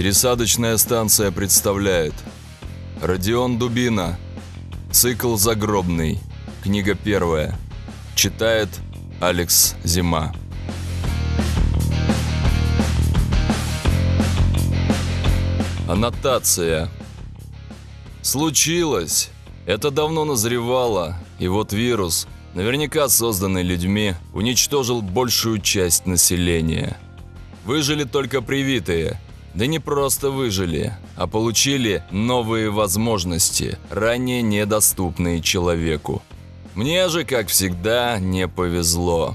Пересадочная станция представляет Родион Дубина Цикл «Загробный» Книга первая Читает Алекс Зима Аннотация Случилось! Это давно назревало, и вот вирус, наверняка созданный людьми, уничтожил большую часть населения. Выжили только привитые – да не просто выжили, а получили новые возможности, ранее недоступные человеку. Мне же, как всегда, не повезло.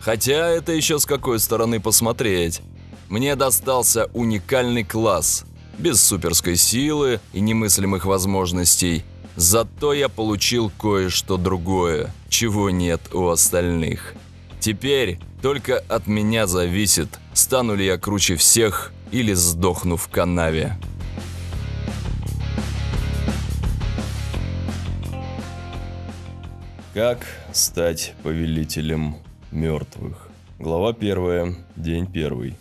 Хотя это еще с какой стороны посмотреть. Мне достался уникальный класс, без суперской силы и немыслимых возможностей. Зато я получил кое-что другое, чего нет у остальных. Теперь только от меня зависит, стану ли я круче всех или сдохну в канаве. Как стать повелителем мертвых? Глава 1. День 1.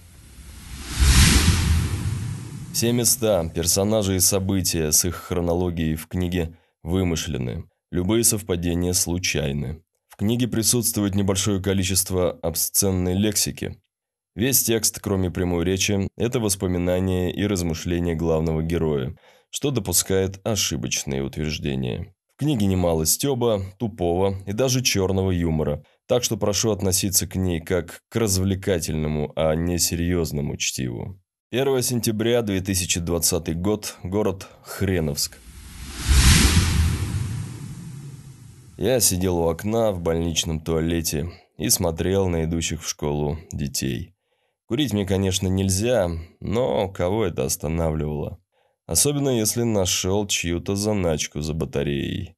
Все места, персонажи и события с их хронологией в книге вымышлены. Любые совпадения случайны. В книге присутствует небольшое количество обсценной лексики, Весь текст, кроме прямой речи, это воспоминания и размышления главного героя, что допускает ошибочные утверждения. В книге немало стеба, тупого и даже черного юмора, так что прошу относиться к ней как к развлекательному, а не серьезному чтиву. 1 сентября 2020 год, город Хреновск. Я сидел у окна в больничном туалете и смотрел на идущих в школу детей. Курить мне, конечно, нельзя, но кого это останавливало? Особенно если нашел чью-то заначку за батареей.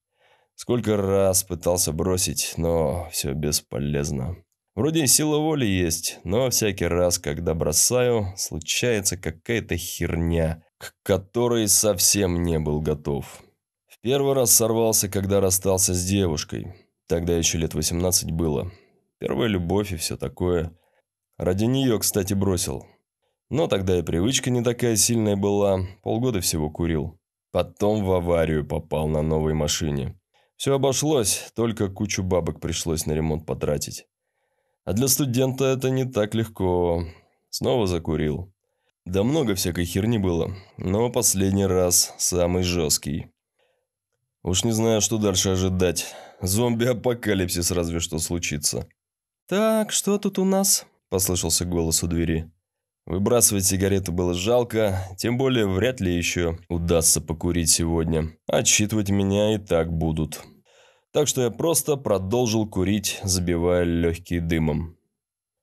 Сколько раз пытался бросить, но все бесполезно. Вроде и сила воли есть, но всякий раз, когда бросаю, случается какая-то херня, к которой совсем не был готов. В первый раз сорвался, когда расстался с девушкой. Тогда еще лет 18 было. Первая любовь и все такое – Ради нее, кстати, бросил. Но тогда и привычка не такая сильная была, полгода всего курил. Потом в аварию попал на новой машине. Все обошлось, только кучу бабок пришлось на ремонт потратить. А для студента это не так легко. Снова закурил. Да много всякой херни было, но последний раз самый жесткий. Уж не знаю, что дальше ожидать. Зомби-апокалипсис разве что случится. «Так, что тут у нас?» – послышался голос у двери. Выбрасывать сигарету было жалко, тем более вряд ли еще удастся покурить сегодня. Отсчитывать меня и так будут. Так что я просто продолжил курить, забивая легкие дымом.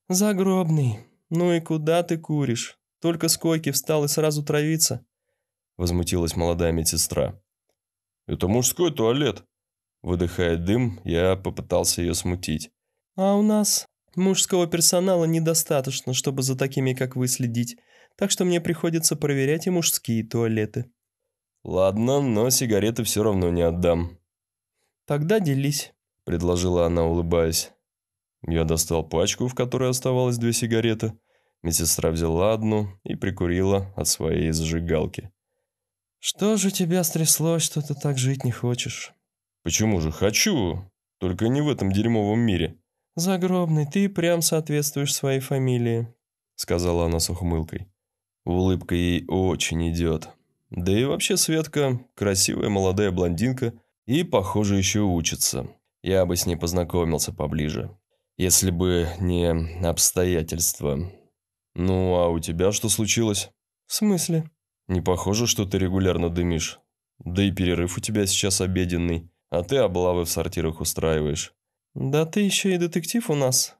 «Загробный, ну и куда ты куришь? Только с койки встал и сразу травиться?» Возмутилась молодая медсестра. «Это мужской туалет!» Выдыхая дым, я попытался ее смутить. «А у нас Мужского персонала недостаточно, чтобы за такими, как вы, следить, так что мне приходится проверять и мужские туалеты. Ладно, но сигареты все равно не отдам. Тогда делись, предложила она, улыбаясь. Я достал пачку, в которой оставалось две сигареты. Медсестра взяла одну и прикурила от своей зажигалки. «Что же тебя стряслось, что ты так жить не хочешь?» «Почему же хочу? Только не в этом дерьмовом мире». «Загробный, ты прям соответствуешь своей фамилии», — сказала она с ухмылкой. Улыбка ей очень идет. Да и вообще Светка – красивая молодая блондинка и, похоже, еще учится. Я бы с ней познакомился поближе, если бы не обстоятельства. Ну, а у тебя что случилось? В смысле? Не похоже, что ты регулярно дымишь. Да и перерыв у тебя сейчас обеденный, а ты облавы в сортирах устраиваешь. «Да ты еще и детектив у нас.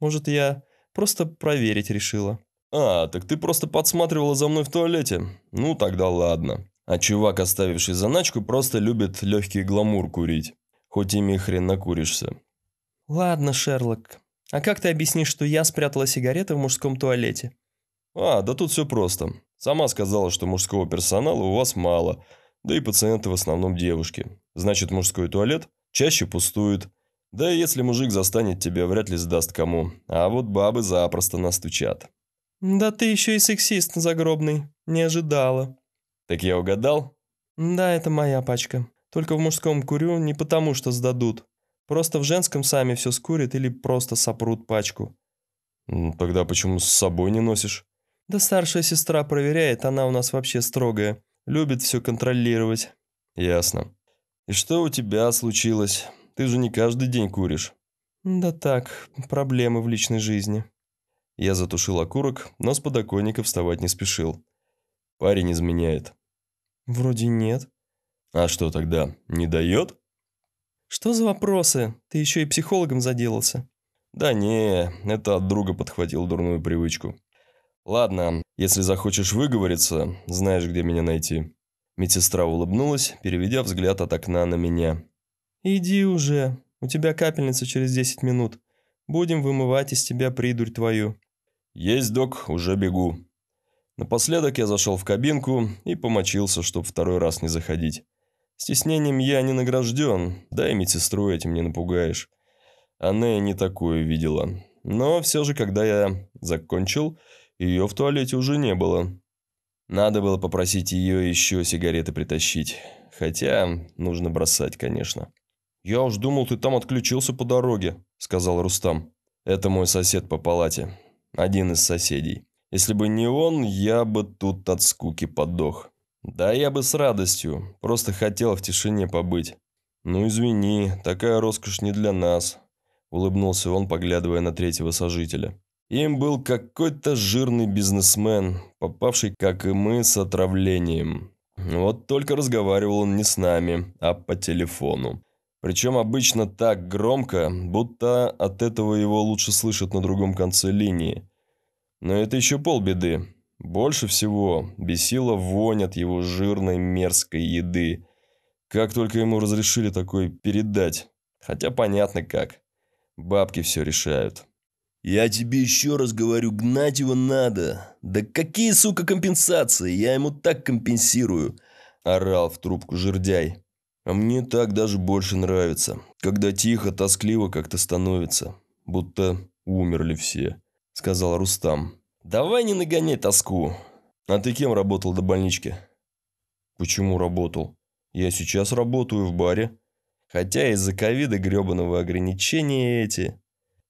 Может, я просто проверить решила». «А, так ты просто подсматривала за мной в туалете? Ну, тогда ладно. А чувак, оставивший заначку, просто любит легкий гламур курить. Хоть ими хрен накуришься». «Ладно, Шерлок. А как ты объяснишь, что я спрятала сигареты в мужском туалете?» «А, да тут все просто. Сама сказала, что мужского персонала у вас мало, да и пациенты в основном девушки. Значит, мужской туалет чаще пустует, да и если мужик застанет тебя, вряд ли сдаст кому. А вот бабы запросто настучат. «Да ты еще и сексист загробный. Не ожидала». «Так я угадал?» «Да, это моя пачка. Только в мужском курю не потому, что сдадут. Просто в женском сами все скурят или просто сопрут пачку». «Тогда почему с собой не носишь?» «Да старшая сестра проверяет, она у нас вообще строгая. Любит все контролировать». «Ясно. И что у тебя случилось?» Ты же не каждый день куришь». «Да так, проблемы в личной жизни». Я затушил окурок, но с подоконника вставать не спешил. Парень изменяет. «Вроде нет». «А что тогда, не дает?» «Что за вопросы? Ты еще и психологом заделался». «Да не, это от друга подхватил дурную привычку». «Ладно, если захочешь выговориться, знаешь, где меня найти». Медсестра улыбнулась, переведя взгляд от окна на меня. «Иди уже. У тебя капельница через 10 минут. Будем вымывать из тебя придурь твою». «Есть, док, уже бегу». Напоследок я зашел в кабинку и помочился, чтобы второй раз не заходить. Стеснением я не награжден, да и медсестру этим не напугаешь. Она и не такое видела. Но все же, когда я закончил, ее в туалете уже не было. Надо было попросить ее еще сигареты притащить. Хотя нужно бросать, конечно. «Я уж думал, ты там отключился по дороге», – сказал Рустам. «Это мой сосед по палате. Один из соседей. Если бы не он, я бы тут от скуки подох». «Да я бы с радостью. Просто хотел в тишине побыть». «Ну, извини, такая роскошь не для нас», – улыбнулся он, поглядывая на третьего сожителя. Им был какой-то жирный бизнесмен, попавший, как и мы, с отравлением. Вот только разговаривал он не с нами, а по телефону. Причем обычно так громко, будто от этого его лучше слышат на другом конце линии. Но это еще полбеды. Больше всего бесило вонь от его жирной мерзкой еды. Как только ему разрешили такое передать. Хотя понятно как. Бабки все решают. «Я тебе еще раз говорю, гнать его надо!» «Да какие, сука, компенсации? Я ему так компенсирую!» Орал в трубку жердяй. А мне так даже больше нравится, когда тихо, тоскливо как-то становится, будто умерли все, сказал Рустам. Давай не нагоняй тоску. А ты кем работал до больнички? Почему работал? Я сейчас работаю в баре. Хотя из-за ковида гребаного ограничения эти...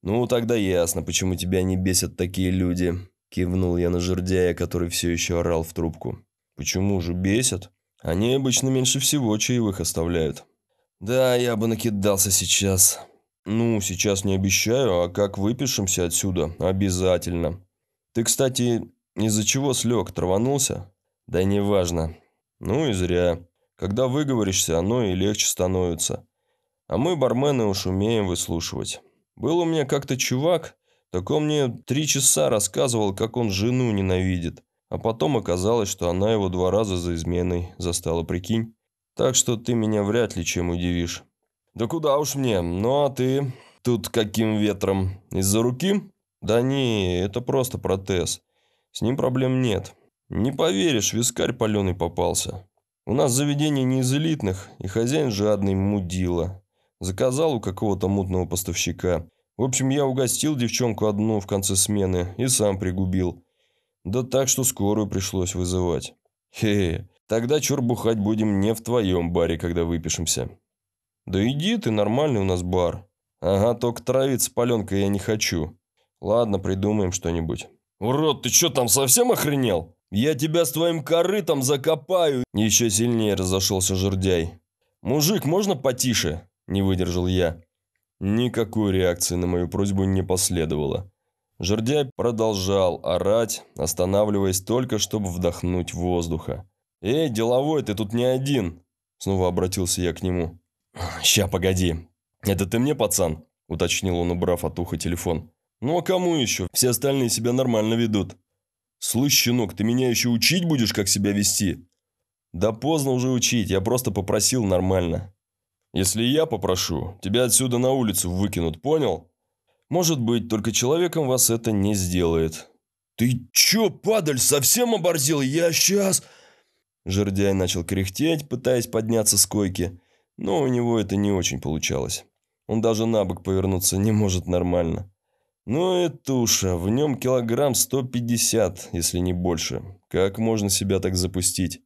Ну, тогда ясно, почему тебя не бесят такие люди. Кивнул я на жердяя, который все еще орал в трубку. Почему же бесят? Они обычно меньше всего чаевых оставляют. Да, я бы накидался сейчас. Ну, сейчас не обещаю, а как выпишемся отсюда, обязательно. Ты, кстати, из-за чего слег, траванулся? Да неважно. Ну и зря. Когда выговоришься, оно и легче становится. А мы, бармены, уж умеем выслушивать. Был у меня как-то чувак, так он мне три часа рассказывал, как он жену ненавидит. А потом оказалось, что она его два раза за изменой застала, прикинь. Так что ты меня вряд ли чем удивишь. Да куда уж мне, ну а ты тут каким ветром? Из-за руки? Да не, это просто протез. С ним проблем нет. Не поверишь, вискарь паленый попался. У нас заведение не из элитных, и хозяин жадный мудила. Заказал у какого-то мутного поставщика. В общем, я угостил девчонку одну в конце смены и сам пригубил. Да так, что скорую пришлось вызывать. Хе, -хе. тогда чур бухать будем не в твоем баре, когда выпишемся. Да иди ты, нормальный у нас бар. Ага, только травиться паленкой я не хочу. Ладно, придумаем что-нибудь. Урод, ты что там совсем охренел? Я тебя с твоим корытом закопаю. Еще сильнее разошелся жердяй. Мужик, можно потише? Не выдержал я. Никакой реакции на мою просьбу не последовало. Жердяй продолжал орать, останавливаясь только, чтобы вдохнуть воздуха. «Эй, деловой, ты тут не один!» Снова обратился я к нему. «Ща, погоди. Это ты мне, пацан?» Уточнил он, убрав от уха телефон. «Ну а кому еще? Все остальные себя нормально ведут». «Слышь, щенок, ты меня еще учить будешь, как себя вести?» «Да поздно уже учить, я просто попросил нормально». «Если я попрошу, тебя отсюда на улицу выкинут, понял?» Может быть, только человеком вас это не сделает. «Ты чё, падаль, совсем оборзел? Я сейчас...» Жердяй начал кряхтеть, пытаясь подняться с койки, но у него это не очень получалось. Он даже на бок повернуться не может нормально. Ну это туша, в нем килограмм 150, если не больше. Как можно себя так запустить?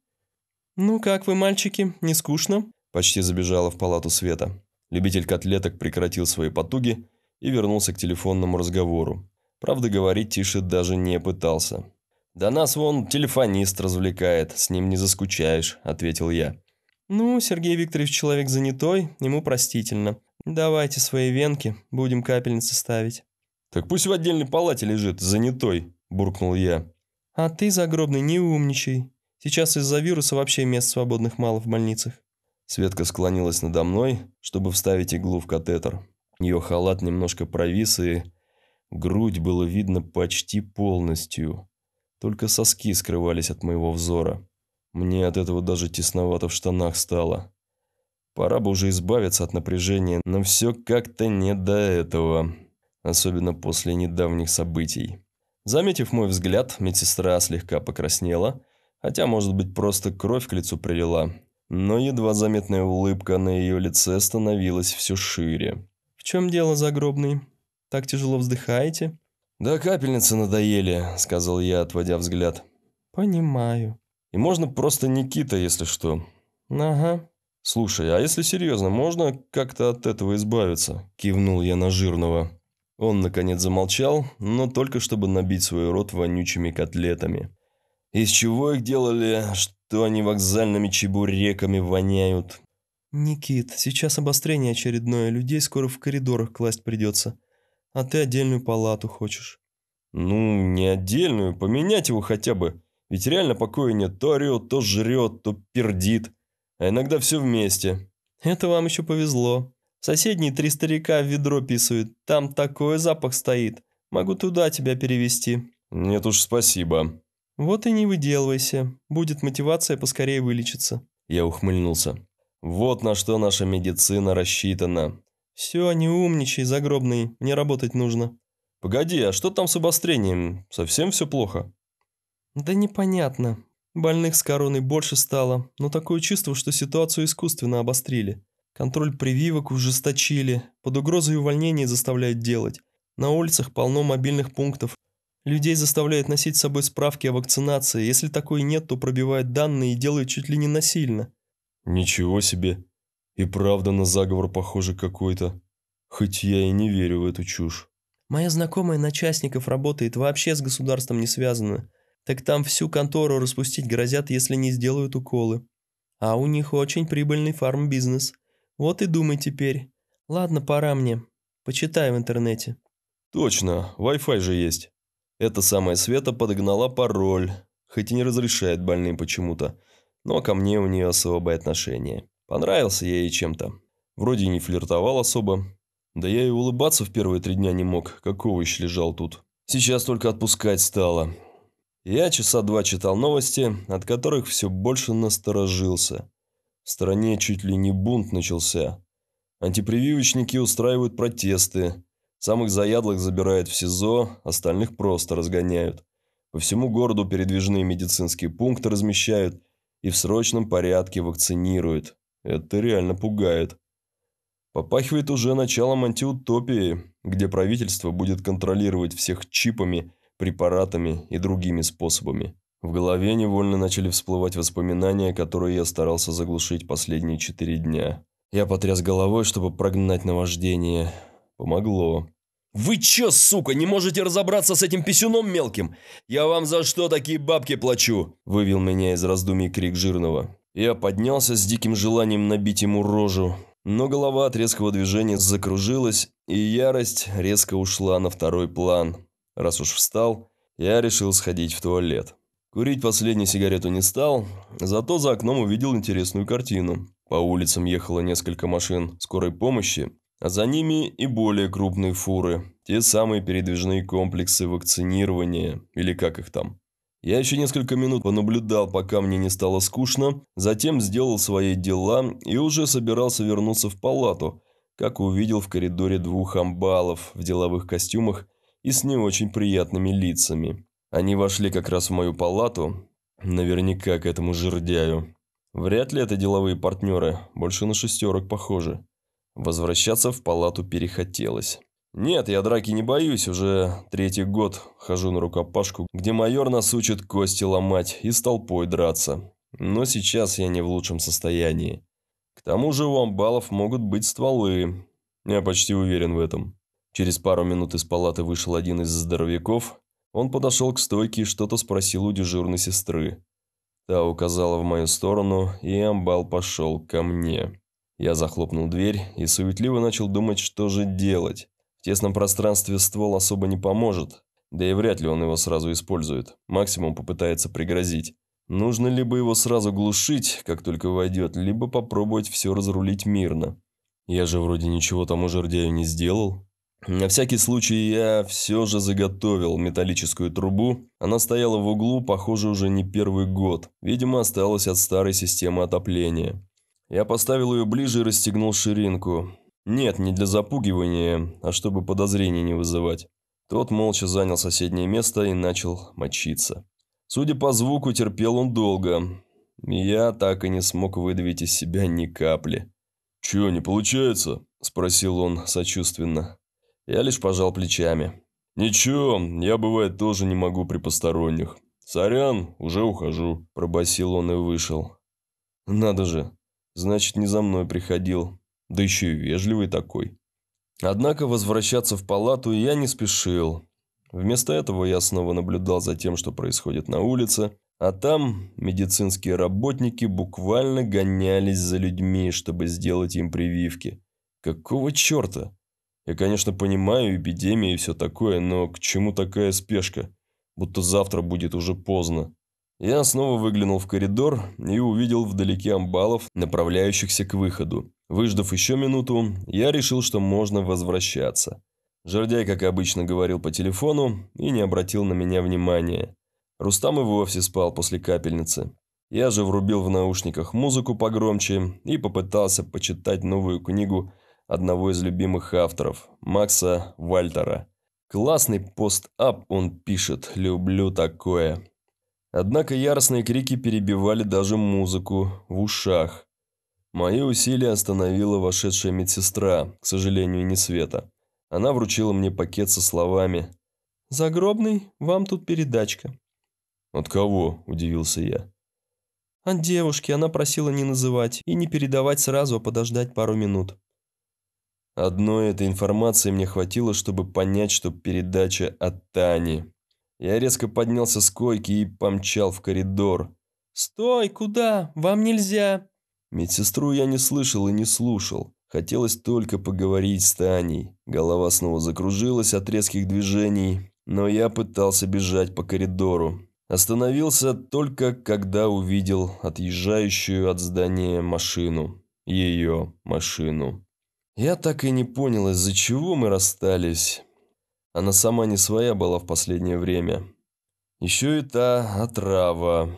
«Ну как вы, мальчики, не скучно?» Почти забежала в палату Света. Любитель котлеток прекратил свои потуги и вернулся к телефонному разговору. Правда, говорить тише даже не пытался. «Да нас вон телефонист развлекает, с ним не заскучаешь», – ответил я. «Ну, Сергей Викторович человек занятой, ему простительно. Давайте свои венки, будем капельницы ставить». «Так пусть в отдельной палате лежит, занятой», – буркнул я. «А ты, загробный, не умничай. Сейчас из-за вируса вообще мест свободных мало в больницах». Светка склонилась надо мной, чтобы вставить иглу в катетер. Ее халат немножко провис, и грудь было видно почти полностью. Только соски скрывались от моего взора. Мне от этого даже тесновато в штанах стало. Пора бы уже избавиться от напряжения, но все как-то не до этого. Особенно после недавних событий. Заметив мой взгляд, медсестра слегка покраснела, хотя, может быть, просто кровь к лицу прилила. Но едва заметная улыбка на ее лице становилась все шире. «В чем дело, загробный? Так тяжело вздыхаете?» «Да капельницы надоели», — сказал я, отводя взгляд. «Понимаю». «И можно просто Никита, если что». «Ага». «Слушай, а если серьезно, можно как-то от этого избавиться?» — кивнул я на жирного. Он, наконец, замолчал, но только чтобы набить свой рот вонючими котлетами. Из чего их делали, что они вокзальными чебуреками воняют. «Никит, сейчас обострение очередное, людей скоро в коридорах класть придется. А ты отдельную палату хочешь». «Ну, не отдельную, поменять его хотя бы. Ведь реально покоя нет, то орет, то жрет, то пердит. А иногда все вместе». «Это вам еще повезло. Соседние три старика в ведро писают, там такой запах стоит. Могу туда тебя перевести. «Нет уж, спасибо». «Вот и не выделывайся. Будет мотивация поскорее вылечиться». Я ухмыльнулся. Вот на что наша медицина рассчитана. Все, не умничай, загробный, мне работать нужно. Погоди, а что там с обострением? Совсем все плохо? Да непонятно. Больных с короной больше стало, но такое чувство, что ситуацию искусственно обострили. Контроль прививок ужесточили, под угрозой увольнения заставляют делать. На улицах полно мобильных пунктов. Людей заставляют носить с собой справки о вакцинации, если такой нет, то пробивают данные и делают чуть ли не насильно. Ничего себе. И правда на заговор похоже какой-то. Хоть я и не верю в эту чушь. Моя знакомая на частников работает, вообще с государством не связано, Так там всю контору распустить грозят, если не сделают уколы. А у них очень прибыльный фарм-бизнес. Вот и думай теперь. Ладно, пора мне. Почитай в интернете. Точно, Wi-Fi же есть. Эта самая Света подогнала пароль, хоть и не разрешает больным почему-то но ко мне у нее особое отношение. Понравился я ей чем-то. Вроде не флиртовал особо. Да я и улыбаться в первые три дня не мог, как овощ лежал тут. Сейчас только отпускать стало. Я часа два читал новости, от которых все больше насторожился. В стране чуть ли не бунт начался. Антипрививочники устраивают протесты. Самых заядлых забирают в СИЗО, остальных просто разгоняют. По всему городу передвижные медицинские пункты размещают – и в срочном порядке вакцинируют. Это реально пугает. Попахивает уже началом антиутопии, где правительство будет контролировать всех чипами, препаратами и другими способами. В голове невольно начали всплывать воспоминания, которые я старался заглушить последние четыре дня. Я потряс головой, чтобы прогнать наваждение. Помогло. «Вы чё, сука, не можете разобраться с этим писюном мелким? Я вам за что такие бабки плачу?» – вывел меня из раздумий крик жирного. Я поднялся с диким желанием набить ему рожу, но голова от резкого движения закружилась, и ярость резко ушла на второй план. Раз уж встал, я решил сходить в туалет. Курить последнюю сигарету не стал, зато за окном увидел интересную картину. По улицам ехало несколько машин скорой помощи, а за ними и более крупные фуры, те самые передвижные комплексы вакцинирования, или как их там. Я еще несколько минут понаблюдал, пока мне не стало скучно, затем сделал свои дела и уже собирался вернуться в палату, как увидел в коридоре двух амбалов в деловых костюмах и с не очень приятными лицами. Они вошли как раз в мою палату, наверняка к этому жердяю. Вряд ли это деловые партнеры, больше на шестерок похожи. Возвращаться в палату перехотелось. «Нет, я драки не боюсь, уже третий год хожу на рукопашку, где майор нас учит кости ломать и с толпой драться. Но сейчас я не в лучшем состоянии. К тому же у амбалов могут быть стволы. Я почти уверен в этом». Через пару минут из палаты вышел один из здоровяков. Он подошел к стойке и что-то спросил у дежурной сестры. Та указала в мою сторону, и амбал пошел ко мне. Я захлопнул дверь и суетливо начал думать, что же делать. В тесном пространстве ствол особо не поможет, да и вряд ли он его сразу использует. Максимум попытается пригрозить. Нужно либо его сразу глушить, как только войдет, либо попробовать все разрулить мирно. Я же вроде ничего тому жердяю не сделал. На всякий случай я все же заготовил металлическую трубу. Она стояла в углу, похоже, уже не первый год. Видимо, осталась от старой системы отопления. Я поставил ее ближе и расстегнул ширинку. Нет, не для запугивания, а чтобы подозрений не вызывать. Тот молча занял соседнее место и начал мочиться. Судя по звуку, терпел он долго. Я так и не смог выдавить из себя ни капли. Чего не получается?» – спросил он сочувственно. Я лишь пожал плечами. «Ничего, я, бывает, тоже не могу при посторонних. Сорян, уже ухожу», – пробасил он и вышел. «Надо же, Значит, не за мной приходил. Да еще и вежливый такой. Однако возвращаться в палату я не спешил. Вместо этого я снова наблюдал за тем, что происходит на улице, а там медицинские работники буквально гонялись за людьми, чтобы сделать им прививки. Какого черта? Я, конечно, понимаю эпидемии и все такое, но к чему такая спешка? Будто завтра будет уже поздно. Я снова выглянул в коридор и увидел вдалеке амбалов, направляющихся к выходу. Выждав еще минуту, я решил, что можно возвращаться. Жердяй, как обычно, говорил по телефону и не обратил на меня внимания. Рустам и вовсе спал после капельницы. Я же врубил в наушниках музыку погромче и попытался почитать новую книгу одного из любимых авторов, Макса Вальтера. Классный пост-ап, он пишет, люблю такое. Однако яростные крики перебивали даже музыку в ушах. Мои усилия остановила вошедшая медсестра, к сожалению, не Света. Она вручила мне пакет со словами «Загробный, вам тут передачка». «От кого?» – удивился я. «От девушки, она просила не называть и не передавать сразу, а подождать пару минут». Одной этой информации мне хватило, чтобы понять, что передача от Тани. Я резко поднялся с койки и помчал в коридор. «Стой! Куда? Вам нельзя!» Медсестру я не слышал и не слушал. Хотелось только поговорить с Таней. Голова снова закружилась от резких движений, но я пытался бежать по коридору. Остановился только, когда увидел отъезжающую от здания машину. Ее машину. Я так и не понял, из-за чего мы расстались. Она сама не своя была в последнее время. Еще и та отрава.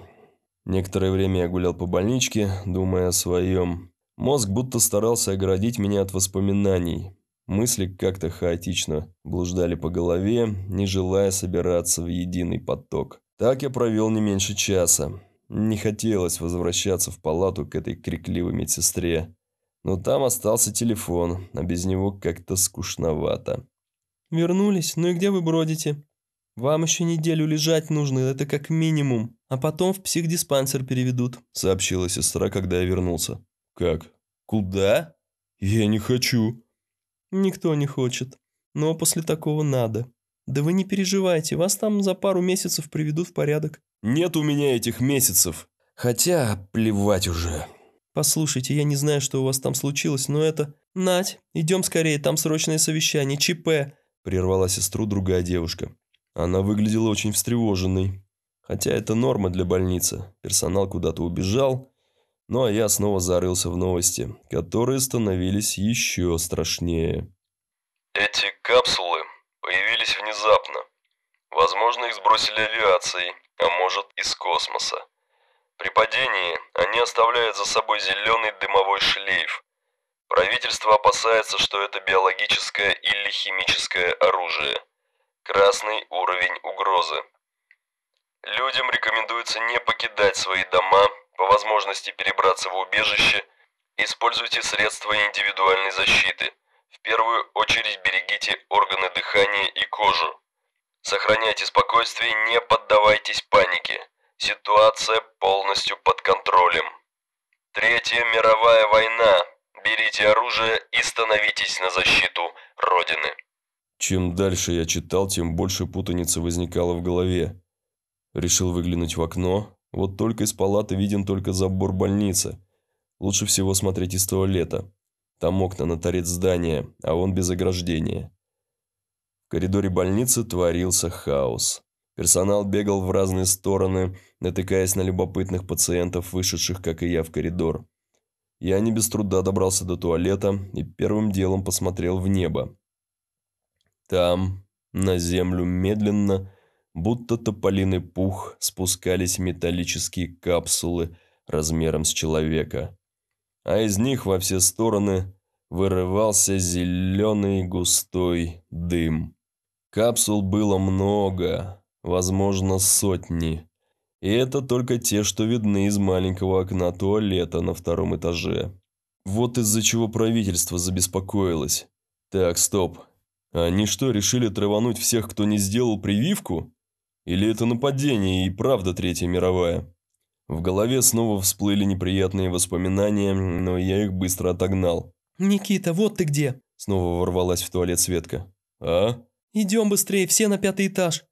Некоторое время я гулял по больничке, думая о своем. Мозг будто старался оградить меня от воспоминаний. Мысли как-то хаотично блуждали по голове, не желая собираться в единый поток. Так я провел не меньше часа. Не хотелось возвращаться в палату к этой крикливой медсестре. Но там остался телефон, а без него как-то скучновато. Вернулись? Ну и где вы бродите? Вам еще неделю лежать нужно, это как минимум. А потом в психдиспансер переведут», — сообщила сестра, когда я вернулся. «Как? Куда? Я не хочу». «Никто не хочет. Но после такого надо. Да вы не переживайте, вас там за пару месяцев приведут в порядок». «Нет у меня этих месяцев. Хотя плевать уже». «Послушайте, я не знаю, что у вас там случилось, но это...» «Надь, идем скорее, там срочное совещание, ЧП прервала сестру другая девушка. Она выглядела очень встревоженной. Хотя это норма для больницы. Персонал куда-то убежал. Ну а я снова зарылся в новости, которые становились еще страшнее. Эти капсулы появились внезапно. Возможно, их сбросили авиацией, а может из космоса. При падении они оставляют за собой зеленый дымовой шлейф, Правительство опасается, что это биологическое или химическое оружие. Красный уровень угрозы. Людям рекомендуется не покидать свои дома, по возможности перебраться в убежище. Используйте средства индивидуальной защиты. В первую очередь берегите органы дыхания и кожу. Сохраняйте спокойствие, не поддавайтесь панике. Ситуация полностью под контролем. Третья мировая война Берите оружие и становитесь на защиту Родины. Чем дальше я читал, тем больше путаницы возникало в голове. Решил выглянуть в окно. Вот только из палаты виден только забор больницы. Лучше всего смотреть из туалета. Там окна на торец здания, а он без ограждения. В коридоре больницы творился хаос. Персонал бегал в разные стороны, натыкаясь на любопытных пациентов, вышедших, как и я, в коридор. Я не без труда добрался до туалета и первым делом посмотрел в небо. Там, на землю медленно, будто тополиный пух, спускались металлические капсулы размером с человека. А из них во все стороны вырывался зеленый густой дым. Капсул было много, возможно, сотни. И это только те, что видны из маленького окна туалета на втором этаже. Вот из-за чего правительство забеспокоилось. Так, стоп. Они что, решили травануть всех, кто не сделал прививку? Или это нападение и правда Третья мировая? В голове снова всплыли неприятные воспоминания, но я их быстро отогнал. «Никита, вот ты где!» Снова ворвалась в туалет Светка. «А?» «Идем быстрее, все на пятый этаж!»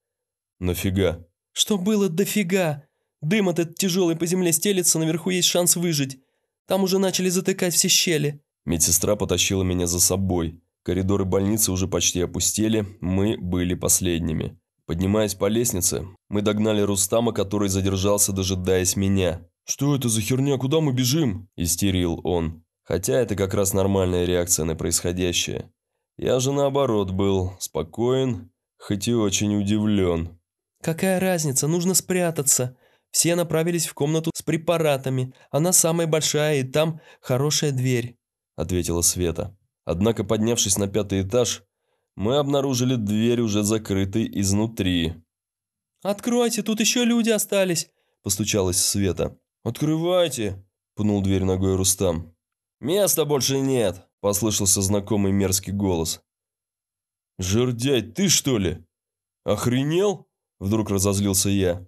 «Нафига?» «Что было дофига! Дым этот тяжелый по земле стелется, наверху есть шанс выжить. Там уже начали затыкать все щели». Медсестра потащила меня за собой. Коридоры больницы уже почти опустели, мы были последними. Поднимаясь по лестнице, мы догнали Рустама, который задержался, дожидаясь меня. «Что это за херня? Куда мы бежим?» – истерил он. Хотя это как раз нормальная реакция на происходящее. Я же наоборот был спокоен, хоть и очень удивлен. «Какая разница, нужно спрятаться!» Все направились в комнату с препаратами. Она самая большая, и там хорошая дверь», — ответила Света. Однако, поднявшись на пятый этаж, мы обнаружили дверь уже закрытой изнутри. «Откройте, тут еще люди остались», — постучалась Света. «Открывайте», — пнул дверь ногой Рустам. «Места больше нет», — послышался знакомый мерзкий голос. «Жердяй, ты что ли? Охренел?» Вдруг разозлился я.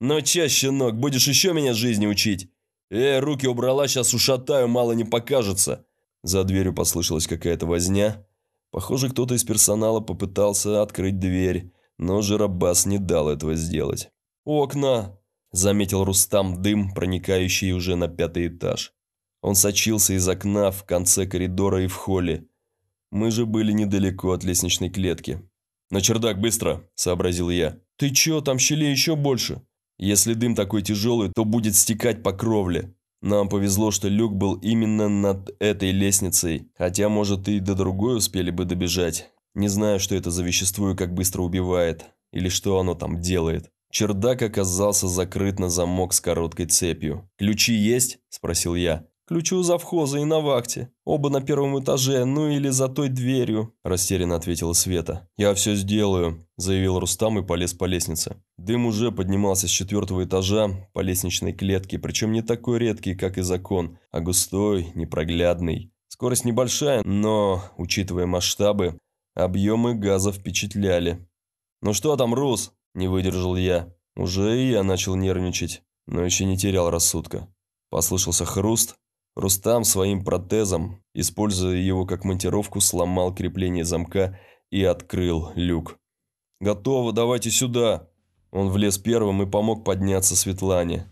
Но че, щенок, будешь еще меня жизни учить? Эй, руки убрала, сейчас ушатаю, мало не покажется». За дверью послышалась какая-то возня. Похоже, кто-то из персонала попытался открыть дверь, но Жиробас не дал этого сделать. «Окна!» – заметил Рустам дым, проникающий уже на пятый этаж. Он сочился из окна в конце коридора и в холле. Мы же были недалеко от лестничной клетки. «На чердак, быстро!» – сообразил я. «Ты чё, там щелей еще больше?» «Если дым такой тяжелый, то будет стекать по кровле». Нам повезло, что люк был именно над этой лестницей, хотя, может, и до другой успели бы добежать. Не знаю, что это за вещество и как быстро убивает, или что оно там делает. Чердак оказался закрыт на замок с короткой цепью. «Ключи есть?» – спросил я. Ключи у завхоза и на вахте. Оба на первом этаже, ну или за той дверью», – растерянно ответила Света. «Я все сделаю», – заявил Рустам и полез по лестнице. Дым уже поднимался с четвертого этажа по лестничной клетке, причем не такой редкий, как и закон, а густой, непроглядный. Скорость небольшая, но, учитывая масштабы, объемы газа впечатляли. «Ну что там, Рус?» – не выдержал я. Уже и я начал нервничать, но еще не терял рассудка. Послышался хруст, Рустам своим протезом, используя его как монтировку, сломал крепление замка и открыл люк. «Готово, давайте сюда!» Он влез первым и помог подняться Светлане.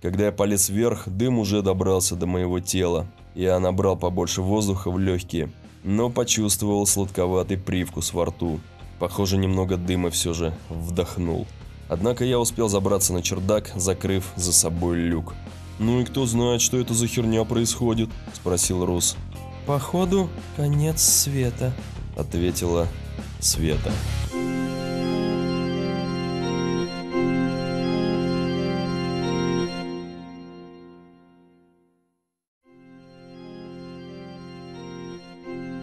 Когда я полез вверх, дым уже добрался до моего тела. Я набрал побольше воздуха в легкие, но почувствовал сладковатый привкус во рту. Похоже, немного дыма все же вдохнул. Однако я успел забраться на чердак, закрыв за собой люк. «Ну и кто знает, что это за херня происходит?» – спросил Рус. «Походу, конец света», – ответила Света.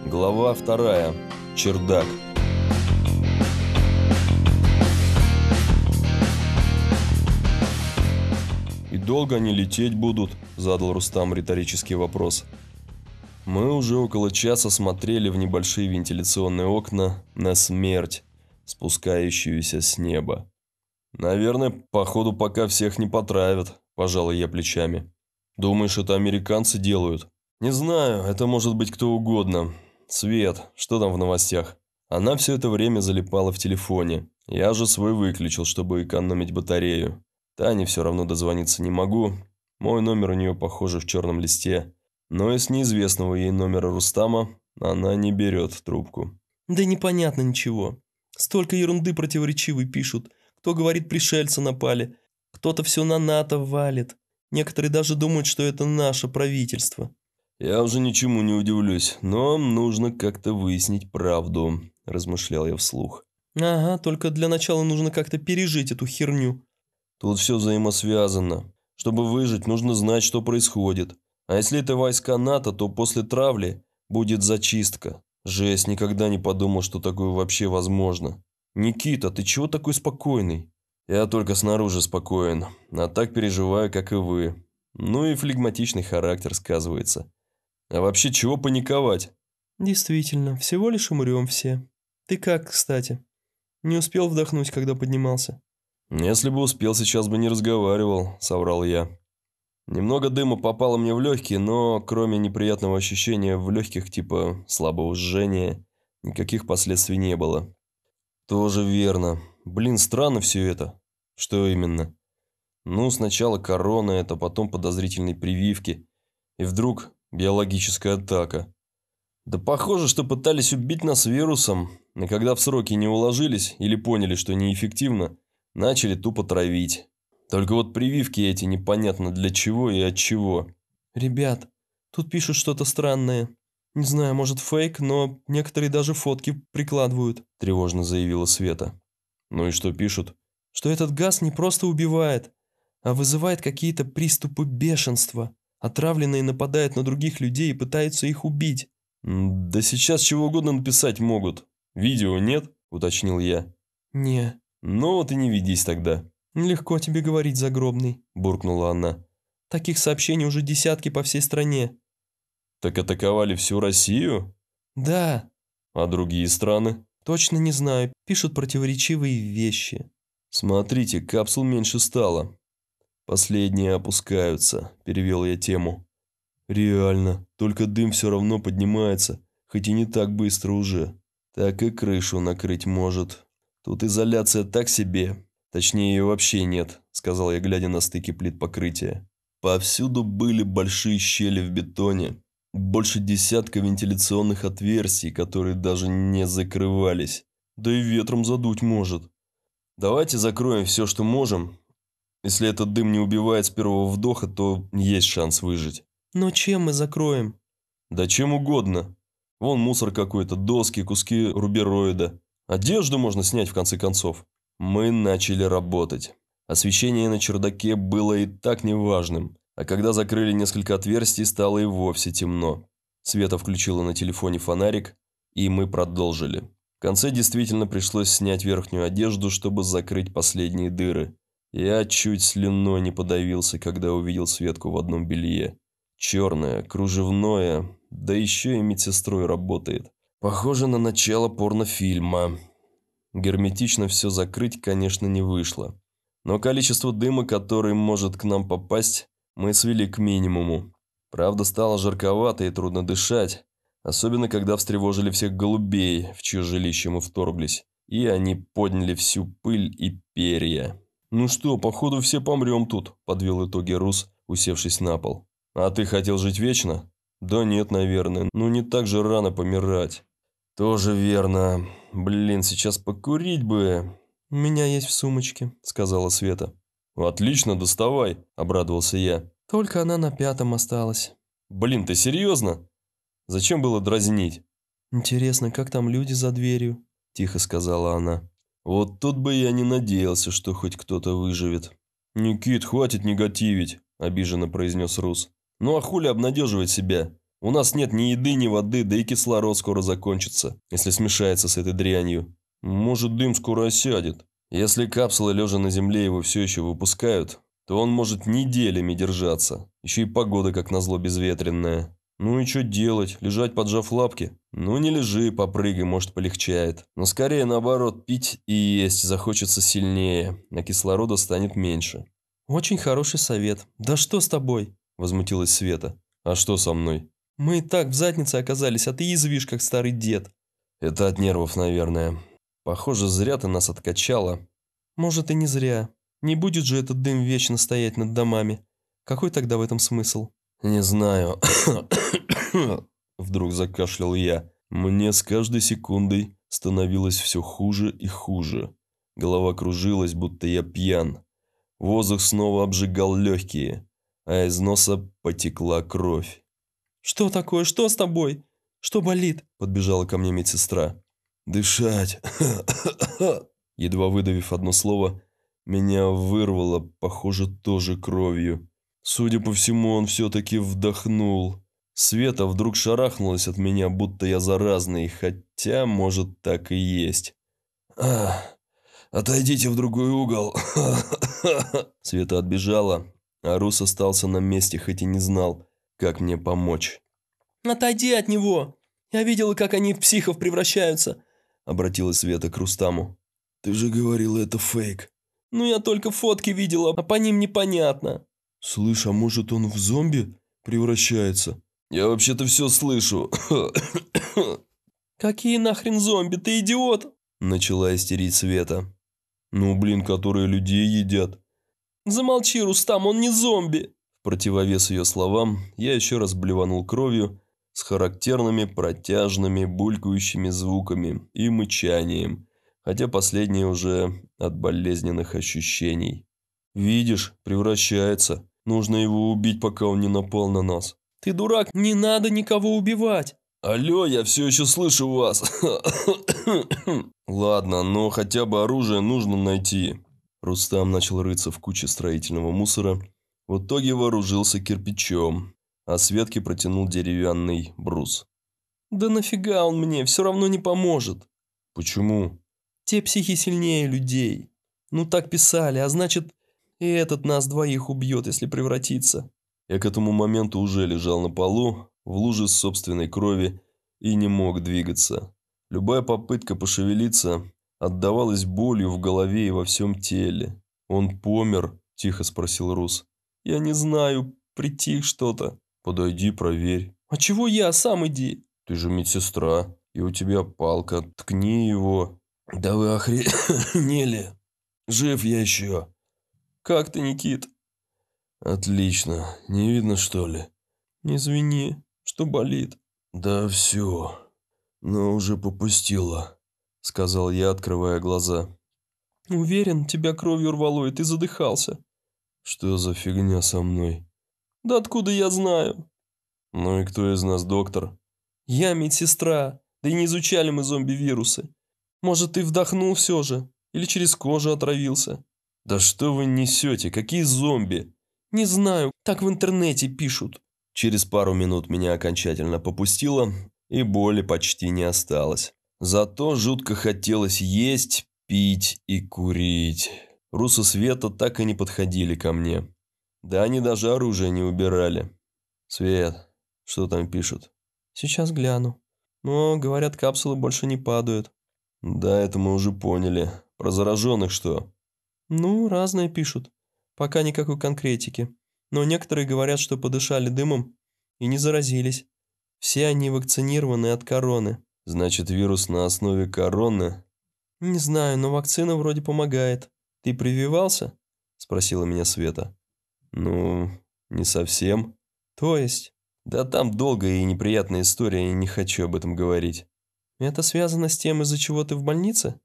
Глава вторая. Чердак. долго они лететь будут?» – задал Рустам риторический вопрос. Мы уже около часа смотрели в небольшие вентиляционные окна на смерть, спускающуюся с неба. «Наверное, походу пока всех не потравят», – пожал я плечами. «Думаешь, это американцы делают?» «Не знаю, это может быть кто угодно. Свет, что там в новостях?» Она все это время залипала в телефоне. Я же свой выключил, чтобы экономить батарею. Тане все равно дозвониться не могу. Мой номер у нее, похоже, в черном листе. Но из неизвестного ей номера Рустама она не берет трубку. Да непонятно ничего. Столько ерунды противоречивой пишут. Кто говорит, пришельцы напали. Кто-то все на НАТО валит. Некоторые даже думают, что это наше правительство. Я уже ничему не удивлюсь, но нужно как-то выяснить правду, размышлял я вслух. Ага, только для начала нужно как-то пережить эту херню. Тут все взаимосвязано. Чтобы выжить, нужно знать, что происходит. А если это войска НАТО, то после травли будет зачистка. Жесть, никогда не подумал, что такое вообще возможно. Никита, ты чего такой спокойный? Я только снаружи спокоен, а так переживаю, как и вы. Ну и флегматичный характер сказывается. А вообще чего паниковать? Действительно, всего лишь умрем все. Ты как, кстати? Не успел вдохнуть, когда поднимался. «Если бы успел, сейчас бы не разговаривал», – соврал я. Немного дыма попало мне в легкие, но кроме неприятного ощущения в легких типа слабого жжения, никаких последствий не было. «Тоже верно. Блин, странно все это». «Что именно?» «Ну, сначала корона, это потом подозрительные прививки, и вдруг биологическая атака». «Да похоже, что пытались убить нас вирусом, но когда в сроки не уложились или поняли, что неэффективно, Начали тупо травить. Только вот прививки эти непонятно для чего и от чего. «Ребят, тут пишут что-то странное. Не знаю, может фейк, но некоторые даже фотки прикладывают», – тревожно заявила Света. «Ну и что пишут?» «Что этот газ не просто убивает, а вызывает какие-то приступы бешенства. Отравленные нападают на других людей и пытаются их убить». «Да сейчас чего угодно написать могут. Видео нет?» – уточнил я. «Не, «Ну вот и не ведись тогда». «Легко тебе говорить, загробный», – буркнула она. «Таких сообщений уже десятки по всей стране». «Так атаковали всю Россию?» «Да». «А другие страны?» «Точно не знаю. Пишут противоречивые вещи». «Смотрите, капсул меньше стало». «Последние опускаются», – перевел я тему. «Реально, только дым все равно поднимается, хоть и не так быстро уже. Так и крышу накрыть может». «Тут изоляция так себе. Точнее, ее вообще нет», – сказал я, глядя на стыки плит покрытия. Повсюду были большие щели в бетоне, больше десятка вентиляционных отверстий, которые даже не закрывались. Да и ветром задуть может. Давайте закроем все, что можем. Если этот дым не убивает с первого вдоха, то есть шанс выжить. Но чем мы закроем? Да чем угодно. Вон мусор какой-то, доски, куски рубероида. Одежду можно снять в конце концов. Мы начали работать. Освещение на чердаке было и так неважным, а когда закрыли несколько отверстий, стало и вовсе темно. Света включила на телефоне фонарик, и мы продолжили. В конце действительно пришлось снять верхнюю одежду, чтобы закрыть последние дыры. Я чуть слюной не подавился, когда увидел Светку в одном белье. Черное, кружевное, да еще и медсестрой работает. Похоже на начало порнофильма. Герметично все закрыть, конечно, не вышло. Но количество дыма, который может к нам попасть, мы свели к минимуму. Правда, стало жарковато и трудно дышать. Особенно, когда встревожили всех голубей, в чье жилище мы вторглись. И они подняли всю пыль и перья. «Ну что, походу все помрем тут», – подвел итоги Рус, усевшись на пол. «А ты хотел жить вечно?» «Да нет, наверное. Ну не так же рано помирать». «Тоже верно. Блин, сейчас покурить бы». «У меня есть в сумочке», – сказала Света. «Отлично, доставай», – обрадовался я. «Только она на пятом осталась». «Блин, ты серьезно? Зачем было дразнить?» «Интересно, как там люди за дверью?» – тихо сказала она. «Вот тут бы я не надеялся, что хоть кто-то выживет». «Никит, хватит негативить», – обиженно произнес Рус. «Ну а хули обнадеживать себя? У нас нет ни еды, ни воды, да и кислород скоро закончится, если смешается с этой дрянью. Может, дым скоро осядет. Если капсулы, лежа на земле, его все еще выпускают, то он может неделями держаться. Еще и погода, как назло, безветренная. Ну и что делать? Лежать, поджав лапки? Ну не лежи, попрыгай, может, полегчает. Но скорее, наоборот, пить и есть захочется сильнее, а кислорода станет меньше. «Очень хороший совет. Да что с тобой?» – возмутилась Света. «А что со мной?» Мы и так в заднице оказались, а ты язвишь, как старый дед. Это от нервов, наверное. Похоже, зря ты нас откачала. Может и не зря. Не будет же этот дым вечно стоять над домами. Какой тогда в этом смысл? Не знаю. Вдруг закашлял я. Мне с каждой секундой становилось все хуже и хуже. Голова кружилась, будто я пьян. Воздух снова обжигал легкие, а из носа потекла кровь. «Что такое? Что с тобой? Что болит?» – подбежала ко мне медсестра. «Дышать!» Едва выдавив одно слово, меня вырвало, похоже, тоже кровью. Судя по всему, он все-таки вдохнул. Света вдруг шарахнулась от меня, будто я заразный, хотя, может, так и есть. «А, отойдите в другой угол!» Света отбежала, а Рус остался на месте, хоть и не знал, как мне помочь? Отойди от него! Я видела, как они в психов превращаются. Обратилась Света к Рустаму. Ты же говорила, это фейк. Ну я только фотки видела, а по ним непонятно. Слышь, а может он в зомби превращается? Я вообще-то все слышу. Какие нахрен зомби, ты идиот? Начала истерить Света. Ну блин, которые людей едят. Замолчи, Рустам, он не зомби противовес ее словам, я еще раз блеванул кровью с характерными протяжными булькающими звуками и мычанием, хотя последнее уже от болезненных ощущений. «Видишь, превращается. Нужно его убить, пока он не напал на нас». «Ты дурак, не надо никого убивать!» «Алло, я все еще слышу вас!» «Ладно, но хотя бы оружие нужно найти». Рустам начал рыться в куче строительного мусора, в итоге вооружился кирпичом, а Светке протянул деревянный брус. «Да нафига он мне, все равно не поможет!» «Почему?» «Те психи сильнее людей. Ну так писали, а значит, и этот нас двоих убьет, если превратится». Я к этому моменту уже лежал на полу, в луже собственной крови, и не мог двигаться. Любая попытка пошевелиться отдавалась болью в голове и во всем теле. «Он помер?» – тихо спросил Рус. Я не знаю, прийти что-то. Подойди, проверь. А чего я? Сам иди. Ты же медсестра, и у тебя палка. Ткни его. Да вы охренели. Жив я еще. Как ты, Никит? Отлично. Не видно, что ли? Не Извини, что болит. Да все. Но уже попустила, сказал я, открывая глаза. Уверен, тебя кровью рвало, и ты задыхался. Что за фигня со мной? Да откуда я знаю? Ну и кто из нас доктор? Я медсестра. Да и не изучали мы зомби-вирусы. Может, ты вдохнул все же? Или через кожу отравился? Да что вы несете? Какие зомби? Не знаю, так в интернете пишут. Через пару минут меня окончательно попустило, и боли почти не осталось. Зато жутко хотелось есть, пить и курить. Русы Света так и не подходили ко мне. Да они даже оружие не убирали. Свет, что там пишут? Сейчас гляну. Но, говорят, капсулы больше не падают. Да, это мы уже поняли. Про зараженных что? Ну, разное пишут. Пока никакой конкретики. Но некоторые говорят, что подышали дымом и не заразились. Все они вакцинированы от короны. Значит, вирус на основе короны? Не знаю, но вакцина вроде помогает. «Ты прививался?» – спросила меня Света. «Ну, не совсем». «То есть?» «Да там долгая и неприятная история, и не хочу об этом говорить». «Это связано с тем, из-за чего ты в больнице?»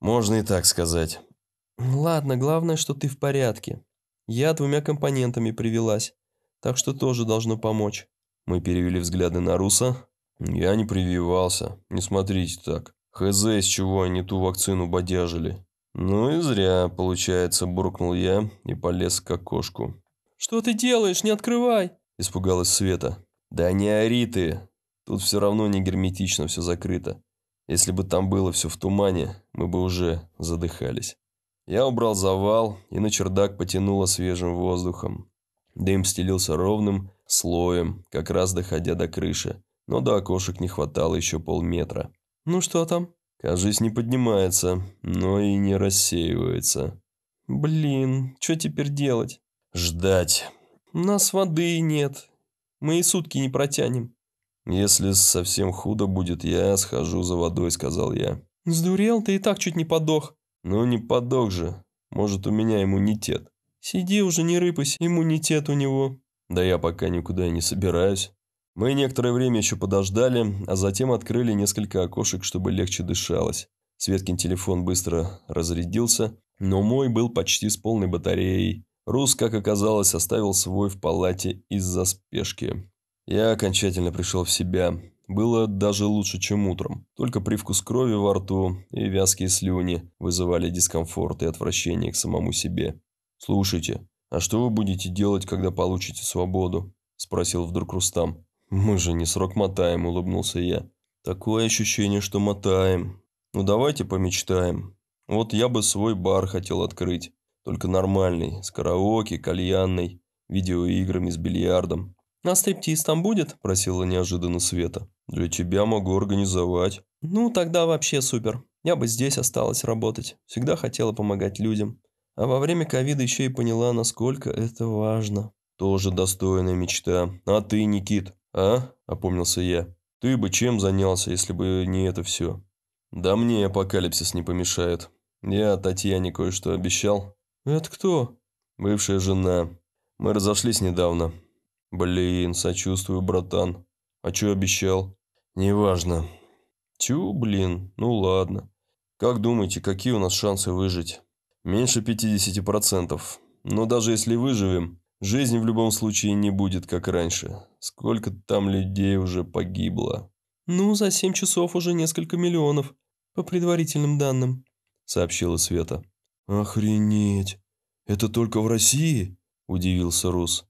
«Можно и так сказать». «Ладно, главное, что ты в порядке. Я двумя компонентами привелась, так что тоже должно помочь». Мы перевели взгляды на Руса. «Я не прививался. Не смотрите так. ХЗ, из чего они ту вакцину бодяжили. «Ну и зря, получается», – буркнул я и полез к окошку. «Что ты делаешь? Не открывай!» – испугалась Света. «Да не ори ты! Тут все равно не герметично, все закрыто. Если бы там было все в тумане, мы бы уже задыхались». Я убрал завал и на чердак потянуло свежим воздухом. Дым стелился ровным слоем, как раз доходя до крыши, но до окошек не хватало еще полметра. «Ну что там?» Кажись, не поднимается, но и не рассеивается. Блин, что теперь делать? Ждать. У нас воды нет. Мы и сутки не протянем. Если совсем худо будет, я схожу за водой, сказал я. Сдурел, ты и так чуть не подох. Ну не подох же. Может, у меня иммунитет. Сиди уже, не рыпайся, иммунитет у него. Да я пока никуда и не собираюсь. Мы некоторое время еще подождали, а затем открыли несколько окошек, чтобы легче дышалось. Светкин телефон быстро разрядился, но мой был почти с полной батареей. Рус, как оказалось, оставил свой в палате из-за спешки. Я окончательно пришел в себя. Было даже лучше, чем утром. Только привкус крови во рту и вязкие слюни вызывали дискомфорт и отвращение к самому себе. «Слушайте, а что вы будете делать, когда получите свободу?» – спросил вдруг Рустам. «Мы же не срок мотаем», – улыбнулся я. «Такое ощущение, что мотаем. Ну давайте помечтаем. Вот я бы свой бар хотел открыть. Только нормальный, с караоке, кальянной, видеоиграми с бильярдом». «А стриптиз там будет?» – просила неожиданно Света. «Для тебя могу организовать». «Ну, тогда вообще супер. Я бы здесь осталась работать. Всегда хотела помогать людям. А во время ковида еще и поняла, насколько это важно». «Тоже достойная мечта. А ты, Никит?» «А?» – опомнился я. «Ты бы чем занялся, если бы не это все?» «Да мне апокалипсис не помешает. Я Татьяне кое-что обещал». «Это кто?» «Бывшая жена. Мы разошлись недавно». «Блин, сочувствую, братан. А что обещал?» «Неважно». «Тю, блин, ну ладно. Как думаете, какие у нас шансы выжить?» «Меньше 50%. Но даже если выживем, Жизнь в любом случае не будет, как раньше. Сколько там людей уже погибло. Ну, за семь часов уже несколько миллионов, по предварительным данным, сообщила Света. Охренеть. Это только в России? Удивился Рус.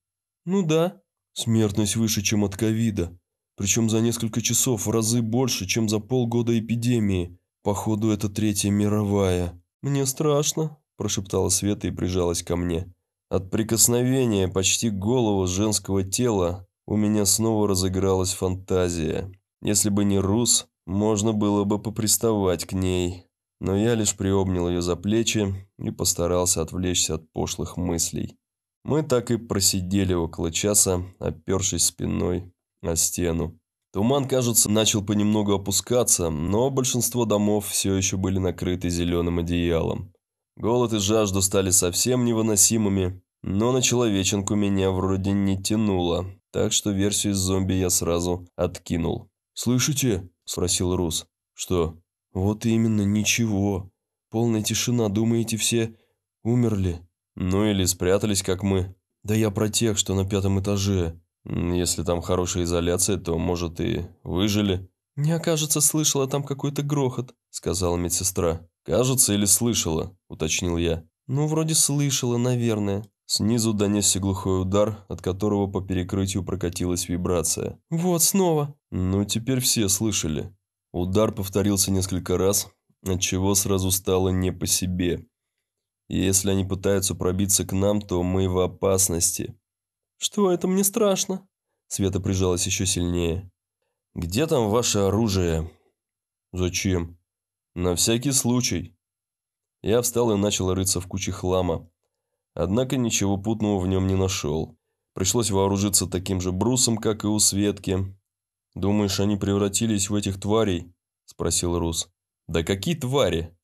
Ну да. Смертность выше, чем от ковида. Причем за несколько часов в разы больше, чем за полгода эпидемии. Походу, это третья мировая. Мне страшно, прошептала Света и прижалась ко мне. От прикосновения почти голого женского тела у меня снова разыгралась фантазия. Если бы не Рус, можно было бы поприставать к ней. Но я лишь приобнял ее за плечи и постарался отвлечься от пошлых мыслей. Мы так и просидели около часа, опершись спиной на стену. Туман, кажется, начал понемногу опускаться, но большинство домов все еще были накрыты зеленым одеялом. Голод и жажда стали совсем невыносимыми, но на человеченку меня вроде не тянуло, так что версию с зомби я сразу откинул. «Слышите?» – спросил Рус. «Что?» «Вот именно, ничего. Полная тишина, думаете, все умерли?» «Ну или спрятались, как мы». «Да я про тех, что на пятом этаже. Если там хорошая изоляция, то, может, и выжили». Не окажется, слышала там какой-то грохот», – сказала медсестра. «Кажется или слышала?» – уточнил я. «Ну, вроде слышала, наверное». Снизу донесся глухой удар, от которого по перекрытию прокатилась вибрация. «Вот, снова!» Ну, теперь все слышали. Удар повторился несколько раз, отчего сразу стало не по себе. И если они пытаются пробиться к нам, то мы в опасности. «Что это мне страшно?» Света прижалась еще сильнее. «Где там ваше оружие?» «Зачем?» На всякий случай. Я встал и начал рыться в куче хлама. Однако ничего путного в нем не нашел. Пришлось вооружиться таким же брусом, как и у Светки. «Думаешь, они превратились в этих тварей?» – спросил Рус. «Да какие твари?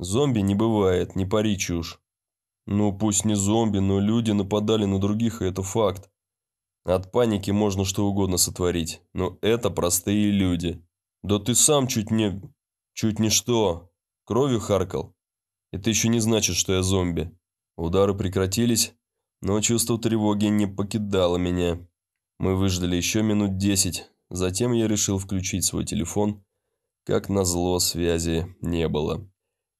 Зомби не бывает, не пари чушь. Ну, пусть не зомби, но люди нападали на других, и это факт. От паники можно что угодно сотворить, но это простые люди. Да ты сам чуть не... Чуть не что. Кровью харкал. Это еще не значит, что я зомби. Удары прекратились, но чувство тревоги не покидало меня. Мы выждали еще минут десять. Затем я решил включить свой телефон. Как назло, связи не было.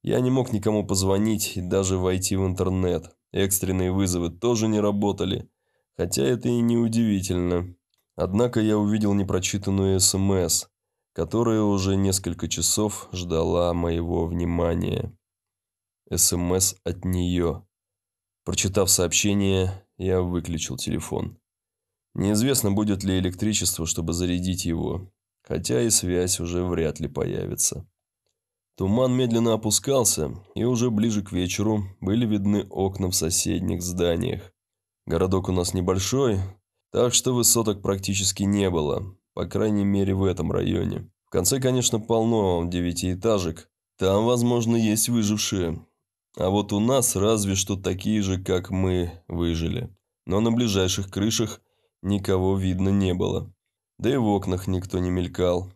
Я не мог никому позвонить и даже войти в интернет. Экстренные вызовы тоже не работали. Хотя это и не удивительно. Однако я увидел непрочитанную СМС которая уже несколько часов ждала моего внимания. СМС эм от нее. Прочитав сообщение, я выключил телефон. Неизвестно, будет ли электричество, чтобы зарядить его, хотя и связь уже вряд ли появится. Туман медленно опускался, и уже ближе к вечеру были видны окна в соседних зданиях. Городок у нас небольшой, так что высоток практически не было, по крайней мере, в этом районе. В конце, конечно, полно девятиэтажек. Там, возможно, есть выжившие. А вот у нас разве что такие же, как мы, выжили. Но на ближайших крышах никого видно не было. Да и в окнах никто не мелькал.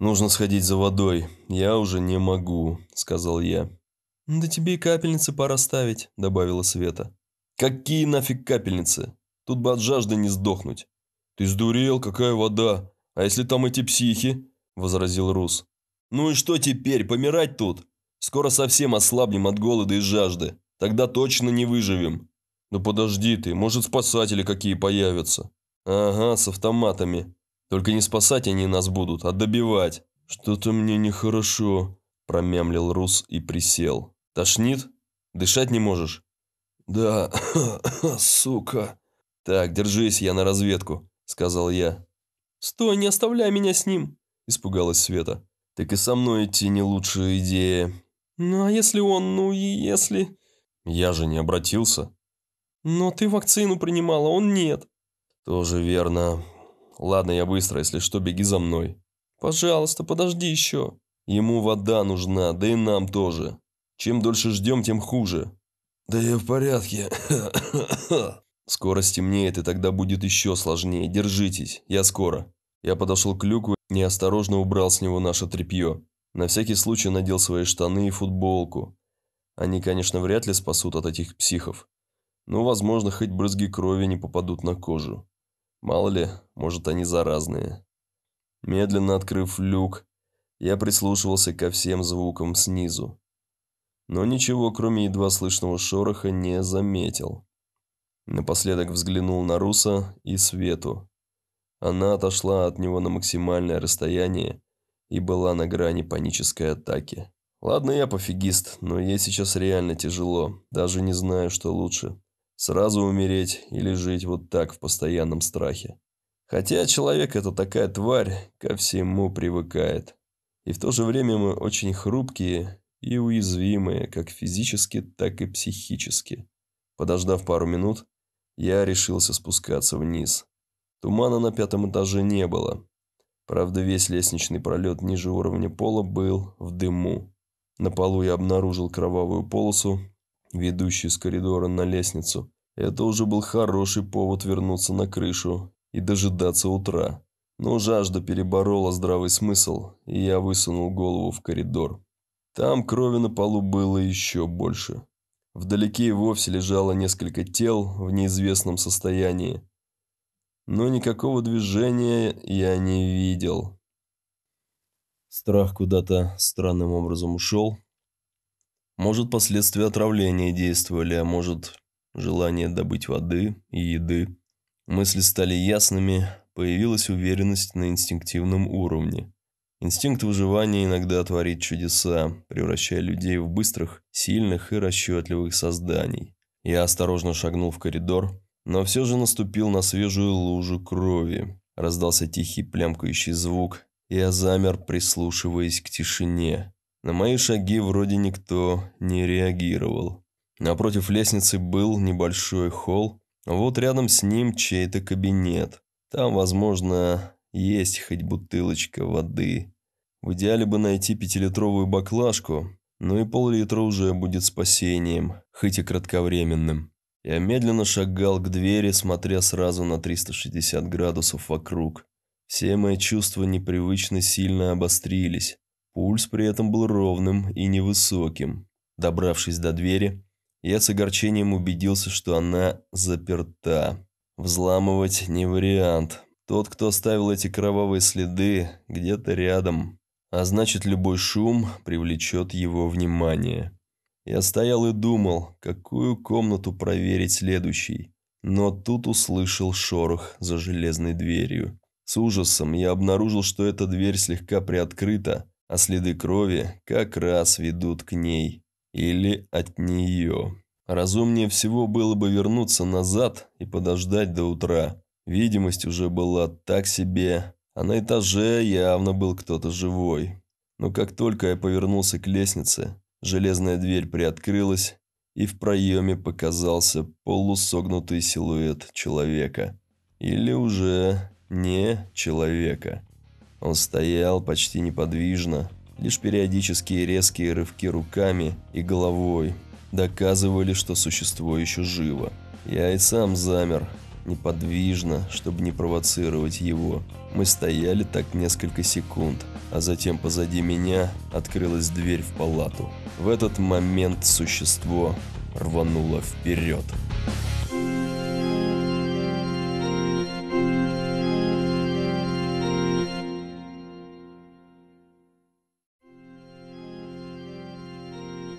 «Нужно сходить за водой. Я уже не могу», – сказал я. «Да тебе и капельницы пора ставить», – добавила Света. «Какие нафиг капельницы? Тут бы от жажды не сдохнуть». «Ты сдурел? Какая вода? «А если там эти психи?» – возразил Рус. «Ну и что теперь, помирать тут? Скоро совсем ослабнем от голода и жажды. Тогда точно не выживем». «Да ну подожди ты, может, спасатели какие появятся?» «Ага, с автоматами. Только не спасать они нас будут, а добивать». «Что-то мне нехорошо», – промямлил Рус и присел. «Тошнит? Дышать не можешь?» «Да, сука». «Так, держись, я на разведку», – сказал я. «Стой, не оставляй меня с ним!» – испугалась Света. «Так и со мной идти не лучшая идея». «Ну а если он, ну и если...» «Я же не обратился». «Но ты вакцину принимала, он нет». «Тоже верно. Ладно, я быстро, если что, беги за мной». «Пожалуйста, подожди еще». «Ему вода нужна, да и нам тоже. Чем дольше ждем, тем хуже». «Да я в порядке». «Скоро стемнеет, и тогда будет еще сложнее. Держитесь, я скоро». Я подошел к люку и неосторожно убрал с него наше тряпье. На всякий случай надел свои штаны и футболку. Они, конечно, вряд ли спасут от этих психов. Но, ну, возможно, хоть брызги крови не попадут на кожу. Мало ли, может, они заразные. Медленно открыв люк, я прислушивался ко всем звукам снизу. Но ничего, кроме едва слышного шороха, не заметил. Напоследок взглянул на Руса и Свету. Она отошла от него на максимальное расстояние и была на грани панической атаки. Ладно, я пофигист, но ей сейчас реально тяжело. Даже не знаю, что лучше. Сразу умереть или жить вот так в постоянном страхе. Хотя человек это такая тварь, ко всему привыкает. И в то же время мы очень хрупкие и уязвимые, как физически, так и психически. Подождав пару минут, я решился спускаться вниз. Тумана на пятом этаже не было. Правда, весь лестничный пролет ниже уровня пола был в дыму. На полу я обнаружил кровавую полосу, ведущую с коридора на лестницу. Это уже был хороший повод вернуться на крышу и дожидаться утра. Но жажда переборола здравый смысл, и я высунул голову в коридор. Там крови на полу было еще больше. Вдалеке и вовсе лежало несколько тел в неизвестном состоянии но никакого движения я не видел. Страх куда-то странным образом ушел. Может, последствия отравления действовали, а может, желание добыть воды и еды. Мысли стали ясными, появилась уверенность на инстинктивном уровне. Инстинкт выживания иногда творит чудеса, превращая людей в быстрых, сильных и расчетливых созданий. Я осторожно шагнул в коридор, но все же наступил на свежую лужу крови. Раздался тихий плямкающий звук, и я замер, прислушиваясь к тишине. На мои шаги вроде никто не реагировал. Напротив лестницы был небольшой холл, вот рядом с ним чей-то кабинет. Там, возможно, есть хоть бутылочка воды. В идеале бы найти пятилитровую баклажку, но и пол-литра уже будет спасением, хоть и кратковременным. Я медленно шагал к двери, смотря сразу на 360 градусов вокруг. Все мои чувства непривычно сильно обострились. Пульс при этом был ровным и невысоким. Добравшись до двери, я с огорчением убедился, что она заперта. Взламывать не вариант. Тот, кто оставил эти кровавые следы, где-то рядом. А значит, любой шум привлечет его внимание. Я стоял и думал, какую комнату проверить следующий, Но тут услышал шорох за железной дверью. С ужасом я обнаружил, что эта дверь слегка приоткрыта, а следы крови как раз ведут к ней. Или от нее. Разумнее всего было бы вернуться назад и подождать до утра. Видимость уже была так себе, а на этаже явно был кто-то живой. Но как только я повернулся к лестнице, Железная дверь приоткрылась, и в проеме показался полусогнутый силуэт человека. Или уже не человека. Он стоял почти неподвижно, лишь периодические резкие рывки руками и головой доказывали, что существо еще живо. Я и сам замер, неподвижно, чтобы не провоцировать его. Мы стояли так несколько секунд, а затем позади меня открылась дверь в палату. В этот момент существо рвануло вперед.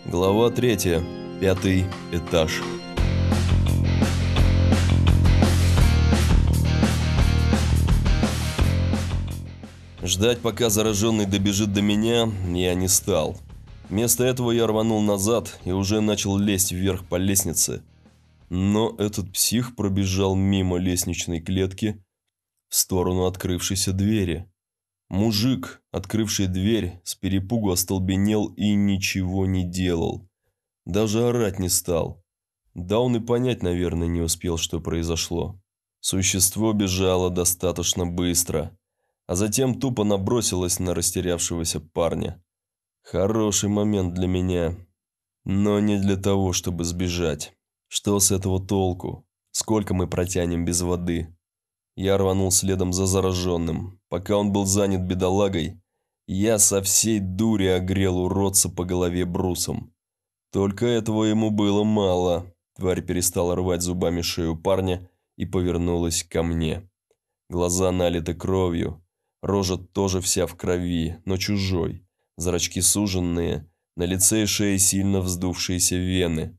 Глава 3. Пятый этаж. Ждать, пока зараженный добежит до меня, я не стал. Вместо этого я рванул назад и уже начал лезть вверх по лестнице. Но этот псих пробежал мимо лестничной клетки в сторону открывшейся двери. Мужик, открывший дверь, с перепугу остолбенел и ничего не делал. Даже орать не стал. Да он и понять, наверное, не успел, что произошло. Существо бежало достаточно быстро а затем тупо набросилась на растерявшегося парня. Хороший момент для меня, но не для того, чтобы сбежать. Что с этого толку? Сколько мы протянем без воды? Я рванул следом за зараженным. Пока он был занят бедолагой, я со всей дури огрел уродца по голове брусом. Только этого ему было мало. Тварь перестала рвать зубами шею парня и повернулась ко мне. Глаза налиты кровью. Рожа тоже вся в крови, но чужой. Зрачки суженные, на лице и шее сильно вздувшиеся вены.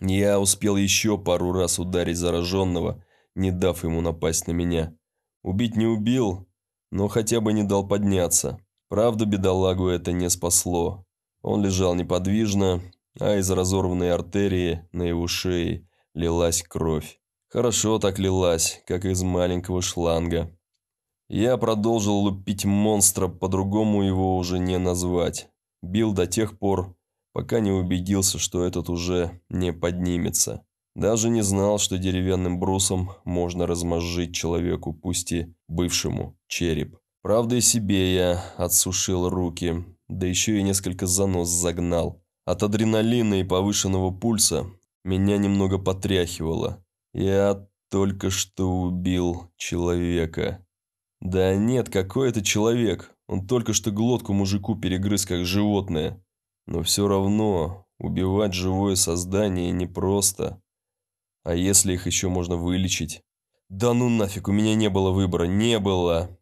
Я успел еще пару раз ударить зараженного, не дав ему напасть на меня. Убить не убил, но хотя бы не дал подняться. Правда, бедолагу это не спасло. Он лежал неподвижно, а из разорванной артерии на его шее лилась кровь. Хорошо так лилась, как из маленького шланга. Я продолжил лупить монстра, по-другому его уже не назвать. Бил до тех пор, пока не убедился, что этот уже не поднимется. Даже не знал, что деревянным брусом можно размозжить человеку, пусть и бывшему, череп. Правда, и себе я отсушил руки, да еще и несколько занос загнал. От адреналина и повышенного пульса меня немного потряхивало. Я только что убил человека. Да нет, какой это человек. Он только что глотку мужику перегрыз, как животное. Но все равно, убивать живое создание непросто. А если их еще можно вылечить? Да ну нафиг, у меня не было выбора, не было.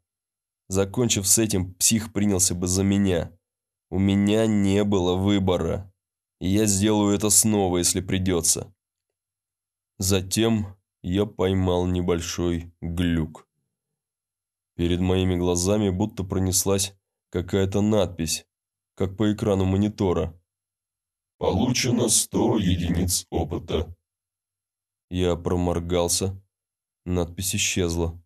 Закончив с этим, псих принялся бы за меня. У меня не было выбора. И я сделаю это снова, если придется. Затем я поймал небольшой глюк. Перед моими глазами будто пронеслась какая-то надпись, как по экрану монитора. «Получено 100 единиц опыта». Я проморгался. Надпись исчезла.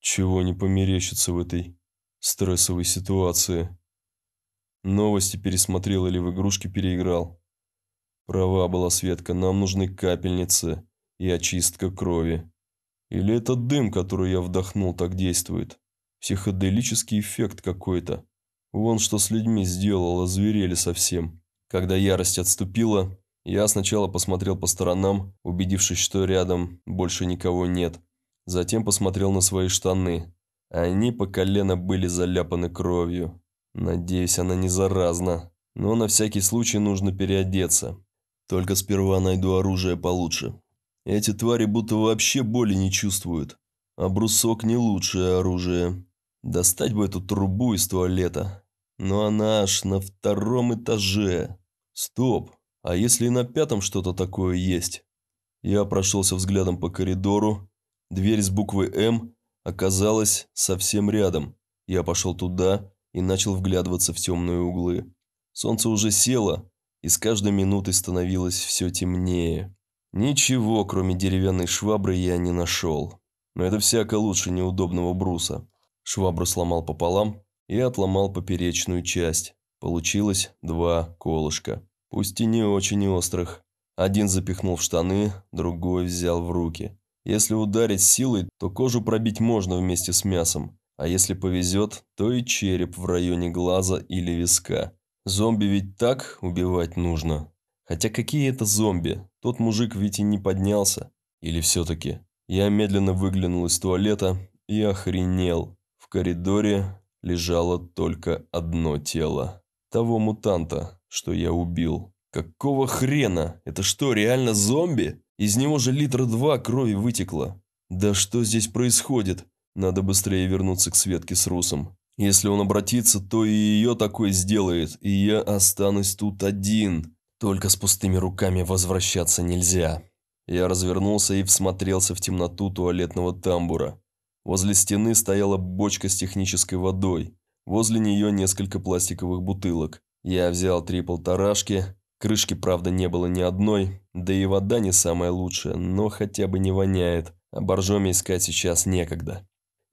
Чего не померещится в этой стрессовой ситуации. Новости пересмотрел или в игрушки переиграл. Права была Светка, нам нужны капельницы и очистка крови. Или этот дым, который я вдохнул, так действует? Психоделический эффект какой-то. Вон что с людьми сделал, озверели совсем. Когда ярость отступила, я сначала посмотрел по сторонам, убедившись, что рядом больше никого нет. Затем посмотрел на свои штаны. Они по колено были заляпаны кровью. Надеюсь, она не заразна. Но на всякий случай нужно переодеться. Только сперва найду оружие получше. Эти твари будто вообще боли не чувствуют. А брусок не лучшее оружие. Достать бы эту трубу из туалета. Но она аж на втором этаже. Стоп, а если и на пятом что-то такое есть? Я прошелся взглядом по коридору. Дверь с буквы «М» оказалась совсем рядом. Я пошел туда и начал вглядываться в темные углы. Солнце уже село, и с каждой минутой становилось все темнее. Ничего, кроме деревянной швабры, я не нашел. Но это всяко лучше неудобного бруса. Швабру сломал пополам и отломал поперечную часть. Получилось два колышка. Пусть и не очень острых. Один запихнул в штаны, другой взял в руки. Если ударить силой, то кожу пробить можно вместе с мясом. А если повезет, то и череп в районе глаза или виска. Зомби ведь так убивать нужно, Хотя какие это зомби? Тот мужик ведь и не поднялся. Или все-таки? Я медленно выглянул из туалета и охренел. В коридоре лежало только одно тело. Того мутанта, что я убил. Какого хрена? Это что, реально зомби? Из него же литра два крови вытекло. Да что здесь происходит? Надо быстрее вернуться к Светке с Русом. Если он обратится, то и ее такой сделает, и я останусь тут один. Только с пустыми руками возвращаться нельзя. Я развернулся и всмотрелся в темноту туалетного тамбура. Возле стены стояла бочка с технической водой. Возле нее несколько пластиковых бутылок. Я взял три полторашки. Крышки, правда, не было ни одной. Да и вода не самая лучшая, но хотя бы не воняет. А боржоме искать сейчас некогда.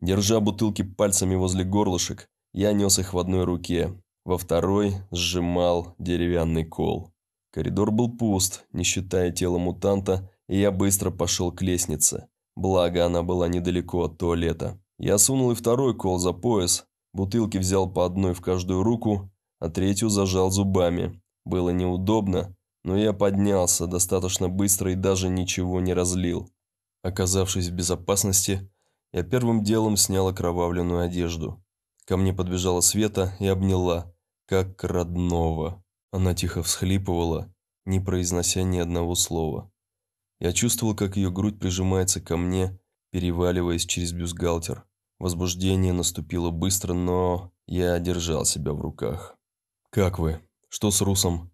Держа бутылки пальцами возле горлышек, я нес их в одной руке. Во второй сжимал деревянный кол. Коридор был пуст, не считая тела мутанта, и я быстро пошел к лестнице. Благо, она была недалеко от туалета. Я сунул и второй кол за пояс, бутылки взял по одной в каждую руку, а третью зажал зубами. Было неудобно, но я поднялся достаточно быстро и даже ничего не разлил. Оказавшись в безопасности, я первым делом снял окровавленную одежду. Ко мне подбежала Света и обняла, как родного. Она тихо всхлипывала, не произнося ни одного слова. Я чувствовал, как ее грудь прижимается ко мне, переваливаясь через бюстгальтер. Возбуждение наступило быстро, но я держал себя в руках. «Как вы? Что с Русом?»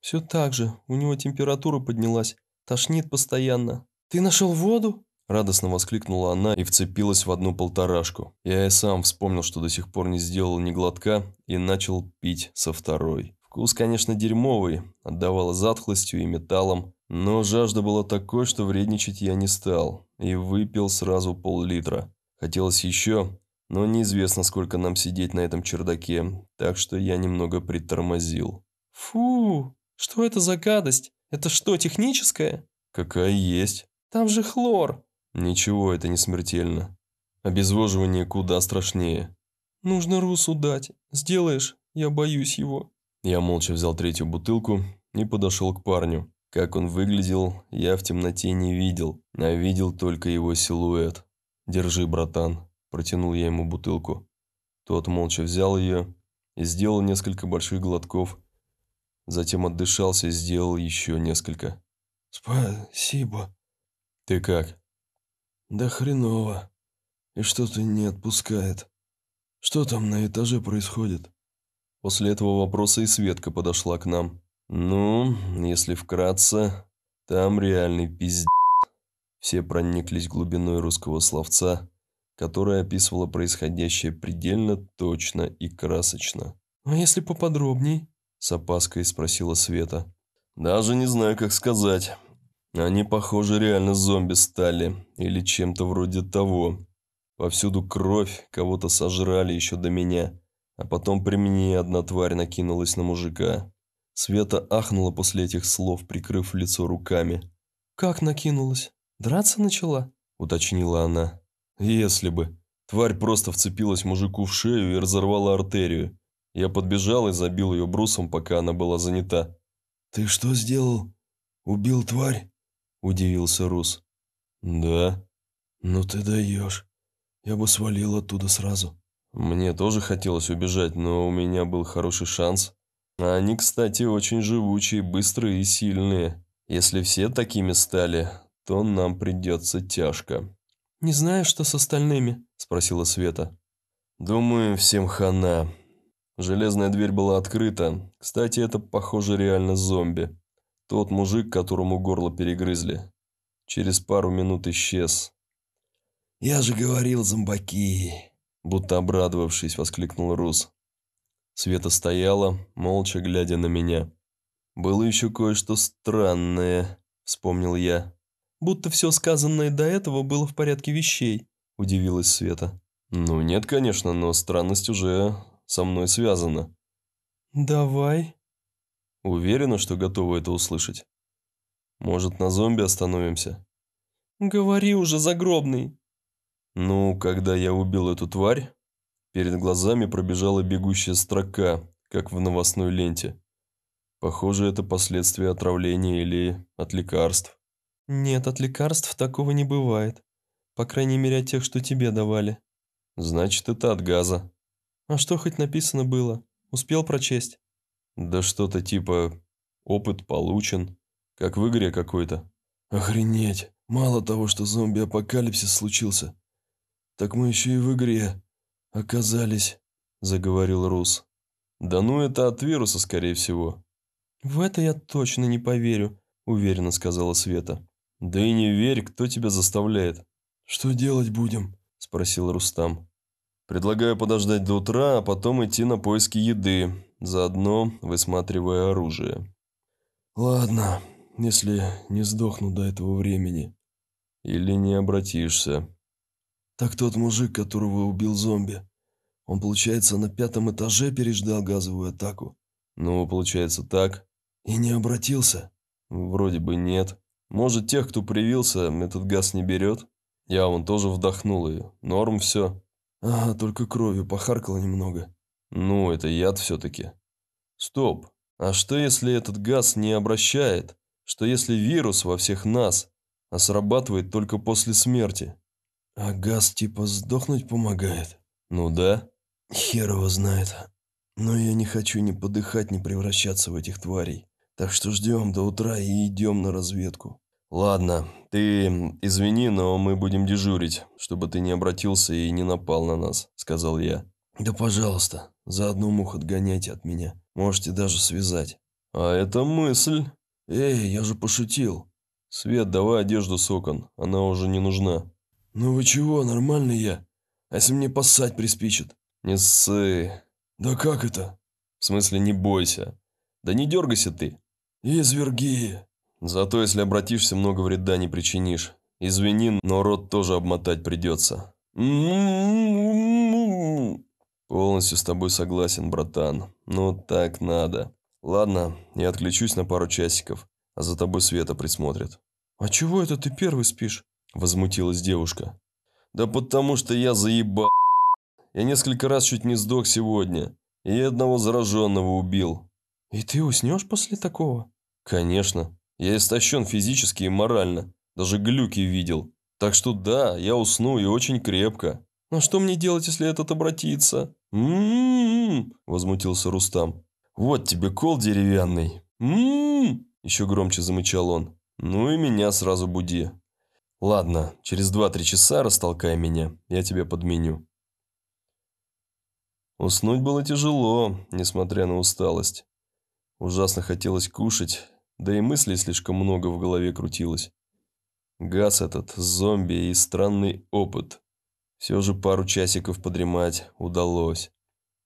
«Все так же. У него температура поднялась. Тошнит постоянно. Ты нашел воду?» Радостно воскликнула она и вцепилась в одну полторашку. Я и сам вспомнил, что до сих пор не сделал ни глотка, и начал пить со второй. Вкус, конечно, дерьмовый, отдавало затхлостью и металлом, но жажда была такой, что вредничать я не стал, и выпил сразу пол-литра. Хотелось еще, но неизвестно, сколько нам сидеть на этом чердаке, так что я немного притормозил. «Фу, что это за гадость? Это что, техническое?» «Какая есть?» «Там же хлор!» «Ничего, это не смертельно. Обезвоживание куда страшнее». «Нужно Русу дать. Сделаешь? Я боюсь его». Я молча взял третью бутылку и подошел к парню. Как он выглядел, я в темноте не видел, а видел только его силуэт. «Держи, братан», – протянул я ему бутылку. Тот молча взял ее и сделал несколько больших глотков, затем отдышался и сделал еще несколько. «Спасибо». «Ты как?» «Да хреново. И что-то не отпускает. Что там на этаже происходит?» После этого вопроса и Светка подошла к нам. «Ну, если вкратце, там реальный пиздец». Все прониклись глубиной русского словца, которое описывало происходящее предельно точно и красочно. «А если поподробней?» – с опаской спросила Света. «Даже не знаю, как сказать. Они, похоже, реально зомби стали, или чем-то вроде того. Повсюду кровь, кого-то сожрали еще до меня». А потом при мне одна тварь накинулась на мужика. Света ахнула после этих слов, прикрыв лицо руками. «Как накинулась? Драться начала?» – уточнила она. «Если бы». Тварь просто вцепилась мужику в шею и разорвала артерию. Я подбежал и забил ее брусом, пока она была занята. «Ты что сделал? Убил тварь?» – удивился Рус. «Да». «Ну ты даешь. Я бы свалил оттуда сразу». Мне тоже хотелось убежать, но у меня был хороший шанс. А они, кстати, очень живучие, быстрые и сильные. Если все такими стали, то нам придется тяжко». «Не знаю, что с остальными?» – спросила Света. «Думаю, всем хана. Железная дверь была открыта. Кстати, это, похоже, реально зомби. Тот мужик, которому горло перегрызли. Через пару минут исчез». «Я же говорил, зомбаки!» будто обрадовавшись, воскликнул Рус. Света стояла, молча глядя на меня. «Было еще кое-что странное», — вспомнил я. «Будто все сказанное до этого было в порядке вещей», — удивилась Света. «Ну нет, конечно, но странность уже со мной связана». «Давай». «Уверена, что готова это услышать?» «Может, на зомби остановимся?» «Говори уже, загробный!» Ну, когда я убил эту тварь, перед глазами пробежала бегущая строка, как в новостной ленте. Похоже, это последствия отравления или от лекарств. Нет, от лекарств такого не бывает. По крайней мере, от тех, что тебе давали. Значит, это от газа. А что хоть написано было? Успел прочесть? Да что-то типа «Опыт получен», как в игре какой-то. Охренеть. Мало того, что зомби-апокалипсис случился, «Так мы еще и в игре оказались», – заговорил Рус. «Да ну это от вируса, скорее всего». «В это я точно не поверю», – уверенно сказала Света. «Да и не верь, кто тебя заставляет». «Что делать будем?» – спросил Рустам. «Предлагаю подождать до утра, а потом идти на поиски еды, заодно высматривая оружие». «Ладно, если не сдохну до этого времени». «Или не обратишься», так тот мужик, которого убил зомби. Он, получается, на пятом этаже переждал газовую атаку. Ну, получается так. И не обратился? Вроде бы нет. Может, тех, кто привился, этот газ не берет? Я вон тоже вдохнул и Норм все. Ага, только кровью похаркало немного. Ну, это яд все-таки. Стоп. А что, если этот газ не обращает? Что, если вирус во всех нас, а срабатывает только после смерти? А газ типа сдохнуть помогает? Ну да. Хер его знает. Но я не хочу ни подыхать, ни превращаться в этих тварей. Так что ждем до утра и идем на разведку. Ладно, ты извини, но мы будем дежурить, чтобы ты не обратился и не напал на нас, сказал я. Да пожалуйста, За одну мух отгоняйте от меня. Можете даже связать. А это мысль. Эй, я же пошутил. Свет, давай одежду с окон, она уже не нужна. «Ну вы чего, нормальный я? А если мне поссать приспичит?» «Не ссы». «Да как это?» «В смысле, не бойся. Да не дергайся ты». «Изверги». «Зато если обратишься, много вреда не причинишь. Извини, но рот тоже обмотать придется». «Полностью с тобой согласен, братан. Ну так надо. Ладно, я отключусь на пару часиков, а за тобой Света присмотрит». «А чего это ты первый спишь?» Возмутилась девушка. Да потому что я заебал. Я несколько раз чуть не сдох сегодня. И одного зараженного убил. И ты уснешь после такого? Конечно. Я истощен физически и морально. Даже глюки видел. Так что да, я усну и очень крепко. Но «Ну, а что мне делать, если этот обратится? М-м-м, возмутился Рустам. Вот тебе кол деревянный. М-м, еще громче замычал он. Ну и меня сразу буди. Ладно, через два-три часа растолкай меня, я тебе подменю. Уснуть было тяжело, несмотря на усталость. Ужасно хотелось кушать, да и мыслей слишком много в голове крутилось. Газ этот, зомби и странный опыт. Все же пару часиков подремать удалось.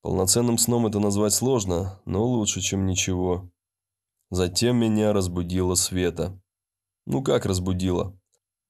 Полноценным сном это назвать сложно, но лучше, чем ничего. Затем меня разбудила Света. Ну как разбудила?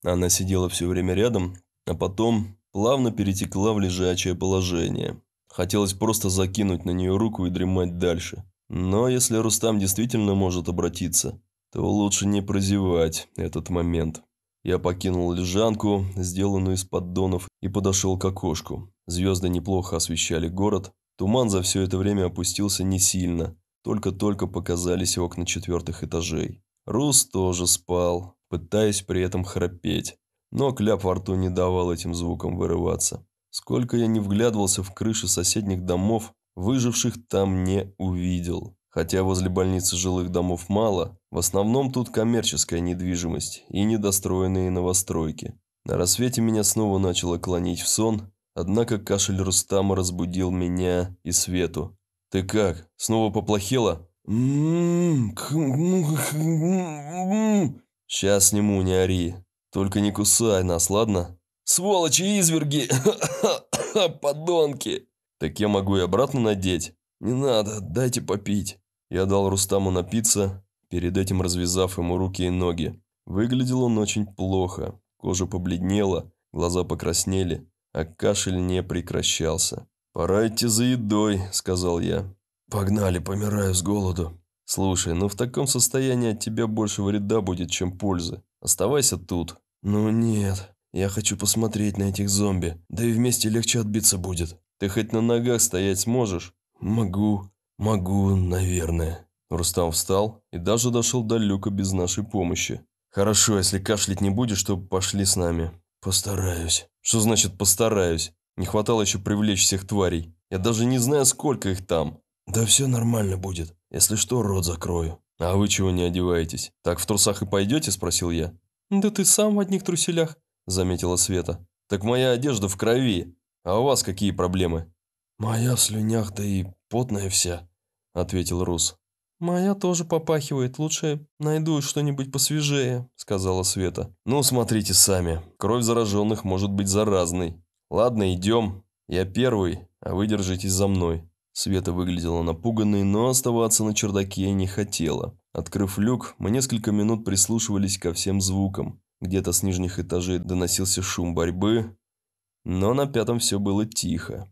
Она сидела все время рядом, а потом плавно перетекла в лежачее положение. Хотелось просто закинуть на нее руку и дремать дальше. Но если Рустам действительно может обратиться, то лучше не прозевать этот момент. Я покинул лежанку, сделанную из поддонов, и подошел к окошку. Звезды неплохо освещали город. Туман за все это время опустился не сильно. Только-только показались окна четвертых этажей. Рус тоже спал пытаясь при этом храпеть. Но кляп во рту не давал этим звукам вырываться. Сколько я не вглядывался в крыши соседних домов, выживших там не увидел. Хотя возле больницы жилых домов мало, в основном тут коммерческая недвижимость и недостроенные новостройки. На рассвете меня снова начало клонить в сон, однако кашель Рустама разбудил меня и Свету. «Ты как? Снова поплохело?» «М-м-м, м-м-м, «Сейчас сниму, не ори. Только не кусай нас, ладно?» «Сволочи, изверги! Подонки!» «Так я могу и обратно надеть?» «Не надо, дайте попить». Я дал Рустаму напиться, перед этим развязав ему руки и ноги. Выглядел он очень плохо. Кожа побледнела, глаза покраснели, а кашель не прекращался. «Пора идти за едой», — сказал я. «Погнали, помираю с голоду». «Слушай, ну в таком состоянии от тебя больше вреда будет, чем пользы. Оставайся тут». «Ну нет, я хочу посмотреть на этих зомби, да и вместе легче отбиться будет». «Ты хоть на ногах стоять сможешь?» «Могу, могу, наверное». Рустам встал и даже дошел до люка без нашей помощи. «Хорошо, если кашлять не будешь, то пошли с нами». «Постараюсь». «Что значит «постараюсь»?» Не хватало еще привлечь всех тварей. Я даже не знаю, сколько их там. Да все нормально будет. «Если что, рот закрою». «А вы чего не одеваетесь? Так в трусах и пойдете?» – спросил я. «Да ты сам в одних труселях», – заметила Света. «Так моя одежда в крови. А у вас какие проблемы?» «Моя в слюнях, да и потная вся», – ответил Рус. «Моя тоже попахивает. Лучше найду что-нибудь посвежее», – сказала Света. «Ну, смотрите сами. Кровь зараженных может быть заразной. Ладно, идем. Я первый, а вы держитесь за мной». Света выглядела напуганной, но оставаться на чердаке не хотела. Открыв люк, мы несколько минут прислушивались ко всем звукам. Где-то с нижних этажей доносился шум борьбы, но на пятом все было тихо.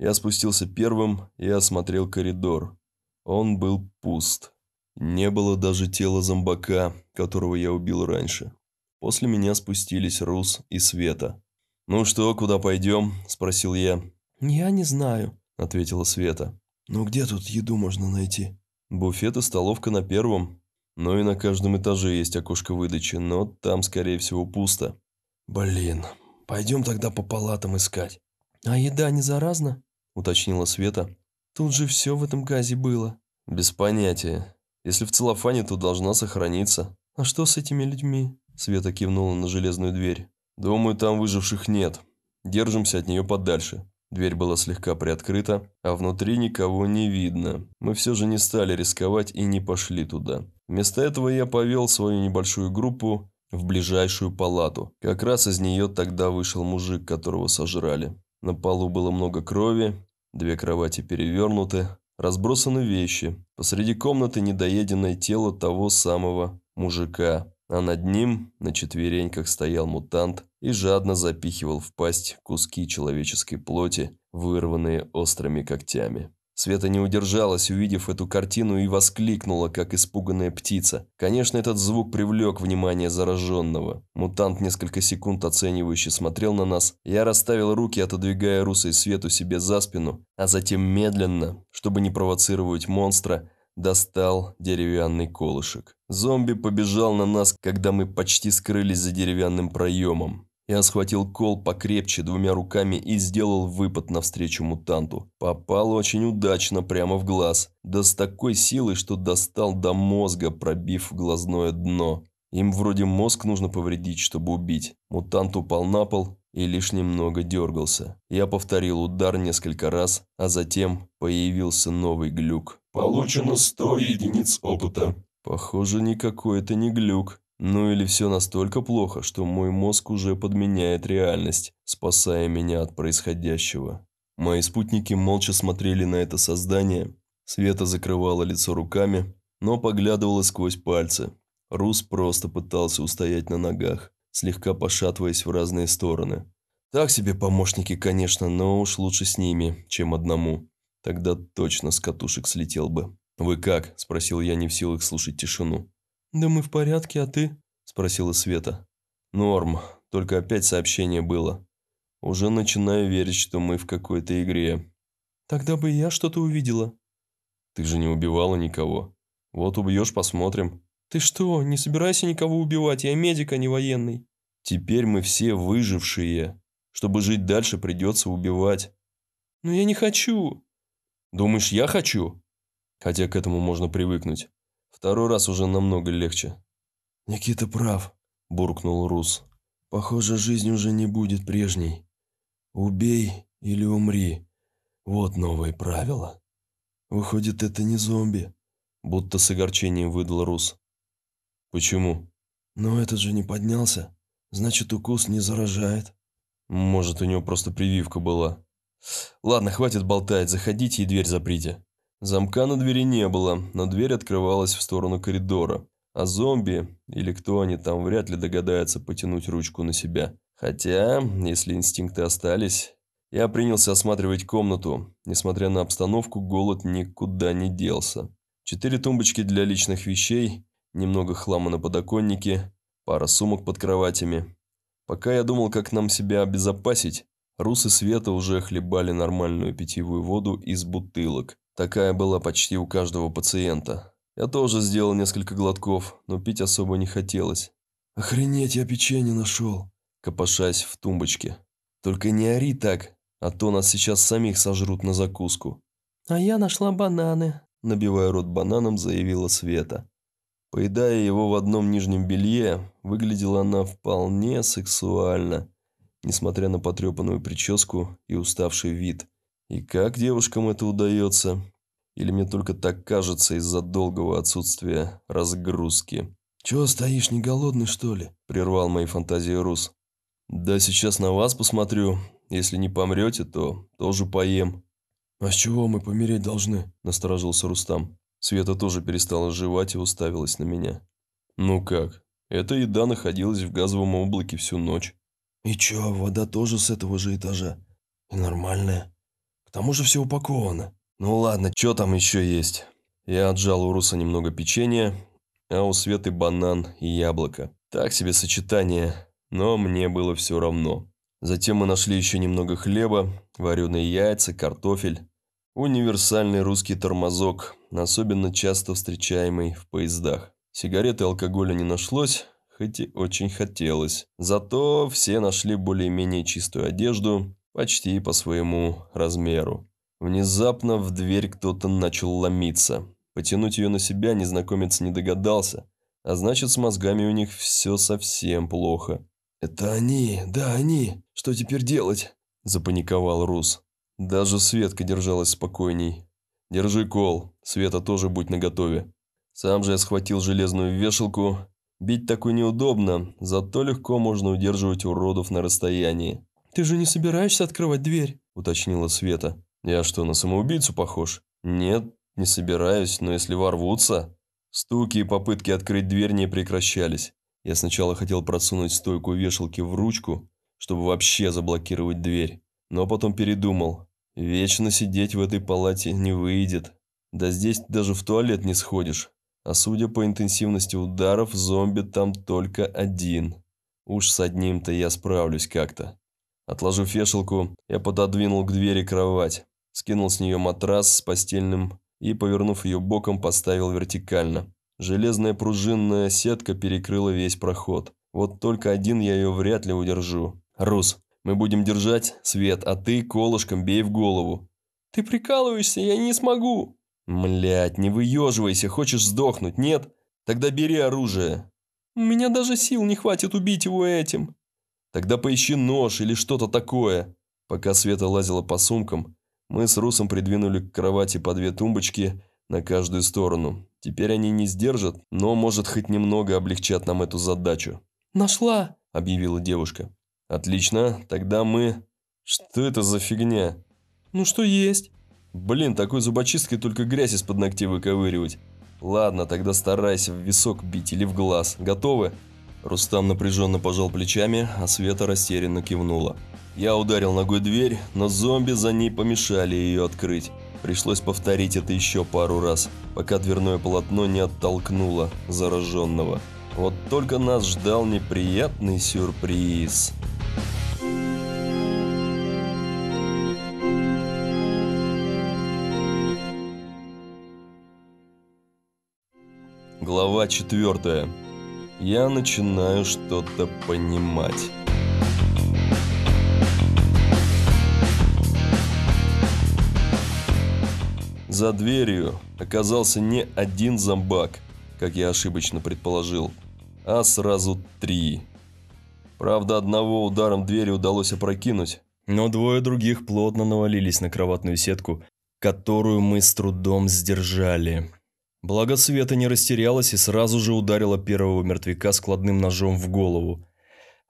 Я спустился первым и осмотрел коридор. Он был пуст. Не было даже тела зомбака, которого я убил раньше. После меня спустились Рус и Света. «Ну что, куда пойдем?» – спросил я. «Я не знаю», – ответила Света. «Ну где тут еду можно найти?» «Буфет и столовка на первом. Ну и на каждом этаже есть окошко выдачи, но там, скорее всего, пусто». «Блин, пойдем тогда по палатам искать». «А еда не заразна?» – уточнила Света. «Тут же все в этом газе было». «Без понятия. Если в целлофане, то должна сохраниться». «А что с этими людьми?» – Света кивнула на железную дверь. «Думаю, там выживших нет. Держимся от нее подальше. Дверь была слегка приоткрыта, а внутри никого не видно. Мы все же не стали рисковать и не пошли туда. Вместо этого я повел свою небольшую группу в ближайшую палату. Как раз из нее тогда вышел мужик, которого сожрали. На полу было много крови, две кровати перевернуты, разбросаны вещи. Посреди комнаты недоеденное тело того самого мужика а над ним на четвереньках стоял мутант и жадно запихивал в пасть куски человеческой плоти, вырванные острыми когтями. Света не удержалась, увидев эту картину, и воскликнула, как испуганная птица. Конечно, этот звук привлек внимание зараженного. Мутант несколько секунд оценивающе смотрел на нас. Я расставил руки, отодвигая и Свету себе за спину, а затем медленно, чтобы не провоцировать монстра, достал деревянный колышек. Зомби побежал на нас, когда мы почти скрылись за деревянным проемом. Я схватил кол покрепче двумя руками и сделал выпад навстречу мутанту. Попал очень удачно прямо в глаз, да с такой силой, что достал до мозга, пробив глазное дно. Им вроде мозг нужно повредить, чтобы убить. Мутант упал на пол и лишь немного дергался. Я повторил удар несколько раз, а затем появился новый глюк. Получено 100 единиц опыта. Похоже, никакой это не глюк. Ну или все настолько плохо, что мой мозг уже подменяет реальность, спасая меня от происходящего. Мои спутники молча смотрели на это создание. Света закрывала лицо руками, но поглядывала сквозь пальцы. Рус просто пытался устоять на ногах, слегка пошатываясь в разные стороны. Так себе помощники, конечно, но уж лучше с ними, чем одному. Тогда точно с катушек слетел бы. «Вы как?» – спросил я, не в силах слушать тишину. «Да мы в порядке, а ты?» – спросила Света. «Норм, только опять сообщение было. Уже начинаю верить, что мы в какой-то игре». «Тогда бы я что-то увидела». «Ты же не убивала никого. Вот убьешь, посмотрим». «Ты что, не собирайся никого убивать, я медик, а не военный». «Теперь мы все выжившие. Чтобы жить дальше, придется убивать». «Но я не хочу», Думаешь, я хочу? Хотя к этому можно привыкнуть. Второй раз уже намного легче. Никита прав, буркнул Рус. Похоже, жизнь уже не будет прежней. Убей или умри. Вот новое правило. Выходит, это не зомби. Будто с огорчением выдал Рус. Почему? Но этот же не поднялся. Значит, укус не заражает. Может, у него просто прививка была. Ладно, хватит болтать, заходите и дверь заприте. Замка на двери не было, но дверь открывалась в сторону коридора. А зомби, или кто они там, вряд ли догадаются потянуть ручку на себя. Хотя, если инстинкты остались... Я принялся осматривать комнату. Несмотря на обстановку, голод никуда не делся. Четыре тумбочки для личных вещей, немного хлама на подоконнике, пара сумок под кроватями. Пока я думал, как нам себя обезопасить, Русы света уже хлебали нормальную питьевую воду из бутылок. Такая была почти у каждого пациента. Я тоже сделал несколько глотков, но пить особо не хотелось. «Охренеть, я печенье нашел!» Копошась в тумбочке. «Только не ори так, а то нас сейчас самих сожрут на закуску». «А я нашла бананы», – набивая рот бананом, заявила Света. Поедая его в одном нижнем белье, выглядела она вполне сексуально – несмотря на потрепанную прическу и уставший вид. И как девушкам это удается? Или мне только так кажется из-за долгого отсутствия разгрузки? «Чего стоишь, не голодный, что ли?» – прервал мои фантазии Рус. «Да сейчас на вас посмотрю. Если не помрете, то тоже поем». «А с чего мы помереть должны?» – насторожился Рустам. Света тоже перестала жевать и уставилась на меня. «Ну как? Эта еда находилась в газовом облаке всю ночь. И чё, вода тоже с этого же этажа? И нормальная. К тому же все упаковано. Ну ладно, чё там еще есть? Я отжал у Руса немного печенья, а у Светы банан и яблоко. Так себе сочетание, но мне было все равно. Затем мы нашли еще немного хлеба, вареные яйца, картофель. Универсальный русский тормозок, особенно часто встречаемый в поездах. Сигарет и алкоголя не нашлось, хоть и очень хотелось. Зато все нашли более-менее чистую одежду, почти по своему размеру. Внезапно в дверь кто-то начал ломиться. Потянуть ее на себя незнакомец не догадался, а значит с мозгами у них все совсем плохо. «Это они, да они, что теперь делать?» – запаниковал Рус. Даже Светка держалась спокойней. «Держи кол, Света тоже будь наготове». Сам же я схватил железную вешалку Бить такой неудобно, зато легко можно удерживать уродов на расстоянии. «Ты же не собираешься открывать дверь?» – уточнила Света. «Я что, на самоубийцу похож?» «Нет, не собираюсь, но если ворвутся...» Стуки и попытки открыть дверь не прекращались. Я сначала хотел просунуть стойку вешалки в ручку, чтобы вообще заблокировать дверь, но потом передумал. Вечно сидеть в этой палате не выйдет. Да здесь даже в туалет не сходишь. А судя по интенсивности ударов, зомби там только один. Уж с одним-то я справлюсь как-то. Отложив вешалку, я пододвинул к двери кровать, скинул с нее матрас с постельным и, повернув ее боком, поставил вертикально. Железная пружинная сетка перекрыла весь проход. Вот только один я ее вряд ли удержу. «Рус, мы будем держать свет, а ты колышком бей в голову». «Ты прикалываешься, я не смогу!» «Млядь, не выеживайся, хочешь сдохнуть, нет? Тогда бери оружие». «У меня даже сил не хватит убить его этим». «Тогда поищи нож или что-то такое». Пока Света лазила по сумкам, мы с Русом придвинули к кровати по две тумбочки на каждую сторону. Теперь они не сдержат, но, может, хоть немного облегчат нам эту задачу. «Нашла!» – объявила девушка. «Отлично, тогда мы...» «Что это за фигня?» «Ну что есть?» Блин, такой зубочисткой только грязь из-под ногтей выковыривать. Ладно, тогда старайся в висок бить или в глаз. Готовы? Рустам напряженно пожал плечами, а Света растерянно кивнула. Я ударил ногой дверь, но зомби за ней помешали ее открыть. Пришлось повторить это еще пару раз, пока дверное полотно не оттолкнуло зараженного. Вот только нас ждал неприятный сюрприз. Глава 4. Я начинаю что-то понимать. За дверью оказался не один зомбак, как я ошибочно предположил, а сразу три. Правда, одного ударом двери удалось опрокинуть, но двое других плотно навалились на кроватную сетку, которую мы с трудом сдержали. Благо Света не растерялась и сразу же ударила первого мертвяка складным ножом в голову.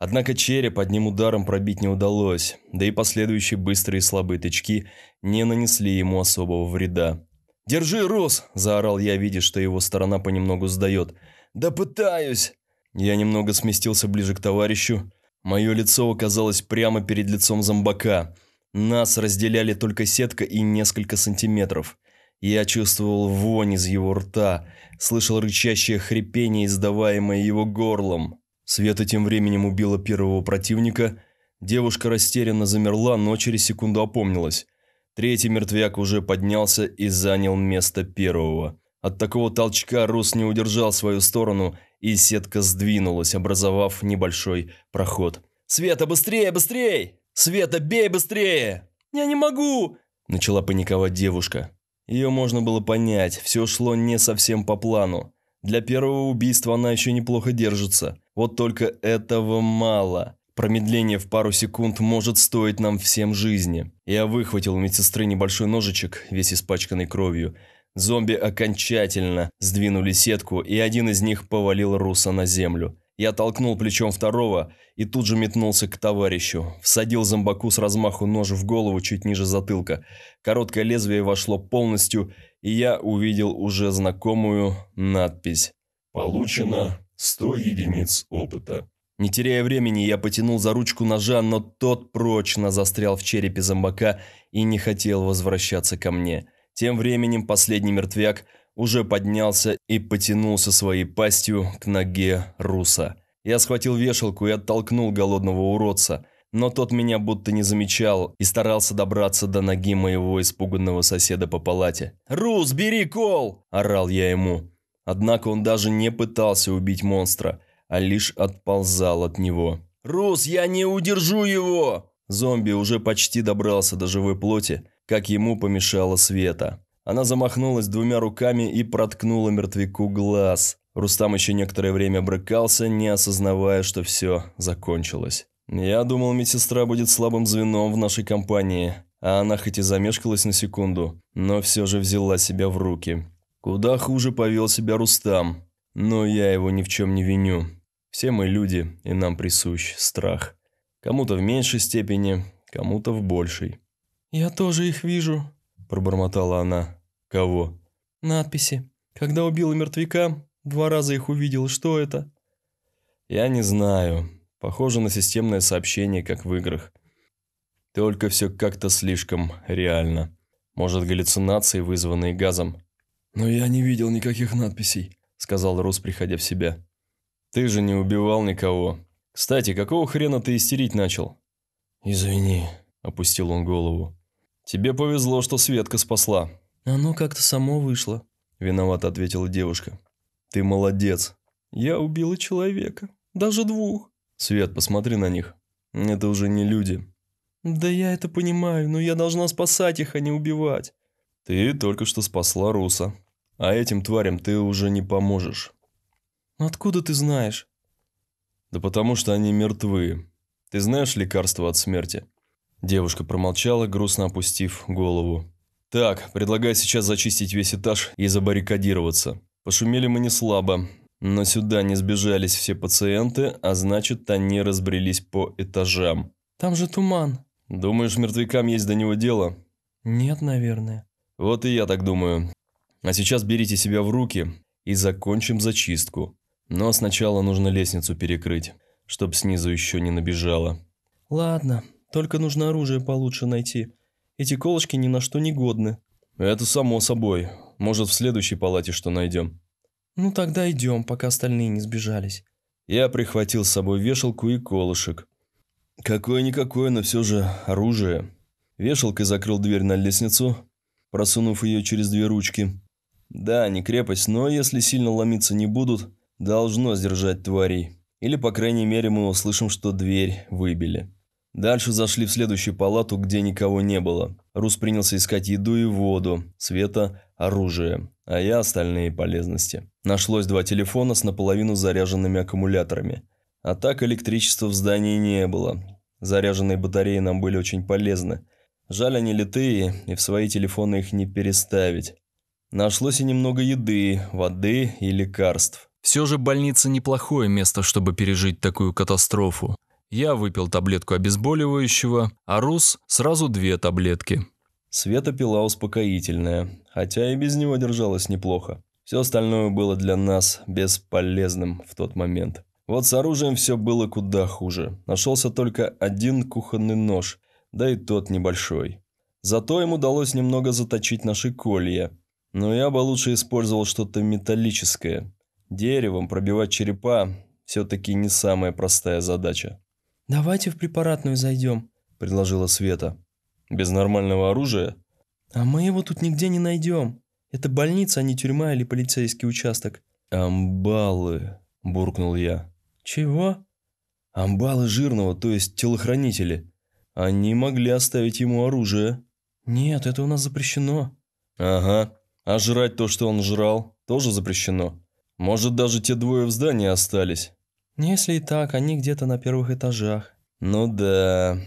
Однако череп одним ударом пробить не удалось, да и последующие быстрые и слабые тычки не нанесли ему особого вреда. «Держи, Рос!» – заорал я, видя, что его сторона понемногу сдает. «Да пытаюсь!» Я немного сместился ближе к товарищу. Мое лицо оказалось прямо перед лицом зомбака. Нас разделяли только сетка и несколько сантиметров – я чувствовал вонь из его рта, слышал рычащее хрипение, издаваемое его горлом. Света тем временем убила первого противника. Девушка растерянно замерла, но через секунду опомнилась. Третий мертвяк уже поднялся и занял место первого. От такого толчка Рус не удержал свою сторону, и сетка сдвинулась, образовав небольшой проход. «Света, быстрее, быстрее! Света, бей быстрее!» «Я не могу!» – начала паниковать девушка. Ее можно было понять, все шло не совсем по плану. Для первого убийства она еще неплохо держится. Вот только этого мало. Промедление в пару секунд может стоить нам всем жизни. Я выхватил у медсестры небольшой ножичек, весь испачканный кровью. Зомби окончательно сдвинули сетку, и один из них повалил Руса на землю. Я толкнул плечом второго и тут же метнулся к товарищу. Всадил зомбаку с размаху нож в голову чуть ниже затылка. Короткое лезвие вошло полностью, и я увидел уже знакомую надпись. «Получено 100 единиц опыта». Не теряя времени, я потянул за ручку ножа, но тот прочно застрял в черепе зомбака и не хотел возвращаться ко мне. Тем временем последний мертвяк – уже поднялся и потянулся своей пастью к ноге руса. Я схватил вешалку и оттолкнул голодного уродца, но тот меня будто не замечал и старался добраться до ноги моего испуганного соседа по палате. «Рус, бери кол!» – орал я ему. Однако он даже не пытался убить монстра, а лишь отползал от него. «Рус, я не удержу его!» Зомби уже почти добрался до живой плоти, как ему помешала света. Она замахнулась двумя руками и проткнула мертвяку глаз. Рустам еще некоторое время брыкался, не осознавая, что все закончилось. «Я думал, медсестра будет слабым звеном в нашей компании», а она хоть и замешкалась на секунду, но все же взяла себя в руки. Куда хуже повел себя Рустам, но я его ни в чем не виню. Все мы люди, и нам присущ страх. Кому-то в меньшей степени, кому-то в большей. «Я тоже их вижу», – пробормотала она. «Кого?» «Надписи. Когда убила мертвяка, два раза их увидел. Что это?» «Я не знаю. Похоже на системное сообщение, как в играх. Только все как-то слишком реально. Может, галлюцинации, вызванные газом?» «Но я не видел никаких надписей», – сказал Рус, приходя в себя. «Ты же не убивал никого. Кстати, какого хрена ты истерить начал?» «Извини», – опустил он голову. «Тебе повезло, что Светка спасла». «Оно как-то само вышло», – виновато ответила девушка. «Ты молодец». «Я убила человека. Даже двух». «Свет, посмотри на них. Это уже не люди». «Да я это понимаю, но я должна спасать их, а не убивать». «Ты только что спасла Руса. А этим тварям ты уже не поможешь». «Откуда ты знаешь?» «Да потому что они мертвы. Ты знаешь лекарство от смерти?» Девушка промолчала, грустно опустив голову. «Так, предлагаю сейчас зачистить весь этаж и забаррикадироваться. Пошумели мы не слабо, но сюда не сбежались все пациенты, а значит, они разбрелись по этажам». «Там же туман». «Думаешь, мертвякам есть до него дело?» «Нет, наверное». «Вот и я так думаю. А сейчас берите себя в руки и закончим зачистку. Но сначала нужно лестницу перекрыть, чтоб снизу еще не набежало». «Ладно», только нужно оружие получше найти. Эти колочки ни на что не годны». «Это само собой. Может, в следующей палате что найдем». «Ну тогда идем, пока остальные не сбежались». Я прихватил с собой вешалку и колышек. Какое-никакое, но все же оружие. Вешалкой закрыл дверь на лестницу, просунув ее через две ручки. Да, не крепость, но если сильно ломиться не будут, должно сдержать тварей. Или, по крайней мере, мы услышим, что дверь выбили. Дальше зашли в следующую палату, где никого не было. Рус принялся искать еду и воду, света, оружие, а я остальные полезности. Нашлось два телефона с наполовину заряженными аккумуляторами. А так электричества в здании не было. Заряженные батареи нам были очень полезны. Жаль, они литые, и в свои телефоны их не переставить. Нашлось и немного еды, воды и лекарств. Все же больница неплохое место, чтобы пережить такую катастрофу. Я выпил таблетку обезболивающего, а Рус сразу две таблетки. Света пила успокоительное, хотя и без него держалась неплохо. Все остальное было для нас бесполезным в тот момент. Вот с оружием все было куда хуже. Нашелся только один кухонный нож, да и тот небольшой. Зато им удалось немного заточить наши колья. Но я бы лучше использовал что-то металлическое. Деревом пробивать черепа – все-таки не самая простая задача. «Давайте в препаратную зайдем», – предложила Света. «Без нормального оружия?» «А мы его тут нигде не найдем. Это больница, а не тюрьма или полицейский участок». «Амбалы», – буркнул я. «Чего?» «Амбалы жирного, то есть телохранители. Они могли оставить ему оружие». «Нет, это у нас запрещено». «Ага. А жрать то, что он жрал, тоже запрещено. Может, даже те двое в здании остались. Ну, если и так, они где-то на первых этажах. Ну да.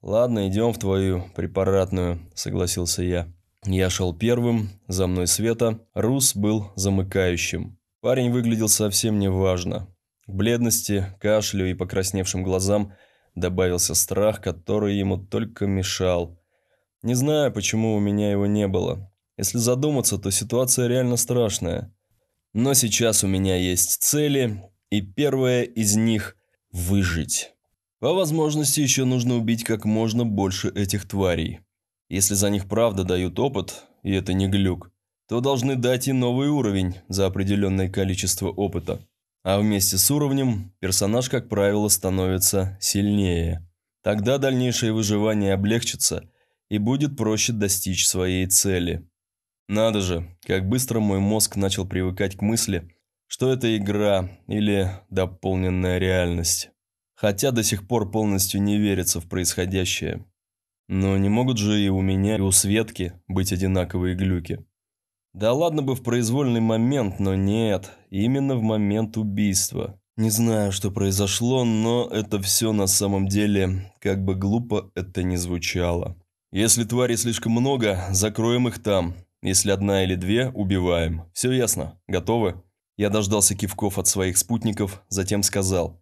Ладно, идем в твою препаратную, согласился я. Я шел первым, за мной Света, Рус был замыкающим. Парень выглядел совсем неважно. К бледности, кашлю и покрасневшим глазам добавился страх, который ему только мешал. Не знаю, почему у меня его не было. Если задуматься, то ситуация реально страшная. Но сейчас у меня есть цели, и первое из них – выжить. По возможности еще нужно убить как можно больше этих тварей. Если за них правда дают опыт, и это не глюк, то должны дать и новый уровень за определенное количество опыта. А вместе с уровнем персонаж, как правило, становится сильнее. Тогда дальнейшее выживание облегчится и будет проще достичь своей цели. Надо же, как быстро мой мозг начал привыкать к мысли, что это игра или дополненная реальность. Хотя до сих пор полностью не верится в происходящее. Но не могут же и у меня, и у Светки быть одинаковые глюки. Да ладно бы в произвольный момент, но нет, именно в момент убийства. Не знаю, что произошло, но это все на самом деле, как бы глупо это ни звучало. Если тварей слишком много, закроем их там. Если одна или две, убиваем. Все ясно? Готовы? Я дождался кивков от своих спутников, затем сказал.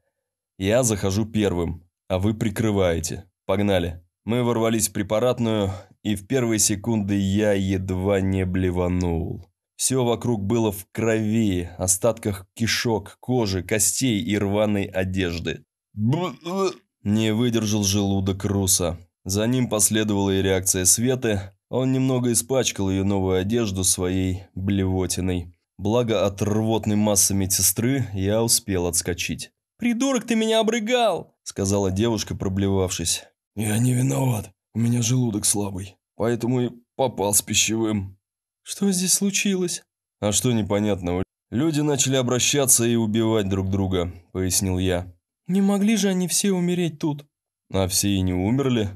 «Я захожу первым, а вы прикрываете. Погнали». Мы ворвались в препаратную, и в первые секунды я едва не блеванул. Все вокруг было в крови, остатках кишок, кожи, костей и рваной одежды. Не выдержал желудок Руса. За ним последовала и реакция Светы. Он немного испачкал ее новую одежду своей блевотиной. Благо от рвотной массы медсестры я успел отскочить. «Придурок, ты меня обрыгал!» – сказала девушка, проблевавшись. «Я не виноват. У меня желудок слабый, поэтому и попал с пищевым». «Что здесь случилось?» «А что непонятного? Люди начали обращаться и убивать друг друга», – пояснил я. «Не могли же они все умереть тут?» «А все и не умерли.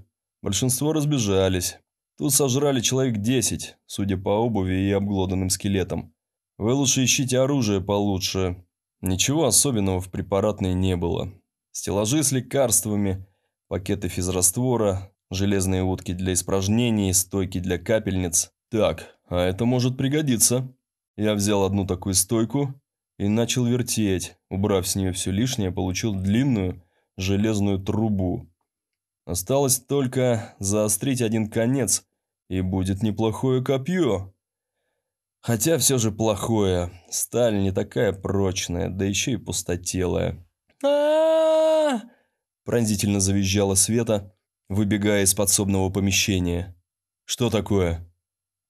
Большинство разбежались. Тут сожрали человек десять, судя по обуви и обглоданным скелетам. Вы лучше ищите оружие получше. Ничего особенного в препаратной не было. Стеллажи с лекарствами, пакеты физраствора, железные утки для испражнений, стойки для капельниц. Так, а это может пригодиться. Я взял одну такую стойку и начал вертеть. Убрав с нее все лишнее, получил длинную железную трубу. Осталось только заострить один конец, и будет неплохое копье. Хотя все же плохое. Сталь не такая прочная, да еще и пустотелая. а пронзительно завизжала Света, выбегая из подсобного помещения. «Что такое?»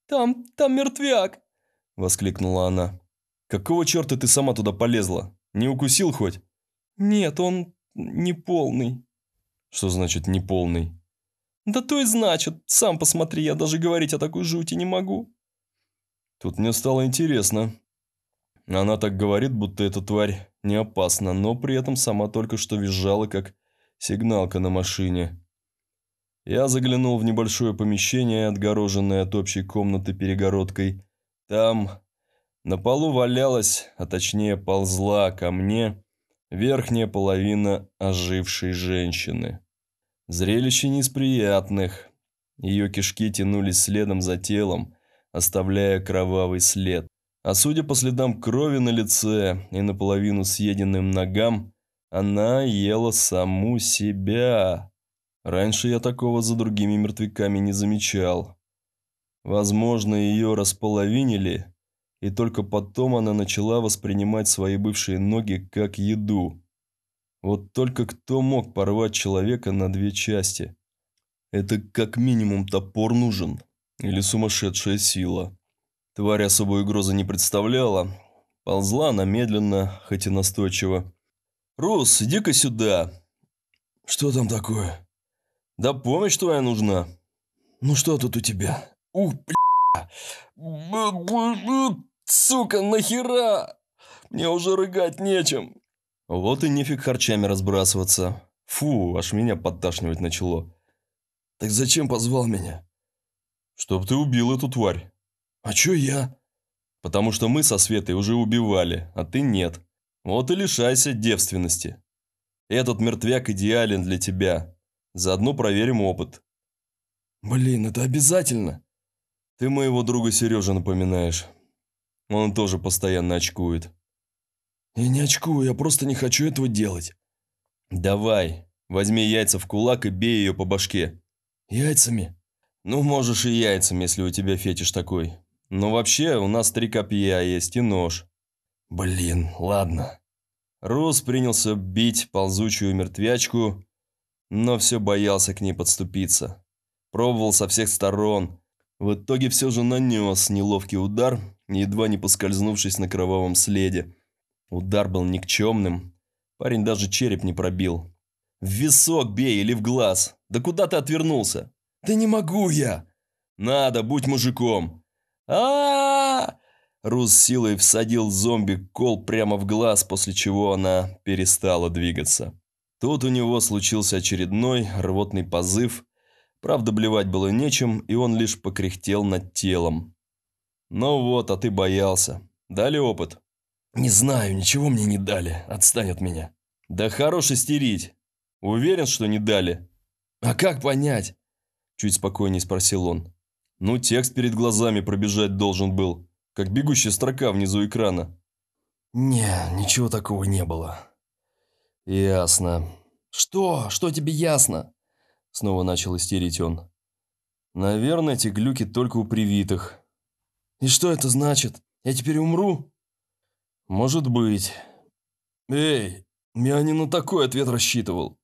«Там, там мертвяк!» – воскликнула она. «Какого черта ты сама туда полезла? Не укусил хоть?» «Нет, он неполный». «Что значит неполный?» «Да то и значит. Сам посмотри, я даже говорить о такой жути не могу». Тут мне стало интересно. Она так говорит, будто эта тварь не опасна, но при этом сама только что визжала, как сигналка на машине. Я заглянул в небольшое помещение, отгороженное от общей комнаты перегородкой. Там на полу валялась, а точнее ползла ко мне, верхняя половина ожившей женщины. Зрелище не из приятных. Ее кишки тянулись следом за телом, оставляя кровавый след. А судя по следам крови на лице и наполовину съеденным ногам, она ела саму себя. Раньше я такого за другими мертвяками не замечал. Возможно, ее располовинили, и только потом она начала воспринимать свои бывшие ноги как еду. Вот только кто мог порвать человека на две части? Это как минимум топор нужен. Или сумасшедшая сила. Тварь особой угрозы не представляла. Ползла она медленно, хоть и настойчиво. «Рус, иди-ка сюда!» «Что там такое?» «Да помощь твоя нужна!» «Ну что тут у тебя?» «Ух, бля! Сука, нахера! Мне уже рыгать нечем!» Вот и нефиг харчами разбрасываться. Фу, аж меня подташнивать начало. «Так зачем позвал меня?» «Чтоб ты убил эту тварь». «А чё я?» «Потому что мы со Светой уже убивали, а ты нет. Вот и лишайся девственности. Этот мертвяк идеален для тебя. Заодно проверим опыт». «Блин, это обязательно!» «Ты моего друга Сережа напоминаешь. Он тоже постоянно очкует». «Я не очкую, я просто не хочу этого делать». «Давай, возьми яйца в кулак и бей её по башке». «Яйцами?» Ну, можешь и яйцам, если у тебя фетиш такой. Но вообще, у нас три копья есть и нож. Блин, ладно. Рус принялся бить ползучую мертвячку, но все боялся к ней подступиться. Пробовал со всех сторон. В итоге все же нанес неловкий удар, едва не поскользнувшись на кровавом следе. Удар был никчемным. Парень даже череп не пробил. «В висок бей или в глаз! Да куда ты отвернулся?» «Да не могу я!» «Надо, будь мужиком!» а Рус силой всадил зомби кол прямо в глаз, после чего она перестала двигаться. Тут у него случился очередной рвотный позыв. Правда, блевать было нечем, и он лишь покряхтел над телом. «Ну вот, а ты боялся. Дали опыт?» «Не знаю, ничего мне не дали. Отстань от меня». «Да хорош истерить. Уверен, что не дали?» «А как понять? Чуть спокойнее спросил он. Ну, текст перед глазами пробежать должен был, как бегущая строка внизу экрана. Не, ничего такого не было. Ясно. Что? Что тебе ясно? Снова начал истерить он. Наверное, эти глюки только у привитых. И что это значит? Я теперь умру? Может быть. Эй, я не на такой ответ рассчитывал.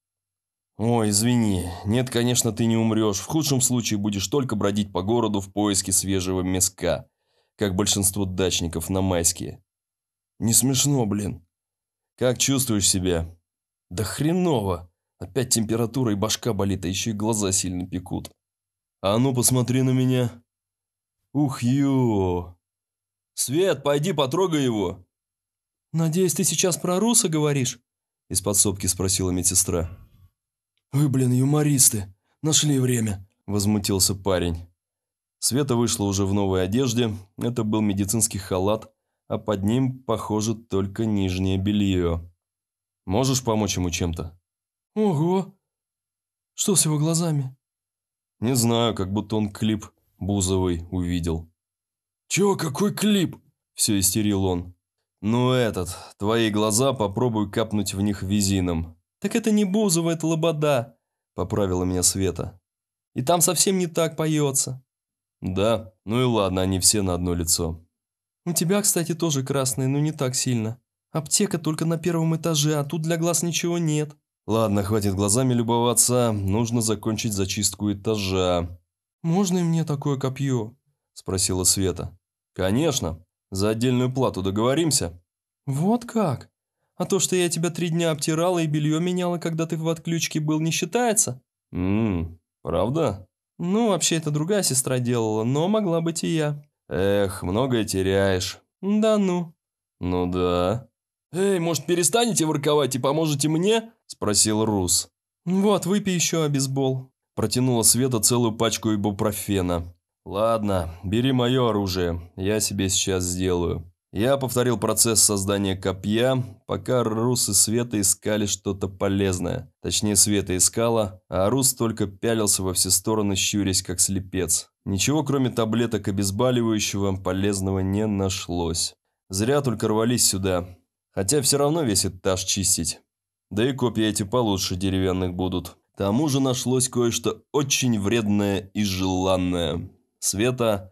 «Ой, извини. Нет, конечно, ты не умрешь. В худшем случае будешь только бродить по городу в поиске свежего мяска, как большинство дачников на майские». «Не смешно, блин». «Как чувствуешь себя?» «Да хреново. Опять температура и башка болит, а еще и глаза сильно пекут». «А ну, посмотри на меня». «Ух, ё!» «Свет, пойди потрогай его!» «Надеюсь, ты сейчас про Руса говоришь?» Из подсобки спросила медсестра. Вы, блин, юмористы! Нашли время!» – возмутился парень. Света вышла уже в новой одежде, это был медицинский халат, а под ним, похоже, только нижнее белье. «Можешь помочь ему чем-то?» «Ого! Что с его глазами?» «Не знаю, как будто он клип бузовый увидел». Чё, какой клип?» – все истерил он. «Ну этот, твои глаза попробуй капнуть в них визином». «Так это не Бузова, это Лобода», – поправила меня Света. «И там совсем не так поется». «Да, ну и ладно, они все на одно лицо». «У тебя, кстати, тоже красные, но не так сильно. Аптека только на первом этаже, а тут для глаз ничего нет». «Ладно, хватит глазами любоваться, нужно закончить зачистку этажа». «Можно и мне такое копье?» – спросила Света. «Конечно, за отдельную плату договоримся». «Вот как?» А то, что я тебя три дня обтирала и белье меняла, когда ты в отключке был, не считается?» «Ммм, правда?» «Ну, вообще, это другая сестра делала, но могла быть и я». «Эх, многое теряешь». «Да ну». «Ну да». «Эй, может, перестанете ворковать и поможете мне?» – спросил Рус. «Вот, выпей еще обезбол». Протянула Света целую пачку ибупрофена. «Ладно, бери мое оружие, я себе сейчас сделаю». Я повторил процесс создания копья, пока Рус и Света искали что-то полезное. Точнее, Света искала, а Рус только пялился во все стороны, щурясь как слепец. Ничего, кроме таблеток обезболивающего, полезного не нашлось. Зря только рвались сюда. Хотя все равно весь этаж чистить. Да и копья эти получше деревянных будут. К тому же нашлось кое-что очень вредное и желанное. Света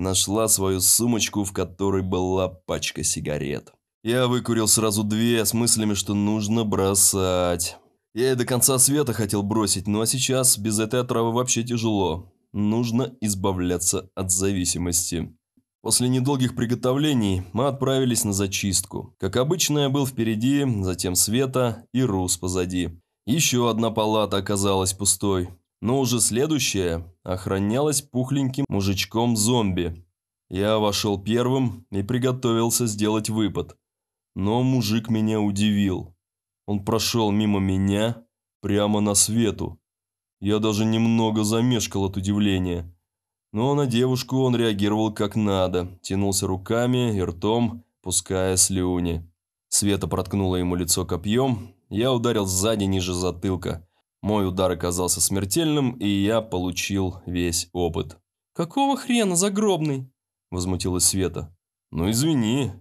Нашла свою сумочку, в которой была пачка сигарет. Я выкурил сразу две с мыслями, что нужно бросать. Я и до конца света хотел бросить, ну а сейчас без этой отравы вообще тяжело. Нужно избавляться от зависимости. После недолгих приготовлений мы отправились на зачистку. Как обычно, я был впереди, затем Света и Рус позади. Еще одна палата оказалась пустой но уже следующее охранялось пухленьким мужичком-зомби. Я вошел первым и приготовился сделать выпад. Но мужик меня удивил. Он прошел мимо меня, прямо на свету. Я даже немного замешкал от удивления. Но на девушку он реагировал как надо, тянулся руками и ртом, пуская слюни. Света проткнула ему лицо копьем, я ударил сзади ниже затылка – мой удар оказался смертельным, и я получил весь опыт. «Какого хрена загробный?» – возмутилась Света. «Ну извини,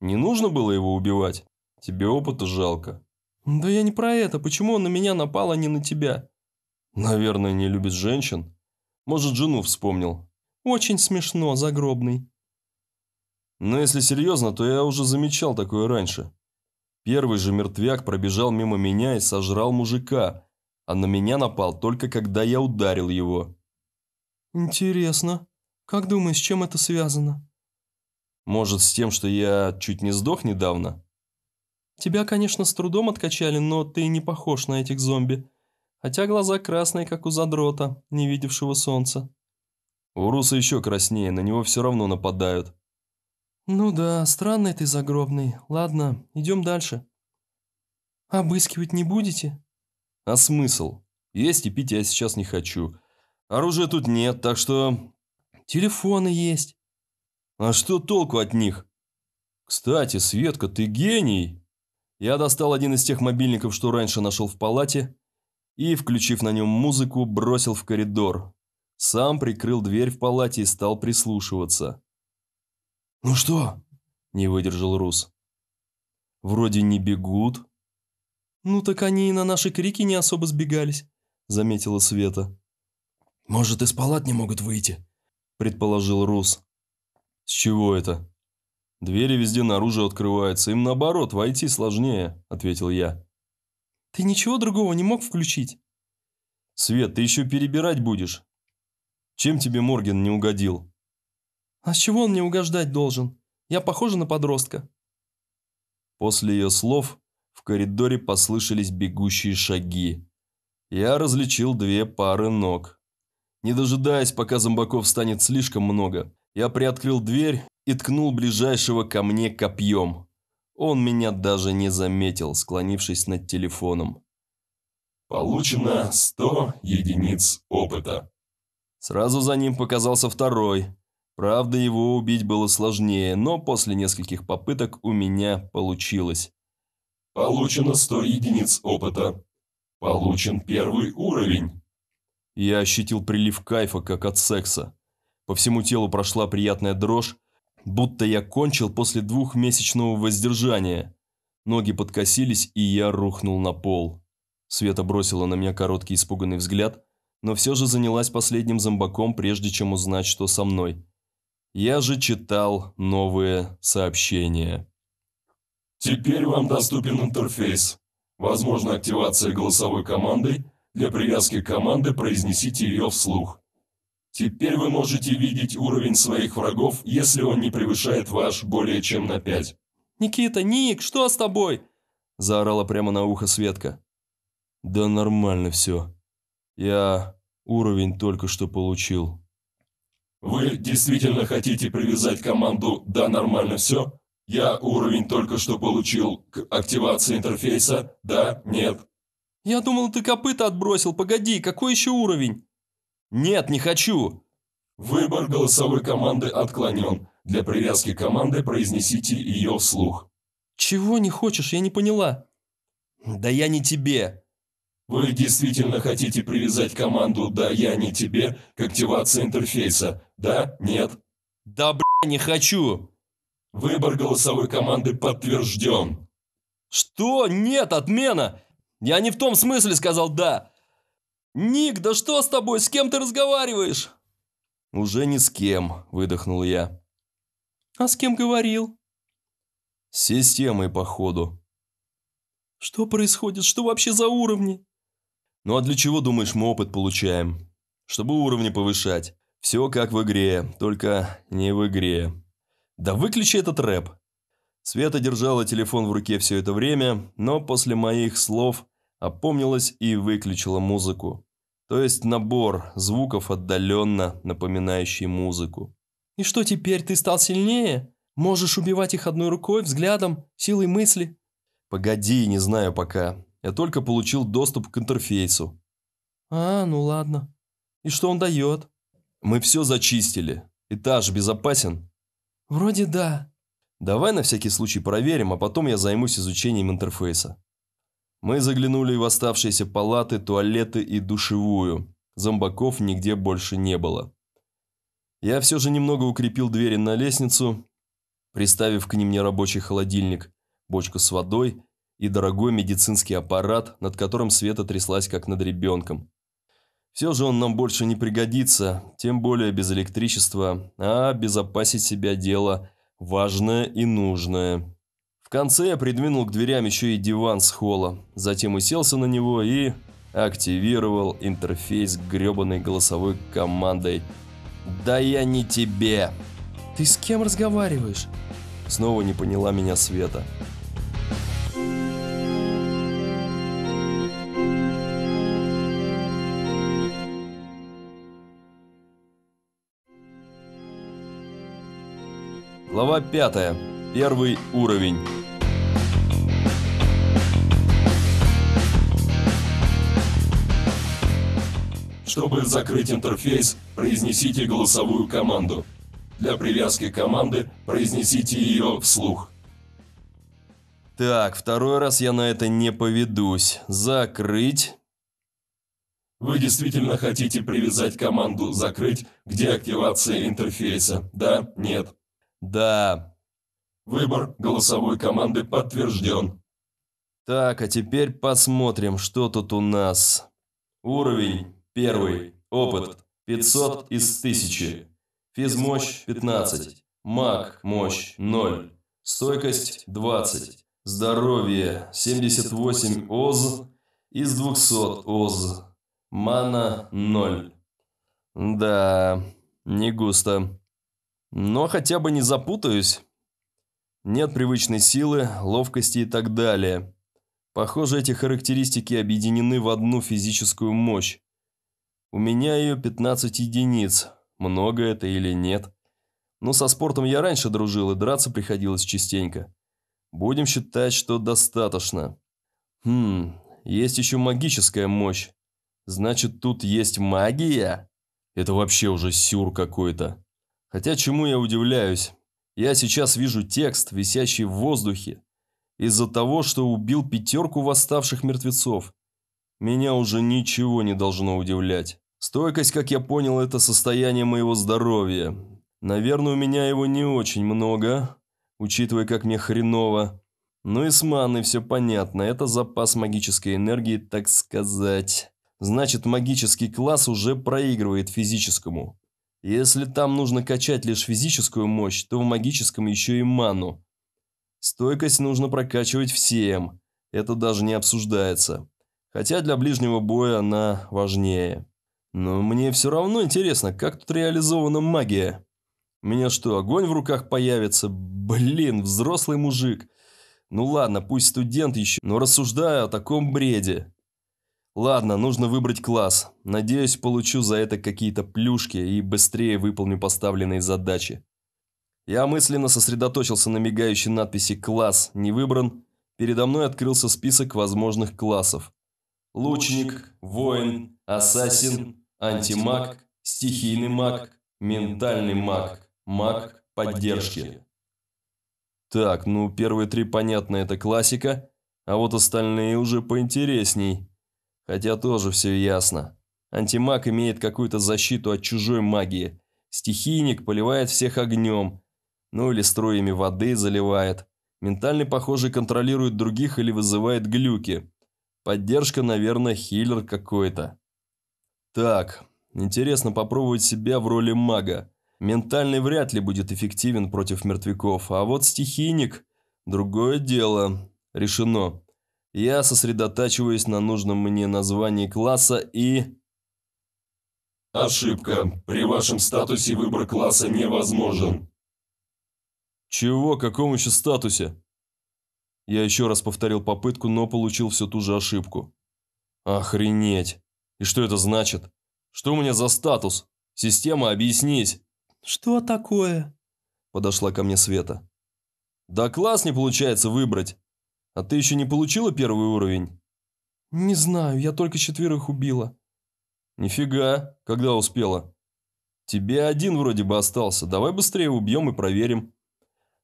не нужно было его убивать. Тебе опыта жалко». «Да я не про это. Почему он на меня напал, а не на тебя?» «Наверное, не любит женщин. Может, жену вспомнил». «Очень смешно, загробный». «Но если серьезно, то я уже замечал такое раньше. Первый же мертвяк пробежал мимо меня и сожрал мужика, а на меня напал только когда я ударил его. «Интересно. Как думаешь, с чем это связано?» «Может, с тем, что я чуть не сдох недавно?» «Тебя, конечно, с трудом откачали, но ты не похож на этих зомби. Хотя глаза красные, как у задрота, не видевшего солнца». «У Руса еще краснее, на него все равно нападают». «Ну да, странный ты загробный. Ладно, идем дальше». «Обыскивать не будете?» А смысл? Есть и пить я сейчас не хочу. Оружия тут нет, так что... Телефоны есть. А что толку от них? Кстати, Светка, ты гений. Я достал один из тех мобильников, что раньше нашел в палате, и, включив на нем музыку, бросил в коридор. Сам прикрыл дверь в палате и стал прислушиваться. «Ну что?» – не выдержал Рус. «Вроде не бегут, «Ну так они и на наши крики не особо сбегались», – заметила Света. «Может, из палат не могут выйти», – предположил Рус. «С чего это?» «Двери везде наружу открываются, им наоборот, войти сложнее», – ответил я. «Ты ничего другого не мог включить?» «Свет, ты еще перебирать будешь. Чем тебе Морген не угодил?» «А с чего он мне угождать должен? Я похожа на подростка». После ее слов коридоре послышались бегущие шаги. Я различил две пары ног. Не дожидаясь, пока зомбаков станет слишком много, я приоткрыл дверь и ткнул ближайшего ко мне копьем. Он меня даже не заметил, склонившись над телефоном. Получено 100 единиц опыта. Сразу за ним показался второй. Правда, его убить было сложнее, но после нескольких попыток у меня получилось. Получено 100 единиц опыта. Получен первый уровень. Я ощутил прилив кайфа, как от секса. По всему телу прошла приятная дрожь, будто я кончил после двухмесячного воздержания. Ноги подкосились, и я рухнул на пол. Света бросила на меня короткий испуганный взгляд, но все же занялась последним зомбаком, прежде чем узнать, что со мной. Я же читал новые сообщения. Теперь вам доступен интерфейс. Возможно активация голосовой команды. Для привязки команды произнесите ее вслух. Теперь вы можете видеть уровень своих врагов, если он не превышает ваш более чем на 5. «Никита, Ник, что с тобой?» Заорала прямо на ухо Светка. «Да нормально все. Я уровень только что получил». «Вы действительно хотите привязать команду «Да нормально все»?» Я уровень только что получил к активации интерфейса, да, нет. Я думал, ты копыта отбросил, погоди, какой еще уровень? Нет, не хочу. Выбор голосовой команды отклонен. Для привязки команды произнесите ее вслух. Чего не хочешь, я не поняла. Да я не тебе. Вы действительно хотите привязать команду «Да, я не тебе» к активации интерфейса, да, нет? Да, бля, не хочу. Выбор голосовой команды подтвержден. Что? Нет, отмена! Я не в том смысле сказал «да». Ник, да что с тобой? С кем ты разговариваешь? Уже ни с кем, выдохнул я. А с кем говорил? С системой, походу. Что происходит? Что вообще за уровни? Ну а для чего, думаешь, мы опыт получаем? Чтобы уровни повышать. Все как в игре, только не в игре. «Да выключи этот рэп!» Света держала телефон в руке все это время, но после моих слов опомнилась и выключила музыку. То есть набор звуков, отдаленно напоминающий музыку. «И что теперь, ты стал сильнее? Можешь убивать их одной рукой, взглядом, силой мысли?» «Погоди, не знаю пока. Я только получил доступ к интерфейсу». «А, ну ладно. И что он дает?» «Мы все зачистили. Этаж безопасен?» «Вроде да». «Давай на всякий случай проверим, а потом я займусь изучением интерфейса». Мы заглянули в оставшиеся палаты, туалеты и душевую. Зомбаков нигде больше не было. Я все же немного укрепил двери на лестницу, приставив к ним нерабочий холодильник, бочку с водой и дорогой медицинский аппарат, над которым Света тряслась как над ребенком. Все же он нам больше не пригодится, тем более без электричества, а безопасить себя дело важное и нужное. В конце я придвинул к дверям еще и диван с холла, затем уселся на него и активировал интерфейс гребаной голосовой командой. «Да я не тебе!» «Ты с кем разговариваешь?» Снова не поняла меня Света. «Света!» Глава 5. Первый уровень. Чтобы закрыть интерфейс, произнесите голосовую команду. Для привязки команды произнесите ее вслух. Так, второй раз я на это не поведусь. Закрыть. Вы действительно хотите привязать команду «закрыть» где активация интерфейса? Да? Нет? «Да». «Выбор голосовой команды подтвержден». «Так, а теперь посмотрим, что тут у нас». «Уровень первый, опыт 500 из 1000, физмощь 15, маг мощь 0, стойкость 20, здоровье 78 ОЗ из 200 ОЗ, мана 0». «Да, не густо». Но хотя бы не запутаюсь. Нет привычной силы, ловкости и так далее. Похоже, эти характеристики объединены в одну физическую мощь. У меня ее 15 единиц. Много это или нет? Но ну, со спортом я раньше дружил и драться приходилось частенько. Будем считать, что достаточно. Хм, есть еще магическая мощь. Значит, тут есть магия? Это вообще уже сюр какой-то. Хотя чему я удивляюсь? Я сейчас вижу текст, висящий в воздухе, из-за того, что убил пятерку восставших мертвецов. Меня уже ничего не должно удивлять. Стойкость, как я понял, это состояние моего здоровья. Наверное, у меня его не очень много, учитывая, как мне хреново. Ну и с маной все понятно, это запас магической энергии, так сказать. Значит, магический класс уже проигрывает физическому. Если там нужно качать лишь физическую мощь, то в магическом еще и ману. Стойкость нужно прокачивать всем, это даже не обсуждается. Хотя для ближнего боя она важнее. Но мне все равно интересно, как тут реализована магия. У меня что, огонь в руках появится? Блин, взрослый мужик. Ну ладно, пусть студент еще, но рассуждаю о таком бреде. Ладно, нужно выбрать класс. Надеюсь, получу за это какие-то плюшки и быстрее выполню поставленные задачи. Я мысленно сосредоточился на мигающей надписи «Класс не выбран». Передо мной открылся список возможных классов. Лучник, воин, ассасин, антимаг, стихийный маг, ментальный маг, маг поддержки. Так, ну первые три понятно, это классика, а вот остальные уже поинтересней. Хотя тоже все ясно. Антимаг имеет какую-то защиту от чужой магии. Стихийник поливает всех огнем. Ну или струями воды заливает. Ментальный, похоже, контролирует других или вызывает глюки. Поддержка, наверное, хиллер какой-то. Так, интересно попробовать себя в роли мага. Ментальный вряд ли будет эффективен против мертвяков, а вот стихийник – другое дело. Решено. Я сосредотачиваюсь на нужном мне названии класса и... Ошибка. При вашем статусе выбор класса невозможен. Чего? Какому еще статусе? Я еще раз повторил попытку, но получил всю ту же ошибку. Охренеть. И что это значит? Что у меня за статус? Система, объяснись. Что такое? Подошла ко мне Света. Да класс не получается выбрать. А ты еще не получила первый уровень? Не знаю, я только четверых убила. Нифига, когда успела? Тебе один вроде бы остался, давай быстрее убьем и проверим.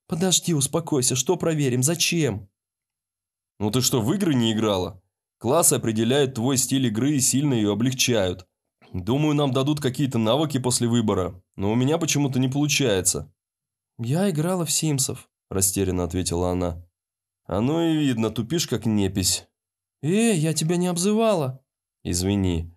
Подожди, успокойся, что проверим, зачем? Ну ты что, в игры не играла? Классы определяют твой стиль игры и сильно ее облегчают. Думаю, нам дадут какие-то навыки после выбора, но у меня почему-то не получается. Я играла в Симсов, растерянно ответила она. Оно а ну и видно, тупишь как непись. Эй, я тебя не обзывала. Извини.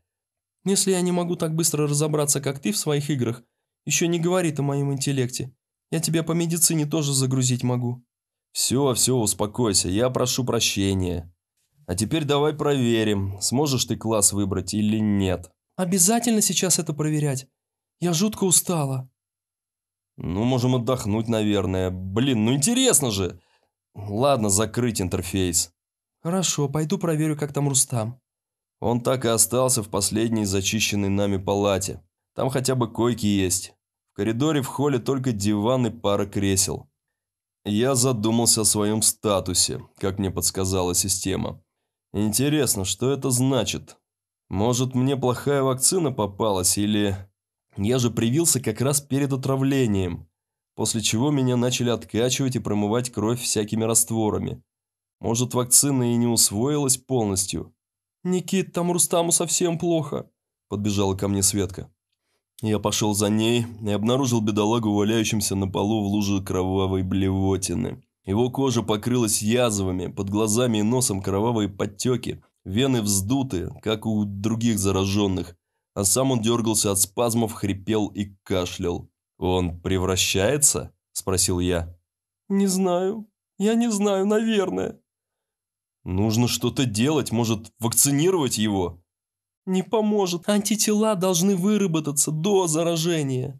Если я не могу так быстро разобраться, как ты в своих играх, еще не говори о моем интеллекте. Я тебя по медицине тоже загрузить могу. Все, все, успокойся, я прошу прощения. А теперь давай проверим, сможешь ты класс выбрать или нет. Обязательно сейчас это проверять. Я жутко устала. Ну, можем отдохнуть, наверное. Блин, ну интересно же. Ладно, закрыть интерфейс. Хорошо, пойду проверю, как там Рустам. Он так и остался в последней зачищенной нами палате. Там хотя бы койки есть. В коридоре в холле только диван и пара кресел. Я задумался о своем статусе, как мне подсказала система. Интересно, что это значит? Может, мне плохая вакцина попалась или... Я же привился как раз перед отравлением после чего меня начали откачивать и промывать кровь всякими растворами. Может, вакцина и не усвоилась полностью. «Никит, там Рустаму совсем плохо», – подбежала ко мне Светка. Я пошел за ней и обнаружил бедолагу, валяющимся на полу в луже кровавой блевотины. Его кожа покрылась язвами, под глазами и носом кровавые подтеки, вены вздуты, как у других зараженных, а сам он дергался от спазмов, хрипел и кашлял. «Он превращается?» – спросил я. «Не знаю. Я не знаю, наверное». «Нужно что-то делать, может, вакцинировать его?» «Не поможет. Антитела должны выработаться до заражения».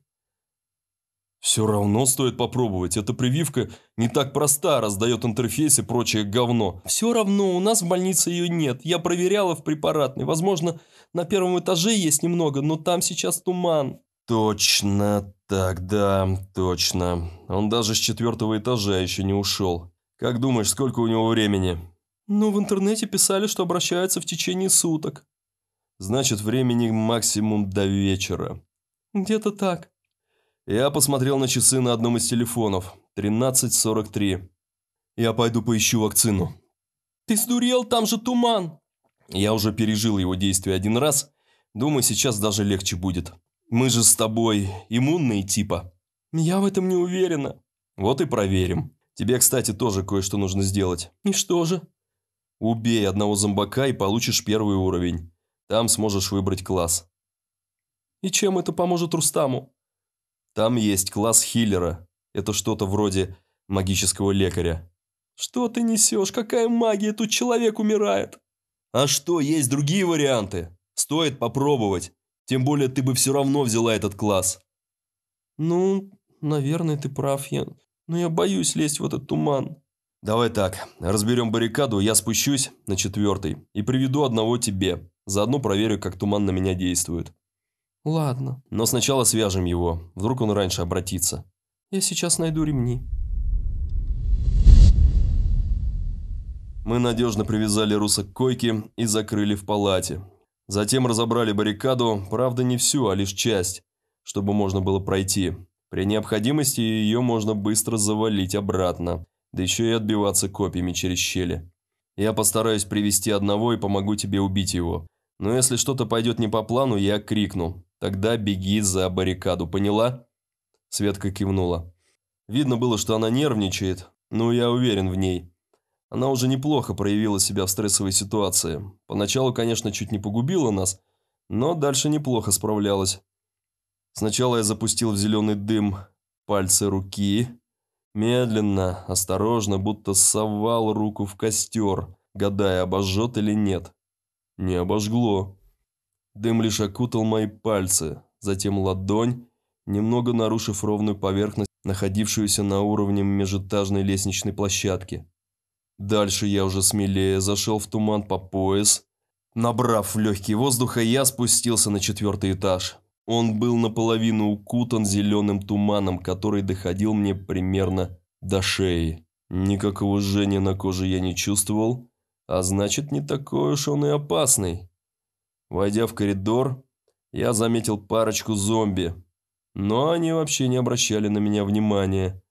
«Все равно стоит попробовать. Эта прививка не так проста, раздает интерфейс и прочее говно». «Все равно, у нас в больнице ее нет. Я проверяла в препаратной. Возможно, на первом этаже есть немного, но там сейчас туман». Точно так, да, точно. Он даже с четвертого этажа еще не ушел. Как думаешь, сколько у него времени? Ну, в интернете писали, что обращаются в течение суток. Значит, времени максимум до вечера. Где-то так. Я посмотрел на часы на одном из телефонов. 13.43. Я пойду поищу вакцину. Ты сдурел, там же туман. Я уже пережил его действие один раз. Думаю, сейчас даже легче будет. Мы же с тобой иммунные типа. Я в этом не уверена. Вот и проверим. Тебе, кстати, тоже кое-что нужно сделать. И что же? Убей одного зомбака и получишь первый уровень. Там сможешь выбрать класс. И чем это поможет Рустаму? Там есть класс хиллера. Это что-то вроде магического лекаря. Что ты несешь? Какая магия? Тут человек умирает. А что, есть другие варианты? Стоит попробовать. Тем более ты бы все равно взяла этот класс». «Ну, наверное, ты прав, я. Но я боюсь лезть в этот туман». «Давай так, разберем баррикаду, я спущусь на четвертый и приведу одного тебе. Заодно проверю, как туман на меня действует». «Ладно». «Но сначала свяжем его, вдруг он раньше обратится». «Я сейчас найду ремни». Мы надежно привязали руса к койке и закрыли в палате, Затем разобрали баррикаду, правда не всю, а лишь часть, чтобы можно было пройти. При необходимости ее можно быстро завалить обратно, да еще и отбиваться копьями через щели. Я постараюсь привести одного и помогу тебе убить его. Но если что-то пойдет не по плану, я крикну. Тогда беги за баррикаду, поняла?» Светка кивнула. Видно было, что она нервничает, но я уверен в ней. Она уже неплохо проявила себя в стрессовой ситуации. Поначалу, конечно, чуть не погубила нас, но дальше неплохо справлялась. Сначала я запустил в зеленый дым пальцы руки. Медленно, осторожно, будто совал руку в костер, гадая, обожжет или нет. Не обожгло. Дым лишь окутал мои пальцы, затем ладонь, немного нарушив ровную поверхность, находившуюся на уровне межэтажной лестничной площадки. Дальше я уже смелее зашел в туман по пояс. Набрав в легкие воздуха, я спустился на четвертый этаж. Он был наполовину укутан зеленым туманом, который доходил мне примерно до шеи. Никакого жжения на коже я не чувствовал, а значит не такой уж он и опасный. Войдя в коридор, я заметил парочку зомби, но они вообще не обращали на меня внимания.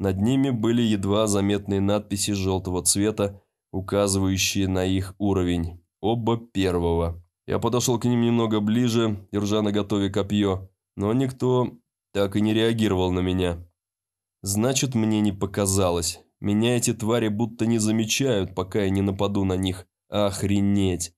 Над ними были едва заметные надписи желтого цвета, указывающие на их уровень. Оба первого. Я подошел к ним немного ближе, держа на готове копье, но никто так и не реагировал на меня. Значит, мне не показалось. Меня эти твари будто не замечают, пока я не нападу на них. Охренеть!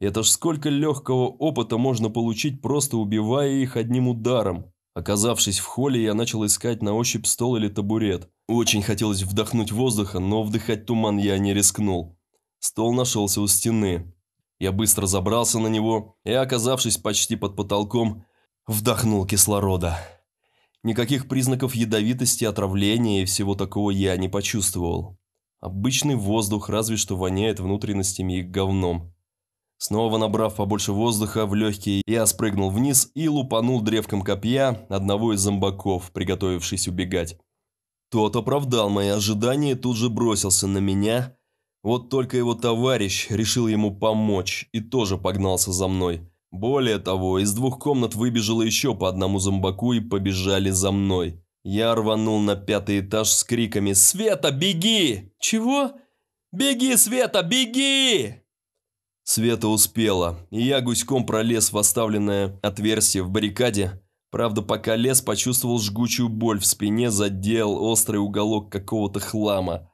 Это ж сколько легкого опыта можно получить, просто убивая их одним ударом. Оказавшись в холле, я начал искать на ощупь стол или табурет. Очень хотелось вдохнуть воздуха, но вдыхать туман я не рискнул. Стол нашелся у стены. Я быстро забрался на него и, оказавшись почти под потолком, вдохнул кислорода. Никаких признаков ядовитости, отравления и всего такого я не почувствовал. Обычный воздух разве что воняет внутренностями и говном. Снова набрав побольше воздуха в легкие, я спрыгнул вниз и лупанул древком копья одного из зомбаков, приготовившись убегать. Тот оправдал мои ожидания и тут же бросился на меня. Вот только его товарищ решил ему помочь и тоже погнался за мной. Более того, из двух комнат выбежало еще по одному зомбаку и побежали за мной. Я рванул на пятый этаж с криками «Света, беги!» «Чего?» «Беги, Света, беги!» Света успела, и я гуськом пролез в оставленное отверстие в баррикаде. Правда, пока лез, почувствовал жгучую боль в спине, задел острый уголок какого-то хлама.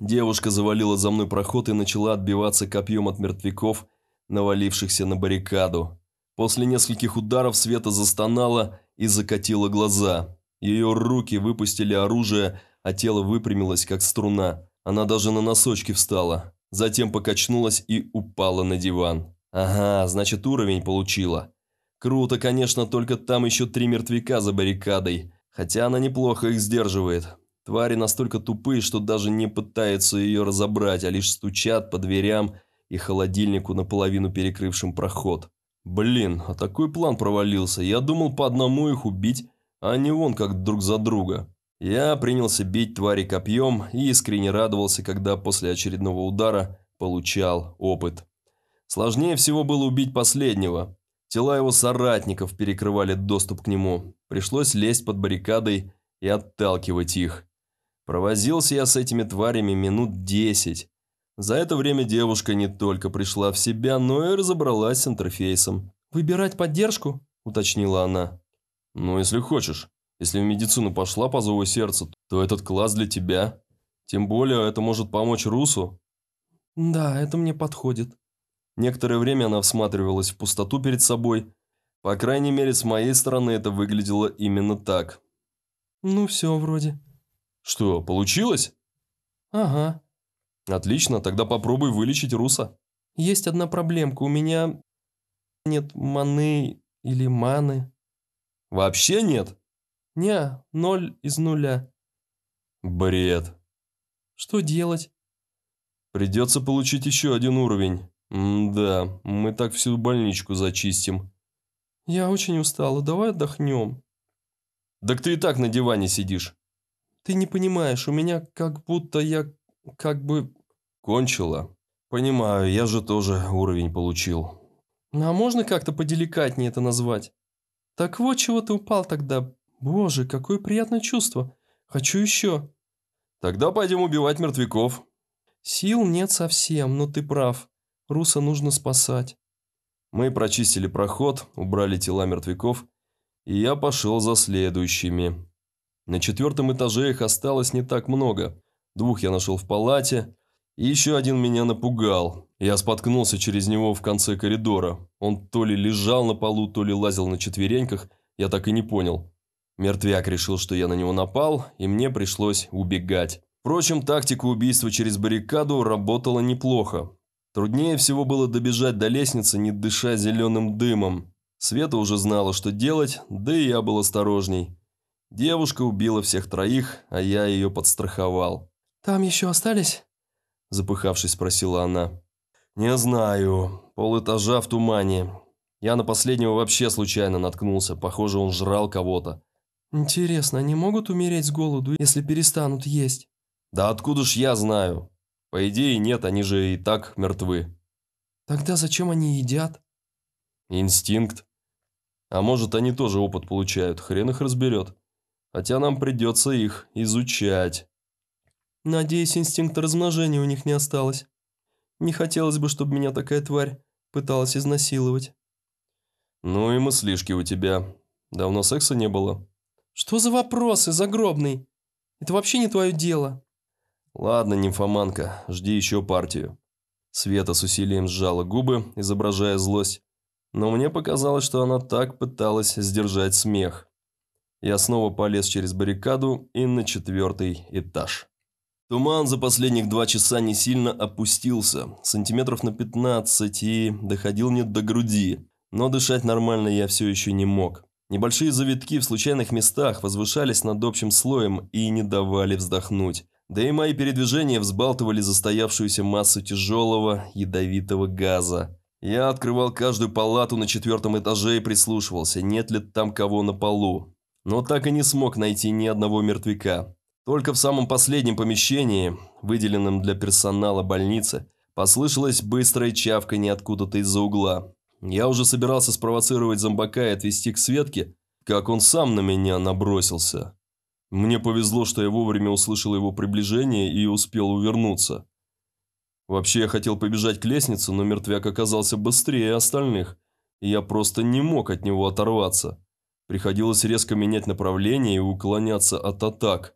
Девушка завалила за мной проход и начала отбиваться копьем от мертвяков, навалившихся на баррикаду. После нескольких ударов Света застонала и закатила глаза. Ее руки выпустили оружие, а тело выпрямилось, как струна. Она даже на носочки встала затем покачнулась и упала на диван. Ага, значит уровень получила. Круто, конечно, только там еще три мертвяка за баррикадой, хотя она неплохо их сдерживает. Твари настолько тупые, что даже не пытаются ее разобрать, а лишь стучат по дверям и холодильнику, наполовину перекрывшим проход. Блин, а такой план провалился. Я думал по одному их убить, а не вон как друг за друга. Я принялся бить твари копьем и искренне радовался, когда после очередного удара получал опыт. Сложнее всего было убить последнего. Тела его соратников перекрывали доступ к нему. Пришлось лезть под баррикадой и отталкивать их. Провозился я с этими тварями минут десять. За это время девушка не только пришла в себя, но и разобралась с интерфейсом. «Выбирать поддержку?» – уточнила она. «Ну, если хочешь». Если в медицину пошла по зову сердца, то этот класс для тебя. Тем более это может помочь Русу». «Да, это мне подходит». Некоторое время она всматривалась в пустоту перед собой. По крайней мере, с моей стороны это выглядело именно так. «Ну все, вроде». «Что, получилось?» «Ага». «Отлично, тогда попробуй вылечить Руса». «Есть одна проблемка, у меня нет маны или маны». «Вообще нет?» Не, ноль из нуля. Бред. Что делать? Придется получить еще один уровень. да, мы так всю больничку зачистим. Я очень устала, давай отдохнем. Так ты и так на диване сидишь. Ты не понимаешь, у меня как будто я как бы... Кончила. Понимаю, я же тоже уровень получил. Ну, а можно как-то поделикатнее это назвать? Так вот, чего ты упал тогда, «Боже, какое приятное чувство! Хочу еще!» «Тогда пойдем убивать мертвяков!» «Сил нет совсем, но ты прав. Руса нужно спасать». Мы прочистили проход, убрали тела мертвяков, и я пошел за следующими. На четвертом этаже их осталось не так много. Двух я нашел в палате, и еще один меня напугал. Я споткнулся через него в конце коридора. Он то ли лежал на полу, то ли лазил на четвереньках, я так и не понял. Мертвяк решил, что я на него напал, и мне пришлось убегать. Впрочем, тактика убийства через баррикаду работала неплохо. Труднее всего было добежать до лестницы, не дыша зеленым дымом. Света уже знала, что делать, да и я был осторожней. Девушка убила всех троих, а я ее подстраховал. «Там еще остались?» – запыхавшись, спросила она. «Не знаю. Полэтажа в тумане. Я на последнего вообще случайно наткнулся. Похоже, он жрал кого-то. Интересно, они могут умереть с голоду, если перестанут есть? Да откуда ж я знаю? По идее, нет, они же и так мертвы. Тогда зачем они едят? Инстинкт. А может, они тоже опыт получают, хрен их разберет. Хотя нам придется их изучать. Надеюсь, инстинкта размножения у них не осталось. Не хотелось бы, чтобы меня такая тварь пыталась изнасиловать. Ну и мыслишки у тебя. Давно секса не было. Что за вопросы, загробный? Это вообще не твое дело. Ладно, нимфоманка, жди еще партию. Света с усилием сжала губы, изображая злость. Но мне показалось, что она так пыталась сдержать смех. Я снова полез через баррикаду и на четвертый этаж. Туман за последних два часа не сильно опустился, сантиметров на 15 и доходил мне до груди, но дышать нормально я все еще не мог. Небольшие завитки в случайных местах возвышались над общим слоем и не давали вздохнуть. Да и мои передвижения взбалтывали застоявшуюся массу тяжелого, ядовитого газа. Я открывал каждую палату на четвертом этаже и прислушивался, нет ли там кого на полу. Но так и не смог найти ни одного мертвяка. Только в самом последнем помещении, выделенном для персонала больницы, послышалось быстрое чавканье откуда-то из-за угла. Я уже собирался спровоцировать зомбака и отвести к Светке, как он сам на меня набросился. Мне повезло, что я вовремя услышал его приближение и успел увернуться. Вообще, я хотел побежать к лестнице, но мертвяк оказался быстрее остальных, и я просто не мог от него оторваться. Приходилось резко менять направление и уклоняться от атак.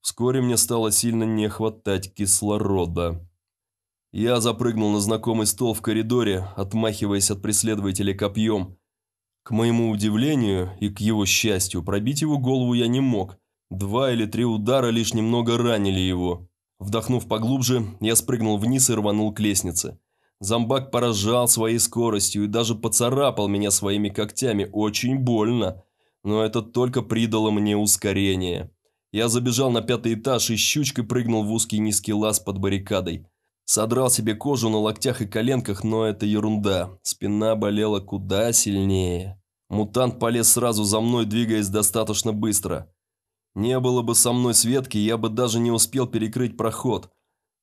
Вскоре мне стало сильно не хватать кислорода. Я запрыгнул на знакомый стол в коридоре, отмахиваясь от преследователя копьем. К моему удивлению и к его счастью, пробить его голову я не мог. Два или три удара лишь немного ранили его. Вдохнув поглубже, я спрыгнул вниз и рванул к лестнице. Зомбак поражал своей скоростью и даже поцарапал меня своими когтями очень больно, но это только придало мне ускорение. Я забежал на пятый этаж и щучкой прыгнул в узкий низкий лаз под баррикадой. Содрал себе кожу на локтях и коленках, но это ерунда. Спина болела куда сильнее. Мутант полез сразу за мной, двигаясь достаточно быстро. Не было бы со мной Светки, я бы даже не успел перекрыть проход.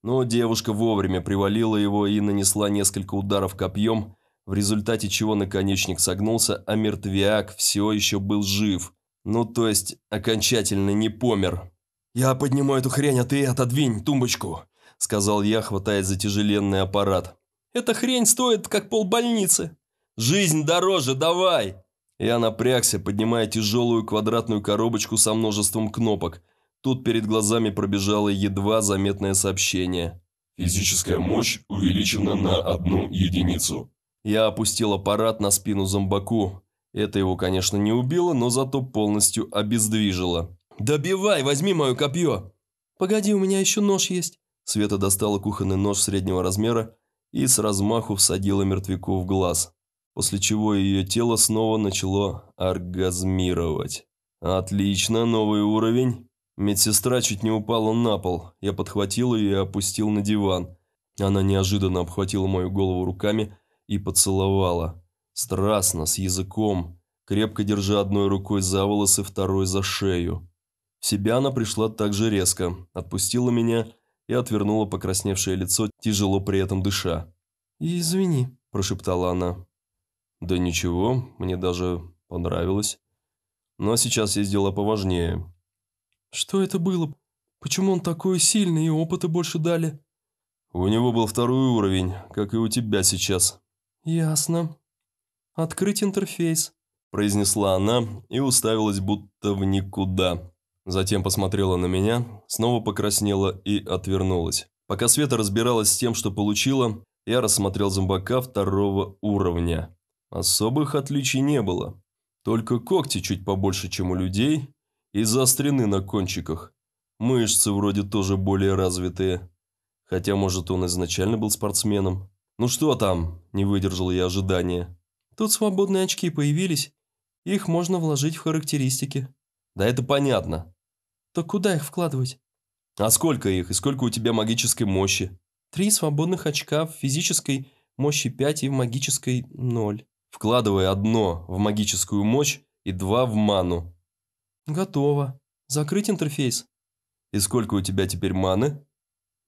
Но девушка вовремя привалила его и нанесла несколько ударов копьем, в результате чего наконечник согнулся, а мертвяк все еще был жив. Ну, то есть, окончательно не помер. «Я подниму эту хрень, а ты отодвинь тумбочку», – сказал я, хватая за тяжеленный аппарат. «Эта хрень стоит, как полбольницы. Жизнь дороже, давай!» Я напрягся, поднимая тяжелую квадратную коробочку со множеством кнопок. Тут перед глазами пробежало едва заметное сообщение. «Физическая мощь увеличена на одну единицу». Я опустил аппарат на спину зомбаку. Это его, конечно, не убило, но зато полностью обездвижило. «Добивай, возьми мое копье!» «Погоди, у меня еще нож есть». Света достала кухонный нож среднего размера и с размаху всадила мертвяку в глаз, после чего ее тело снова начало оргазмировать. «Отлично, новый уровень!» Медсестра чуть не упала на пол. Я подхватил ее и опустил на диван. Она неожиданно обхватила мою голову руками и поцеловала. Страстно, с языком, крепко держа одной рукой за волосы, второй за шею. В себя она пришла так же резко, отпустила меня и отвернула покрасневшее лицо, тяжело при этом дыша. «Извини», – прошептала она. «Да ничего, мне даже понравилось. Но сейчас есть дела поважнее». «Что это было? Почему он такой сильный и опыты больше дали?» «У него был второй уровень, как и у тебя сейчас». «Ясно. Открыть интерфейс», – произнесла она и уставилась будто в никуда. Затем посмотрела на меня, снова покраснела и отвернулась. Пока Света разбиралась с тем, что получила, я рассмотрел зомбака второго уровня. Особых отличий не было. Только когти чуть побольше, чем у людей, и заострены на кончиках. Мышцы вроде тоже более развитые. Хотя, может, он изначально был спортсменом. «Ну что там?» – не выдержал я ожидания. «Тут свободные очки появились. Их можно вложить в характеристики». «Да это понятно то куда их вкладывать? А сколько их и сколько у тебя магической мощи? Три свободных очка в физической мощи 5 и в магической 0. Вкладывай одно в магическую мощь и два в ману. Готово. Закрыть интерфейс. И сколько у тебя теперь маны?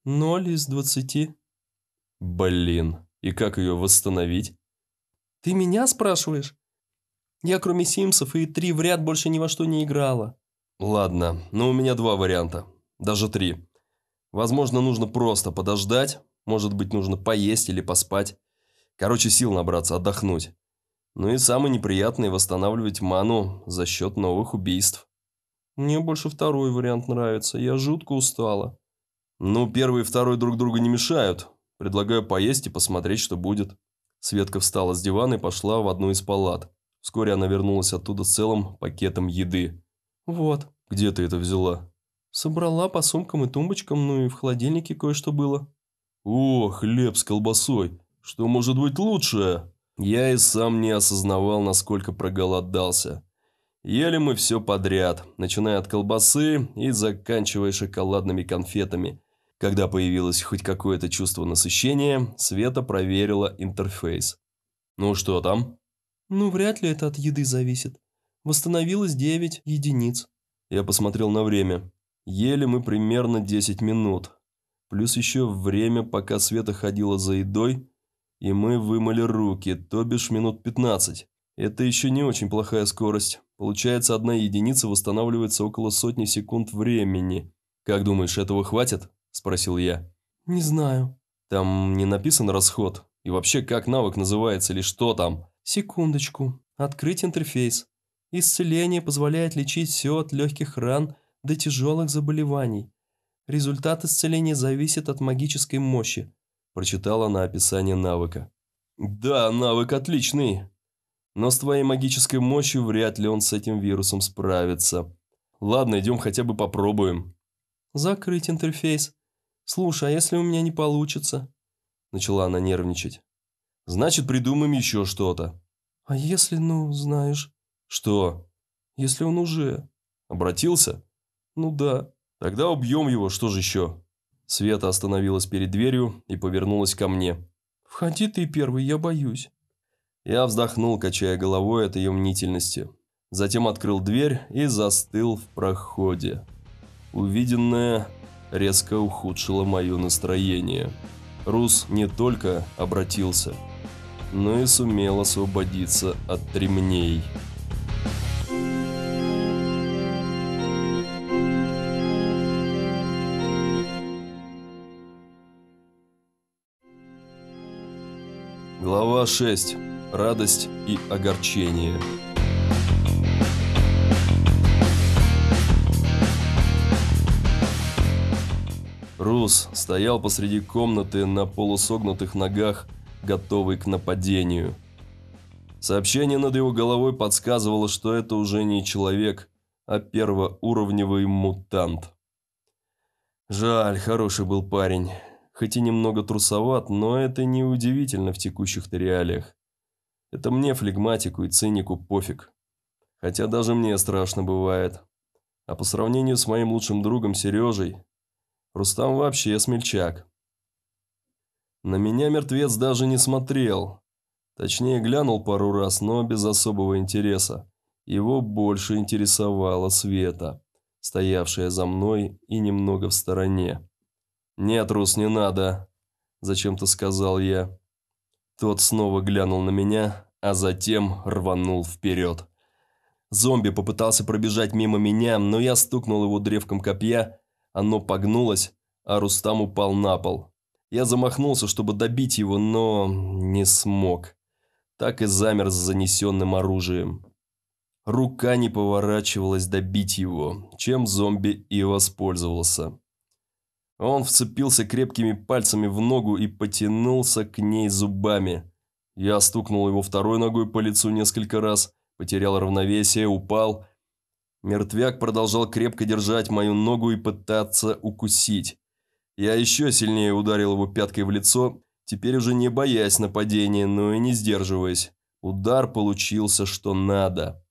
0 из 20. Блин, и как ее восстановить? Ты меня спрашиваешь? Я кроме Симсов и три в ряд больше ни во что не играла. Ладно, но у меня два варианта. Даже три. Возможно, нужно просто подождать. Может быть, нужно поесть или поспать. Короче, сил набраться, отдохнуть. Ну и самое неприятное – восстанавливать ману за счет новых убийств. Мне больше второй вариант нравится. Я жутко устала. Ну, первый и второй друг друга не мешают. Предлагаю поесть и посмотреть, что будет. Светка встала с дивана и пошла в одну из палат. Вскоре она вернулась оттуда с целым пакетом еды. «Вот». «Где ты это взяла?» «Собрала по сумкам и тумбочкам, ну и в холодильнике кое-что было». «О, хлеб с колбасой! Что может быть лучше?» Я и сам не осознавал, насколько проголодался. Ели мы все подряд, начиная от колбасы и заканчивая шоколадными конфетами. Когда появилось хоть какое-то чувство насыщения, Света проверила интерфейс. «Ну что там?» «Ну, вряд ли это от еды зависит. Восстановилось 9 единиц. Я посмотрел на время. Ели мы примерно 10 минут. Плюс еще время, пока Света ходила за едой, и мы вымыли руки, то бишь минут 15. Это еще не очень плохая скорость. Получается, одна единица восстанавливается около сотни секунд времени. «Как думаешь, этого хватит?» – спросил я. «Не знаю». «Там не написан расход? И вообще, как навык называется или что там?» «Секундочку. Открыть интерфейс». Исцеление позволяет лечить все от легких ран до тяжелых заболеваний. Результат исцеления зависит от магической мощи, прочитала она описание навыка. Да, навык отличный. Но с твоей магической мощью вряд ли он с этим вирусом справится. Ладно, идем хотя бы попробуем. Закрыть интерфейс. Слушай, а если у меня не получится? Начала она нервничать. Значит, придумаем еще что-то. А если, ну, знаешь... «Что?» «Если он уже...» «Обратился?» «Ну да». «Тогда убьем его, что же еще?» Света остановилась перед дверью и повернулась ко мне. «Входи ты первый, я боюсь». Я вздохнул, качая головой от ее мнительности. Затем открыл дверь и застыл в проходе. Увиденное резко ухудшило мое настроение. Рус не только обратился, но и сумел освободиться от тремней. Глава 6. Радость и огорчение. Рус стоял посреди комнаты на полусогнутых ногах, готовый к нападению. Сообщение над его головой подсказывало, что это уже не человек, а первоуровневый мутант. Жаль, хороший был парень. Хоть и немного трусоват, но это не удивительно в текущих-то реалиях. Это мне, флегматику и цинику, пофиг. Хотя даже мне страшно бывает. А по сравнению с моим лучшим другом Сережей, Рустам вообще смельчак. На меня мертвец даже не смотрел. Точнее, глянул пару раз, но без особого интереса. Его больше интересовала Света, стоявшая за мной и немного в стороне. «Нет, Рус, не надо», – зачем-то сказал я. Тот снова глянул на меня, а затем рванул вперед. Зомби попытался пробежать мимо меня, но я стукнул его древком копья, оно погнулось, а Рустам упал на пол. Я замахнулся, чтобы добить его, но не смог. Так и замер с занесенным оружием. Рука не поворачивалась добить его, чем зомби и воспользовался. Он вцепился крепкими пальцами в ногу и потянулся к ней зубами. Я стукнул его второй ногой по лицу несколько раз, потерял равновесие, упал. Мертвяк продолжал крепко держать мою ногу и пытаться укусить. Я еще сильнее ударил его пяткой в лицо, теперь уже не боясь нападения, но и не сдерживаясь. Удар получился что надо.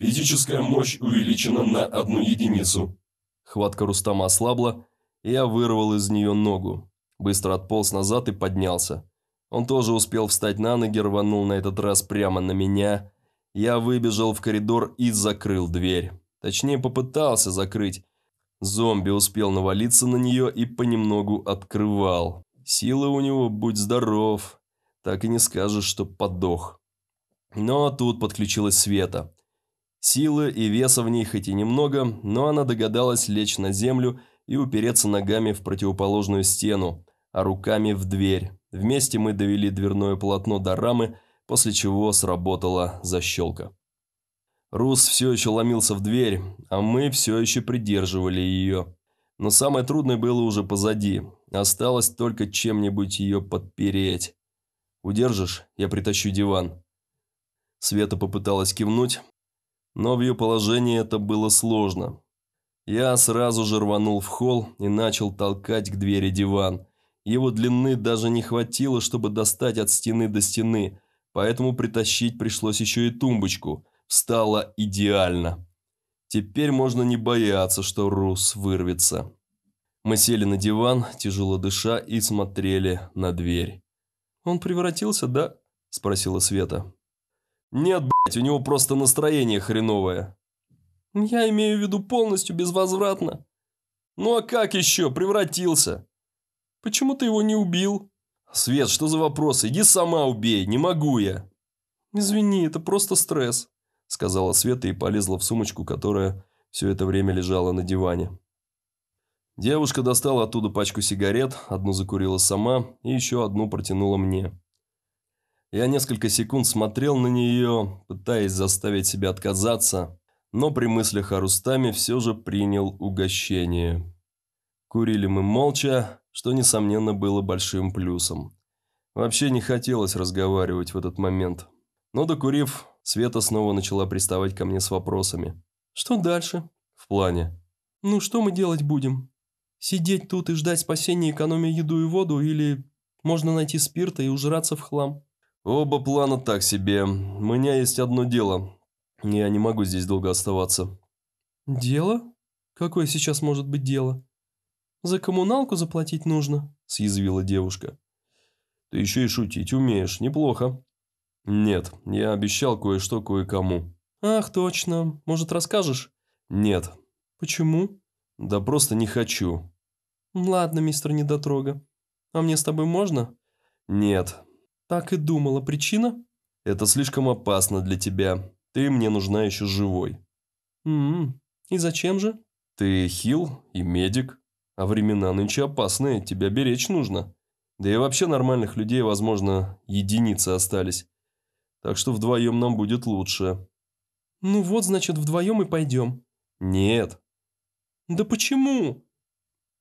Физическая мощь увеличена на одну единицу. Хватка Рустама ослабла, я вырвал из нее ногу. Быстро отполз назад и поднялся. Он тоже успел встать на ноги, рванул на этот раз прямо на меня. Я выбежал в коридор и закрыл дверь. Точнее, попытался закрыть. Зомби успел навалиться на нее и понемногу открывал. Силы у него, будь здоров. Так и не скажешь, что подох. Но ну, а тут подключилась Света. Силы и веса в ней хоть и немного, но она догадалась лечь на землю и упереться ногами в противоположную стену, а руками в дверь. Вместе мы довели дверное полотно до рамы, после чего сработала защелка. Рус все еще ломился в дверь, а мы все еще придерживали ее. Но самое трудное было уже позади. Осталось только чем-нибудь ее подпереть. «Удержишь? Я притащу диван». Света попыталась кивнуть, но в ее положении это было сложно. Я сразу же рванул в холл и начал толкать к двери диван. Его длины даже не хватило, чтобы достать от стены до стены, поэтому притащить пришлось еще и тумбочку. Встало идеально. Теперь можно не бояться, что Рус вырвется. Мы сели на диван, тяжело дыша, и смотрели на дверь. «Он превратился, да?» – спросила Света. «Нет, блядь, у него просто настроение хреновое», я имею в виду полностью безвозвратно. Ну а как еще? Превратился. Почему ты его не убил? Свет, что за вопрос? Иди сама убей, не могу я. Извини, это просто стресс, сказала Света и полезла в сумочку, которая все это время лежала на диване. Девушка достала оттуда пачку сигарет, одну закурила сама и еще одну протянула мне. Я несколько секунд смотрел на нее, пытаясь заставить себя отказаться, но при мыслях о Рустаме все же принял угощение. Курили мы молча, что, несомненно, было большим плюсом. Вообще не хотелось разговаривать в этот момент. Но докурив, Света снова начала приставать ко мне с вопросами. «Что дальше?» «В плане». «Ну, что мы делать будем? Сидеть тут и ждать спасения, экономя еду и воду, или можно найти спирта и ужраться в хлам?» «Оба плана так себе. У меня есть одно дело, я не могу здесь долго оставаться. Дело? Какое сейчас может быть дело? За коммуналку заплатить нужно, съязвила девушка. Ты еще и шутить умеешь, неплохо. Нет, я обещал кое-что кое-кому. Ах, точно. Может, расскажешь? Нет. Почему? Да просто не хочу. Ладно, мистер Недотрога. А мне с тобой можно? Нет. Так и думала. Причина? Это слишком опасно для тебя. Ты мне нужна еще живой». «М-м, и зачем же?» «Ты хил и медик, а времена нынче опасные, тебя беречь нужно. Да и вообще нормальных людей, возможно, единицы остались. Так что вдвоем нам будет лучше». «Ну вот, значит, вдвоем и пойдем». «Нет». «Да почему?»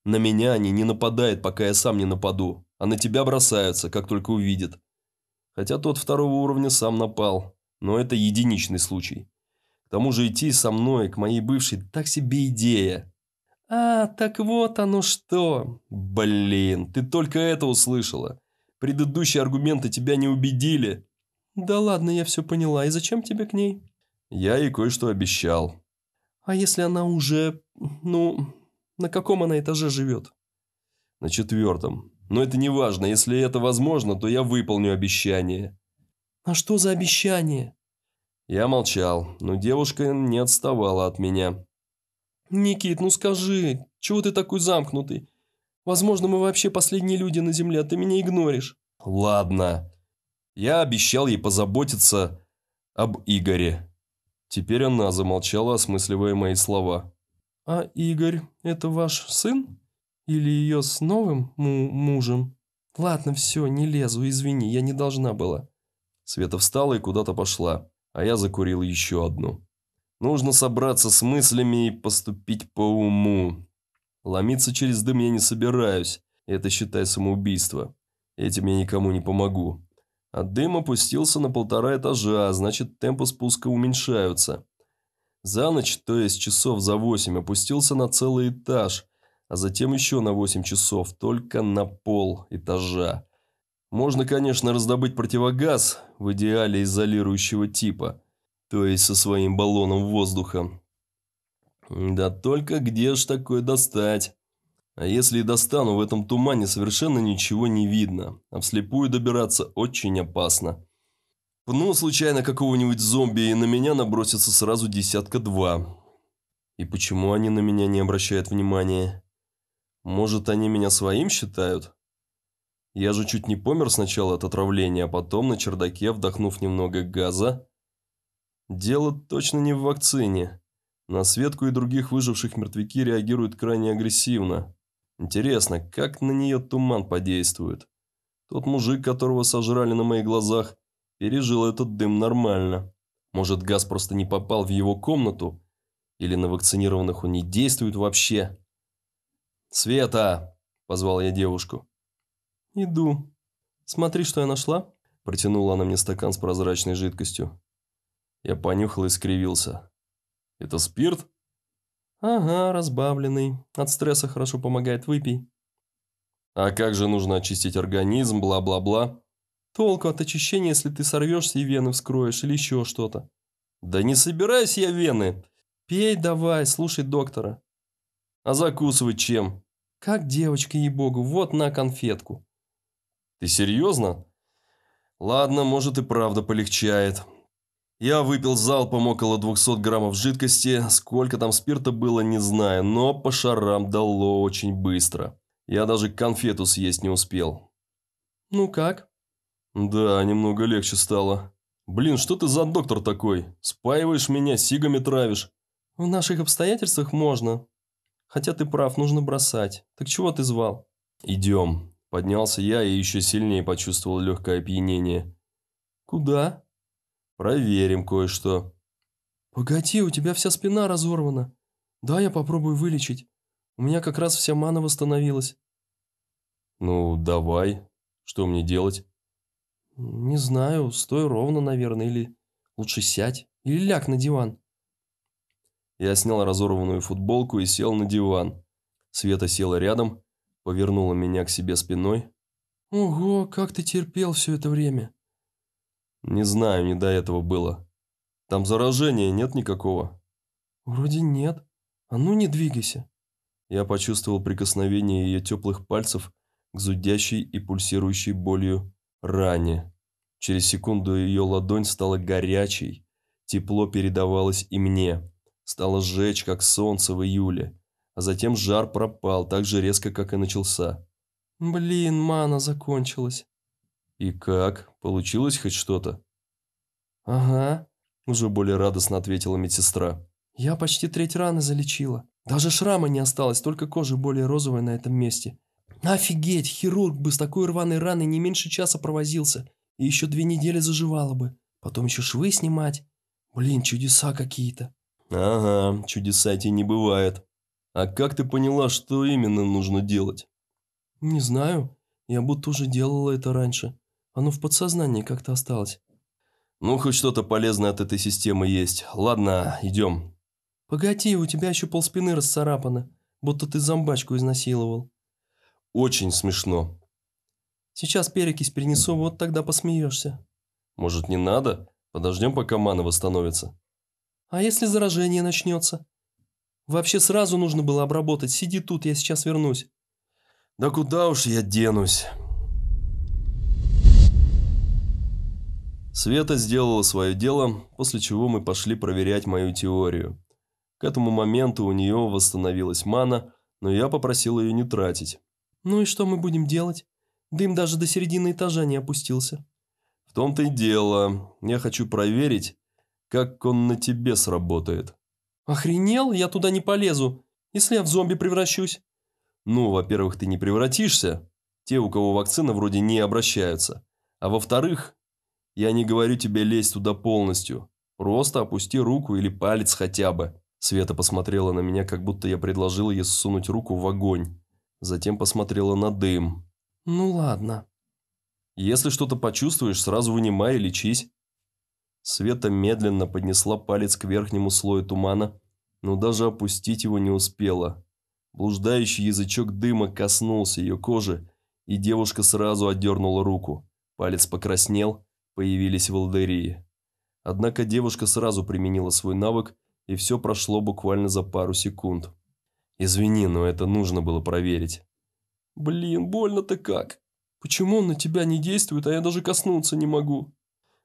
«На меня они не нападают, пока я сам не нападу, а на тебя бросаются, как только увидят. Хотя тот второго уровня сам напал, но это единичный случай. К тому же идти со мной к моей бывшей так себе идея. А, так вот оно что. Блин, ты только это услышала. Предыдущие аргументы тебя не убедили. Да ладно, я все поняла. И зачем тебе к ней? Я ей кое-что обещал. А если она уже... Ну, на каком она этаже живет? На четвертом. Но это не важно. Если это возможно, то я выполню обещание. «А что за обещание?» Я молчал, но девушка не отставала от меня. «Никит, ну скажи, чего ты такой замкнутый? Возможно, мы вообще последние люди на земле, а ты меня игноришь». «Ладно». Я обещал ей позаботиться об Игоре. Теперь она замолчала, осмысливая мои слова. «А Игорь – это ваш сын? Или ее с новым мужем?» «Ладно, все, не лезу, извини, я не должна была». Света встала и куда-то пошла, а я закурил еще одну. Нужно собраться с мыслями и поступить по уму. Ломиться через дым я не собираюсь, это, считай, самоубийство. Этим я никому не помогу. А дым опустился на полтора этажа, а значит, темпы спуска уменьшаются. За ночь, то есть часов за восемь, опустился на целый этаж, а затем еще на восемь часов, только на пол этажа. Можно, конечно, раздобыть противогаз, в идеале изолирующего типа, то есть со своим баллоном воздуха. Да только где ж такое достать? А если и достану, в этом тумане совершенно ничего не видно, а вслепую добираться очень опасно. Пну случайно какого-нибудь зомби, и на меня набросится сразу десятка-два. И почему они на меня не обращают внимания? Может, они меня своим считают? Я же чуть не помер сначала от отравления, а потом на чердаке, вдохнув немного газа... Дело точно не в вакцине. На Светку и других выживших мертвяки реагируют крайне агрессивно. Интересно, как на нее туман подействует? Тот мужик, которого сожрали на моих глазах, пережил этот дым нормально. Может, газ просто не попал в его комнату? Или на вакцинированных он не действует вообще? «Света!» – позвал я девушку. «Иду. Смотри, что я нашла». Протянула она мне стакан с прозрачной жидкостью. Я понюхал и скривился. «Это спирт?» «Ага, разбавленный. От стресса хорошо помогает, выпей». «А как же нужно очистить организм, бла-бла-бла?» «Толку от очищения, если ты сорвешься и вены вскроешь или еще что-то». «Да не собираюсь я вены!» «Пей давай, слушай доктора». «А закусывать чем?» «Как девочка, ей-богу, вот на конфетку». Ты серьезно? Ладно, может и правда полегчает. Я выпил залпом около 200 граммов жидкости, сколько там спирта было, не знаю, но по шарам дало очень быстро. Я даже конфету съесть не успел. Ну как? Да, немного легче стало. Блин, что ты за доктор такой? Спаиваешь меня, сигами травишь. В наших обстоятельствах можно. Хотя ты прав, нужно бросать. Так чего ты звал? Идем. Поднялся я и еще сильнее почувствовал легкое опьянение. «Куда?» «Проверим кое-что». «Погоди, у тебя вся спина разорвана. Да, я попробую вылечить. У меня как раз вся мана восстановилась». «Ну, давай. Что мне делать?» «Не знаю. Стой ровно, наверное, или лучше сядь, или ляг на диван». Я снял разорванную футболку и сел на диван. Света села рядом, повернула меня к себе спиной. «Ого, как ты терпел все это время!» «Не знаю, не до этого было. Там заражения нет никакого?» «Вроде нет. А ну не двигайся!» Я почувствовал прикосновение ее теплых пальцев к зудящей и пульсирующей болью ране. Через секунду ее ладонь стала горячей, тепло передавалось и мне, стало сжечь, как солнце в июле а затем жар пропал так же резко, как и начался. «Блин, мана закончилась». «И как? Получилось хоть что-то?» «Ага», – уже более радостно ответила медсестра. «Я почти треть раны залечила. Даже шрама не осталось, только кожа более розовая на этом месте. Офигеть, хирург бы с такой рваной раной не меньше часа провозился, и еще две недели заживала бы. Потом еще швы снимать. Блин, чудеса какие-то». «Ага, чудеса эти не бывает», а как ты поняла, что именно нужно делать? Не знаю. Я будто уже делала это раньше. Оно в подсознании как-то осталось. Ну, хоть что-то полезное от этой системы есть. Ладно, идем. Погоди, у тебя еще полспины расцарапано. Будто ты зомбачку изнасиловал. Очень смешно. Сейчас перекись принесу, вот тогда посмеешься. Может, не надо? Подождем, пока мана восстановится. А если заражение начнется? Вообще сразу нужно было обработать. Сиди тут, я сейчас вернусь. Да куда уж я денусь. Света сделала свое дело, после чего мы пошли проверять мою теорию. К этому моменту у нее восстановилась мана, но я попросил ее не тратить. «Ну и что мы будем делать? Дым даже до середины этажа не опустился». «В том-то и дело. Я хочу проверить, как он на тебе сработает». «Охренел? Я туда не полезу, если я в зомби превращусь». «Ну, во-первых, ты не превратишься. Те, у кого вакцина, вроде не обращаются. А во-вторых, я не говорю тебе лезть туда полностью. Просто опусти руку или палец хотя бы». Света посмотрела на меня, как будто я предложил ей сунуть руку в огонь. Затем посмотрела на дым. «Ну ладно». «Если что-то почувствуешь, сразу вынимай и лечись. Света медленно поднесла палец к верхнему слою тумана, но даже опустить его не успела. Блуждающий язычок дыма коснулся ее кожи, и девушка сразу отдернула руку. Палец покраснел, появились волдырии. Однако девушка сразу применила свой навык, и все прошло буквально за пару секунд. «Извини, но это нужно было проверить». «Блин, больно-то как! Почему он на тебя не действует, а я даже коснуться не могу?»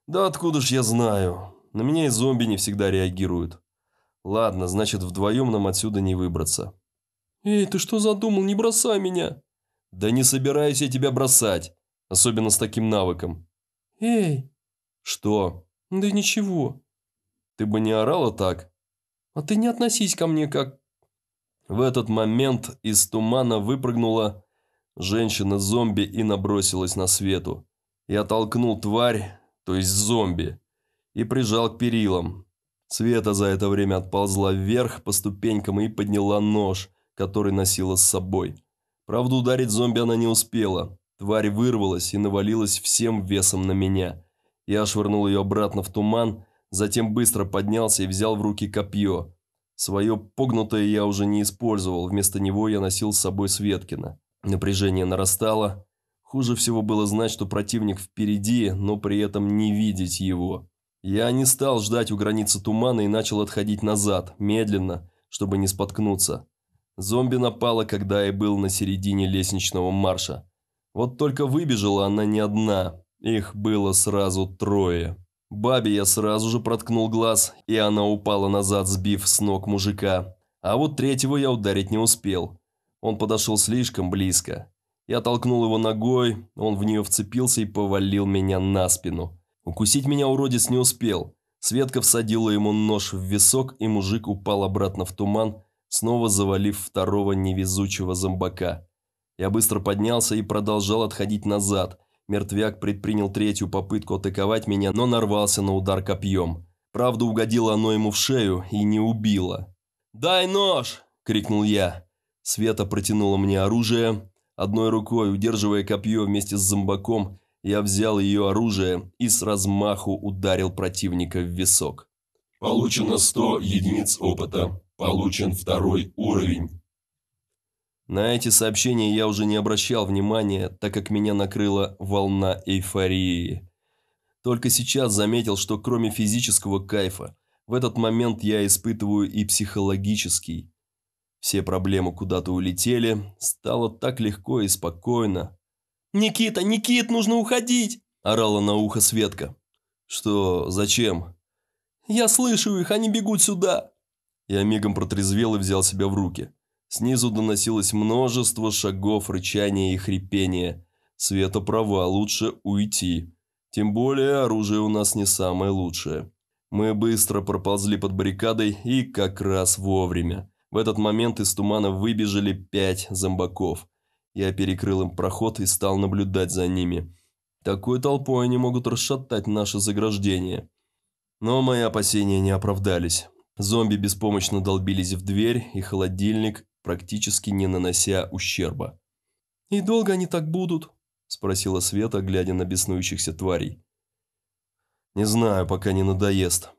Да откуда ж я знаю? На меня и зомби не всегда реагируют. Ладно, значит, вдвоем нам отсюда не выбраться. Эй, ты что задумал? Не бросай меня. Да не собираюсь я тебя бросать. Особенно с таким навыком. Эй. Что? Да ничего. Ты бы не орала так. А ты не относись ко мне как... В этот момент из тумана выпрыгнула женщина-зомби и набросилась на свету. Я толкнул тварь, то есть зомби, и прижал к перилам. Света за это время отползла вверх по ступенькам и подняла нож, который носила с собой. Правда, ударить зомби она не успела. Тварь вырвалась и навалилась всем весом на меня. Я швырнул ее обратно в туман, затем быстро поднялся и взял в руки копье. Свое погнутое я уже не использовал, вместо него я носил с собой Светкина. Напряжение нарастало, Хуже всего было знать, что противник впереди, но при этом не видеть его. Я не стал ждать у границы тумана и начал отходить назад, медленно, чтобы не споткнуться. Зомби напала, когда я был на середине лестничного марша. Вот только выбежала она не одна, их было сразу трое. Бабе я сразу же проткнул глаз, и она упала назад, сбив с ног мужика. А вот третьего я ударить не успел. Он подошел слишком близко. Я толкнул его ногой, он в нее вцепился и повалил меня на спину. Укусить меня уродец не успел. Светка всадила ему нож в висок, и мужик упал обратно в туман, снова завалив второго невезучего зомбака. Я быстро поднялся и продолжал отходить назад. Мертвяк предпринял третью попытку атаковать меня, но нарвался на удар копьем. Правда, угодило оно ему в шею и не убило. «Дай нож!» – крикнул я. Света протянула мне оружие, Одной рукой, удерживая копье вместе с зомбаком, я взял ее оружие и с размаху ударил противника в висок. Получено 100 единиц опыта. Получен второй уровень. На эти сообщения я уже не обращал внимания, так как меня накрыла волна эйфории. Только сейчас заметил, что кроме физического кайфа, в этот момент я испытываю и психологический. Все проблемы куда-то улетели, стало так легко и спокойно. «Никита, Никит, нужно уходить!» – орала на ухо Светка. «Что, зачем?» «Я слышу их, они бегут сюда!» Я мигом протрезвел и взял себя в руки. Снизу доносилось множество шагов, рычания и хрипения. Света права, лучше уйти. Тем более оружие у нас не самое лучшее. Мы быстро проползли под баррикадой и как раз вовремя. В этот момент из тумана выбежали пять зомбаков. Я перекрыл им проход и стал наблюдать за ними. Такой толпой они могут расшатать наше заграждение. Но мои опасения не оправдались. Зомби беспомощно долбились в дверь и холодильник, практически не нанося ущерба. «И долго они так будут?» – спросила Света, глядя на беснующихся тварей. «Не знаю, пока не надоест».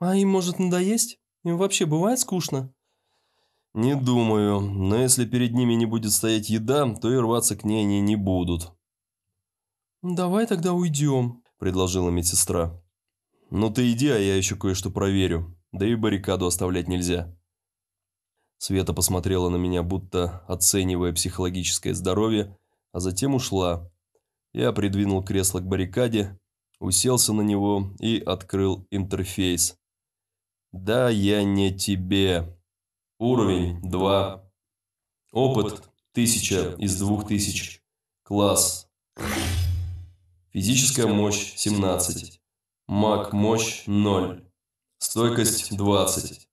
«А им может надоесть? Им вообще бывает скучно?» «Не думаю, но если перед ними не будет стоять еда, то и рваться к ней они не будут». «Давай тогда уйдем», – предложила медсестра. «Ну ты иди, а я еще кое-что проверю. Да и баррикаду оставлять нельзя». Света посмотрела на меня, будто оценивая психологическое здоровье, а затем ушла. Я придвинул кресло к баррикаде, уселся на него и открыл интерфейс. «Да я не тебе», Уровень 2. Опыт 1000 из 2000. Класс. Физическая мощь 17. Маг мощь 0. Стойкость 20.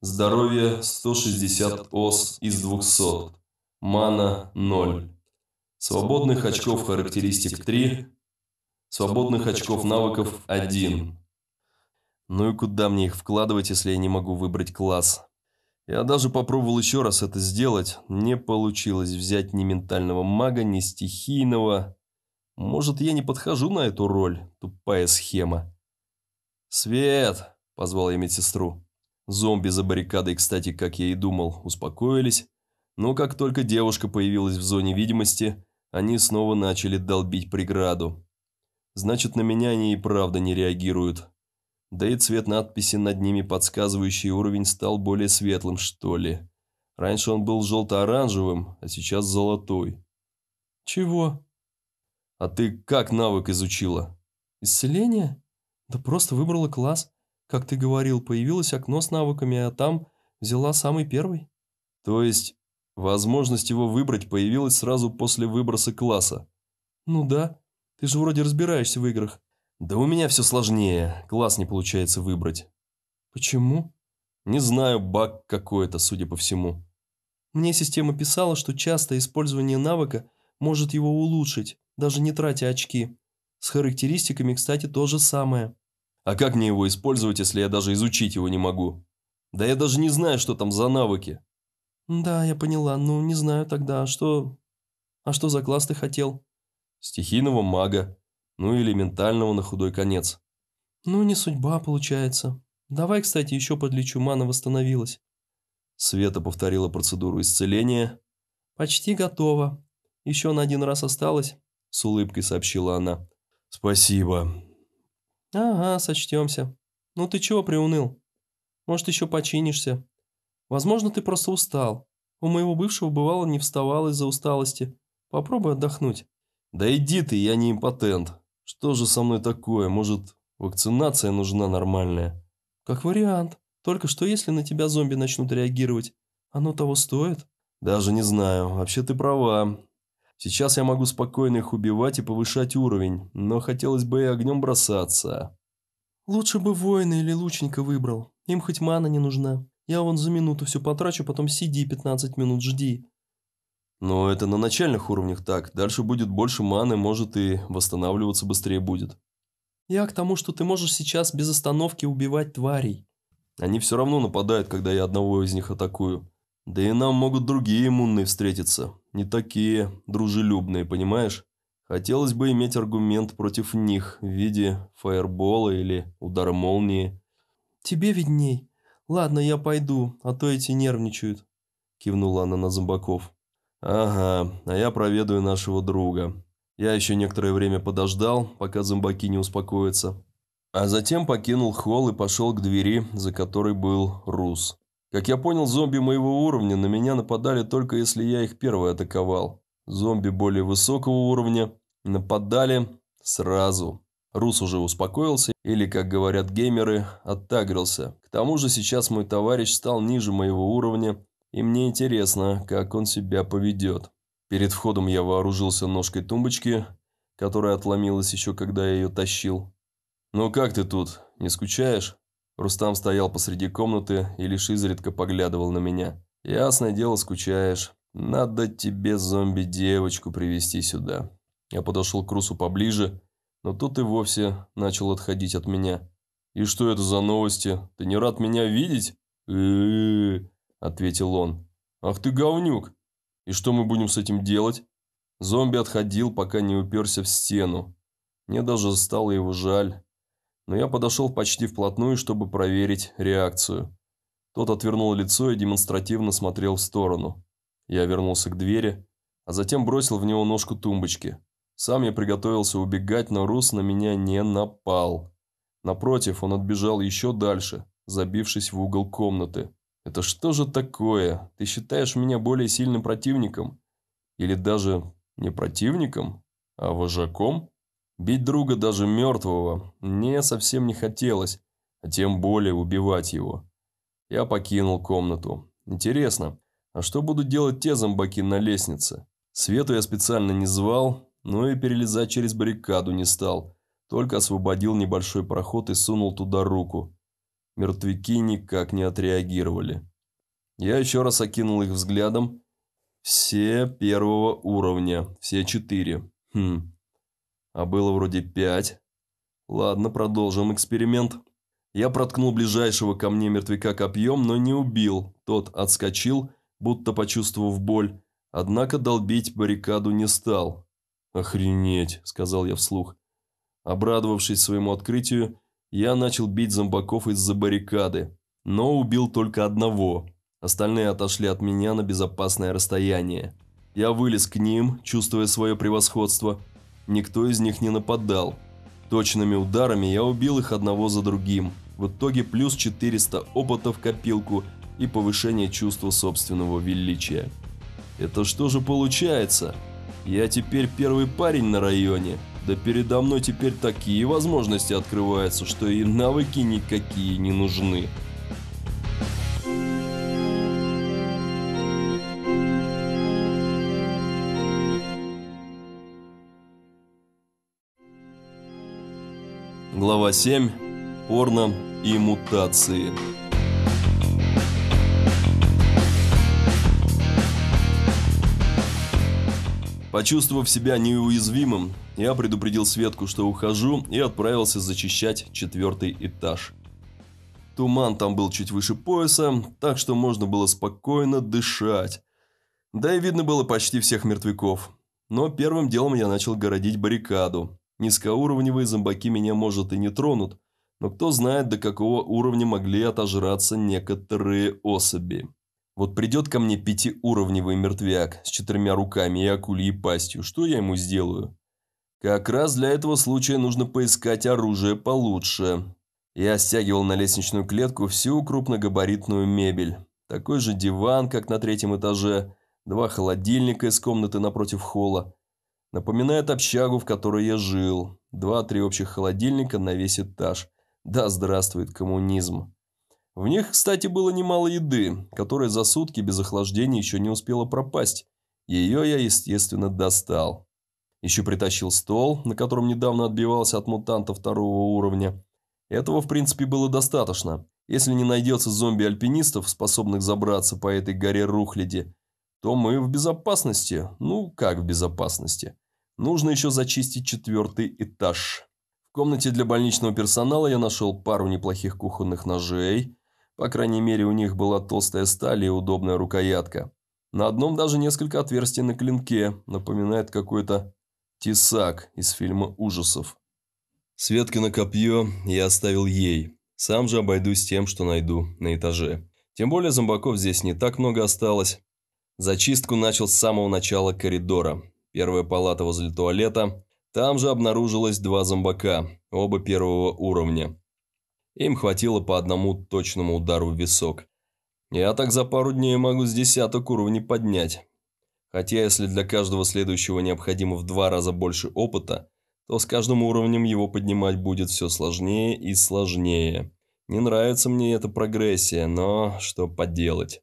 Здоровье 160 ОС из 200. Мана 0. Свободных очков характеристик 3. Свободных очков навыков 1. Ну и куда мне их вкладывать, если я не могу выбрать класс? Я даже попробовал еще раз это сделать. Не получилось взять ни ментального мага, ни стихийного. Может, я не подхожу на эту роль, тупая схема. «Свет!» – позвал я медсестру. Зомби за баррикадой, кстати, как я и думал, успокоились. Но как только девушка появилась в зоне видимости, они снова начали долбить преграду. Значит, на меня они и правда не реагируют. Да и цвет надписи над ними, подсказывающий уровень, стал более светлым, что ли. Раньше он был желто-оранжевым, а сейчас золотой. Чего? А ты как навык изучила? Исцеление? Да просто выбрала класс. Как ты говорил, появилось окно с навыками, а там взяла самый первый. То есть, возможность его выбрать появилась сразу после выброса класса? Ну да, ты же вроде разбираешься в играх. Да у меня все сложнее, класс не получается выбрать. Почему? Не знаю, баг какой-то, судя по всему. Мне система писала, что частое использование навыка может его улучшить, даже не тратя очки. С характеристиками, кстати, то же самое. А как мне его использовать, если я даже изучить его не могу? Да я даже не знаю, что там за навыки. Да, я поняла. Ну, не знаю тогда, а что... А что за класс ты хотел? Стихийного мага ну или ментального на худой конец. Ну, не судьба получается. Давай, кстати, еще подлечу, мана восстановилась. Света повторила процедуру исцеления. Почти готова. Еще на один раз осталось, с улыбкой сообщила она. Спасибо. Ага, сочтемся. Ну ты чего приуныл? Может, еще починишься? Возможно, ты просто устал. У моего бывшего бывало не вставал из-за усталости. Попробуй отдохнуть. Да иди ты, я не импотент. Что же со мной такое? Может, вакцинация нужна нормальная? Как вариант. Только что если на тебя зомби начнут реагировать? Оно того стоит? Даже не знаю. Вообще ты права. Сейчас я могу спокойно их убивать и повышать уровень, но хотелось бы и огнем бросаться. Лучше бы воина или лучника выбрал. Им хоть мана не нужна. Я вон за минуту все потрачу, потом сиди 15 минут жди. Но это на начальных уровнях так. Дальше будет больше маны, может и восстанавливаться быстрее будет. Я к тому, что ты можешь сейчас без остановки убивать тварей. Они все равно нападают, когда я одного из них атакую. Да и нам могут другие иммунные встретиться. Не такие дружелюбные, понимаешь? Хотелось бы иметь аргумент против них в виде фаербола или удара молнии. «Тебе видней. Ладно, я пойду, а то эти нервничают», – кивнула она на зомбаков. «Ага, а я проведаю нашего друга». Я еще некоторое время подождал, пока зомбаки не успокоятся. А затем покинул холл и пошел к двери, за которой был Рус. Как я понял, зомби моего уровня на меня нападали только если я их первый атаковал. Зомби более высокого уровня нападали сразу. Рус уже успокоился или, как говорят геймеры, оттагрился. К тому же сейчас мой товарищ стал ниже моего уровня и мне интересно, как он себя поведет. Перед входом я вооружился ножкой тумбочки, которая отломилась еще когда я ее тащил. «Ну как ты тут? Не скучаешь?» Рустам стоял посреди комнаты и лишь изредка поглядывал на меня. «Ясное дело, скучаешь. Надо тебе зомби-девочку привести сюда». Я подошел к Русу поближе, но тут и вовсе начал отходить от меня. «И что это за новости? Ты не рад меня видеть – ответил он. «Ах ты говнюк! И что мы будем с этим делать?» Зомби отходил, пока не уперся в стену. Мне даже стало его жаль. Но я подошел почти вплотную, чтобы проверить реакцию. Тот отвернул лицо и демонстративно смотрел в сторону. Я вернулся к двери, а затем бросил в него ножку тумбочки. Сам я приготовился убегать, но Рус на меня не напал. Напротив, он отбежал еще дальше, забившись в угол комнаты. Это что же такое? Ты считаешь меня более сильным противником? Или даже не противником, а вожаком? Бить друга даже мертвого мне совсем не хотелось, а тем более убивать его. Я покинул комнату. Интересно, а что будут делать те зомбаки на лестнице? Свету я специально не звал, но и перелезать через баррикаду не стал. Только освободил небольшой проход и сунул туда руку. Мертвяки никак не отреагировали. Я еще раз окинул их взглядом. Все первого уровня, все четыре. Хм, а было вроде пять. Ладно, продолжим эксперимент. Я проткнул ближайшего ко мне мертвяка копьем, но не убил. Тот отскочил, будто почувствовав боль. Однако долбить баррикаду не стал. «Охренеть!» – сказал я вслух. Обрадовавшись своему открытию, я начал бить зомбаков из-за баррикады, но убил только одного. Остальные отошли от меня на безопасное расстояние. Я вылез к ним, чувствуя свое превосходство. Никто из них не нападал. Точными ударами я убил их одного за другим. В итоге плюс 400 опыта в копилку и повышение чувства собственного величия. Это что же получается? Я теперь первый парень на районе – да передо мной теперь такие возможности открываются, что и навыки никакие не нужны. Глава 7. Порно и мутации. Почувствовав себя неуязвимым, я предупредил Светку, что ухожу, и отправился зачищать четвертый этаж. Туман там был чуть выше пояса, так что можно было спокойно дышать. Да и видно было почти всех мертвяков. Но первым делом я начал городить баррикаду. Низкоуровневые зомбаки меня, может, и не тронут, но кто знает, до какого уровня могли отожраться некоторые особи. Вот придет ко мне пятиуровневый мертвяк с четырьмя руками и акульей пастью, что я ему сделаю? Как раз для этого случая нужно поискать оружие получше. Я стягивал на лестничную клетку всю крупногабаритную мебель. Такой же диван, как на третьем этаже, два холодильника из комнаты напротив холла. Напоминает общагу, в которой я жил. Два-три общих холодильника на весь этаж. Да здравствует коммунизм. В них, кстати, было немало еды, которая за сутки без охлаждения еще не успела пропасть. Ее я, естественно, достал. Еще притащил стол, на котором недавно отбивался от мутанта второго уровня. Этого, в принципе, было достаточно. Если не найдется зомби-альпинистов, способных забраться по этой горе рухляди, то мы в безопасности. Ну, как в безопасности. Нужно еще зачистить четвертый этаж. В комнате для больничного персонала я нашел пару неплохих кухонных ножей. По крайней мере, у них была толстая сталь и удобная рукоятка. На одном даже несколько отверстий на клинке. Напоминает какое то Тесак из фильма ужасов. Светкино копье я оставил ей. Сам же обойдусь тем, что найду на этаже. Тем более зомбаков здесь не так много осталось. Зачистку начал с самого начала коридора. Первая палата возле туалета. Там же обнаружилось два зомбака, оба первого уровня. Им хватило по одному точному удару в висок. Я так за пару дней могу с десяток уровней поднять. Хотя если для каждого следующего необходимо в два раза больше опыта, то с каждым уровнем его поднимать будет все сложнее и сложнее. Не нравится мне эта прогрессия, но что поделать.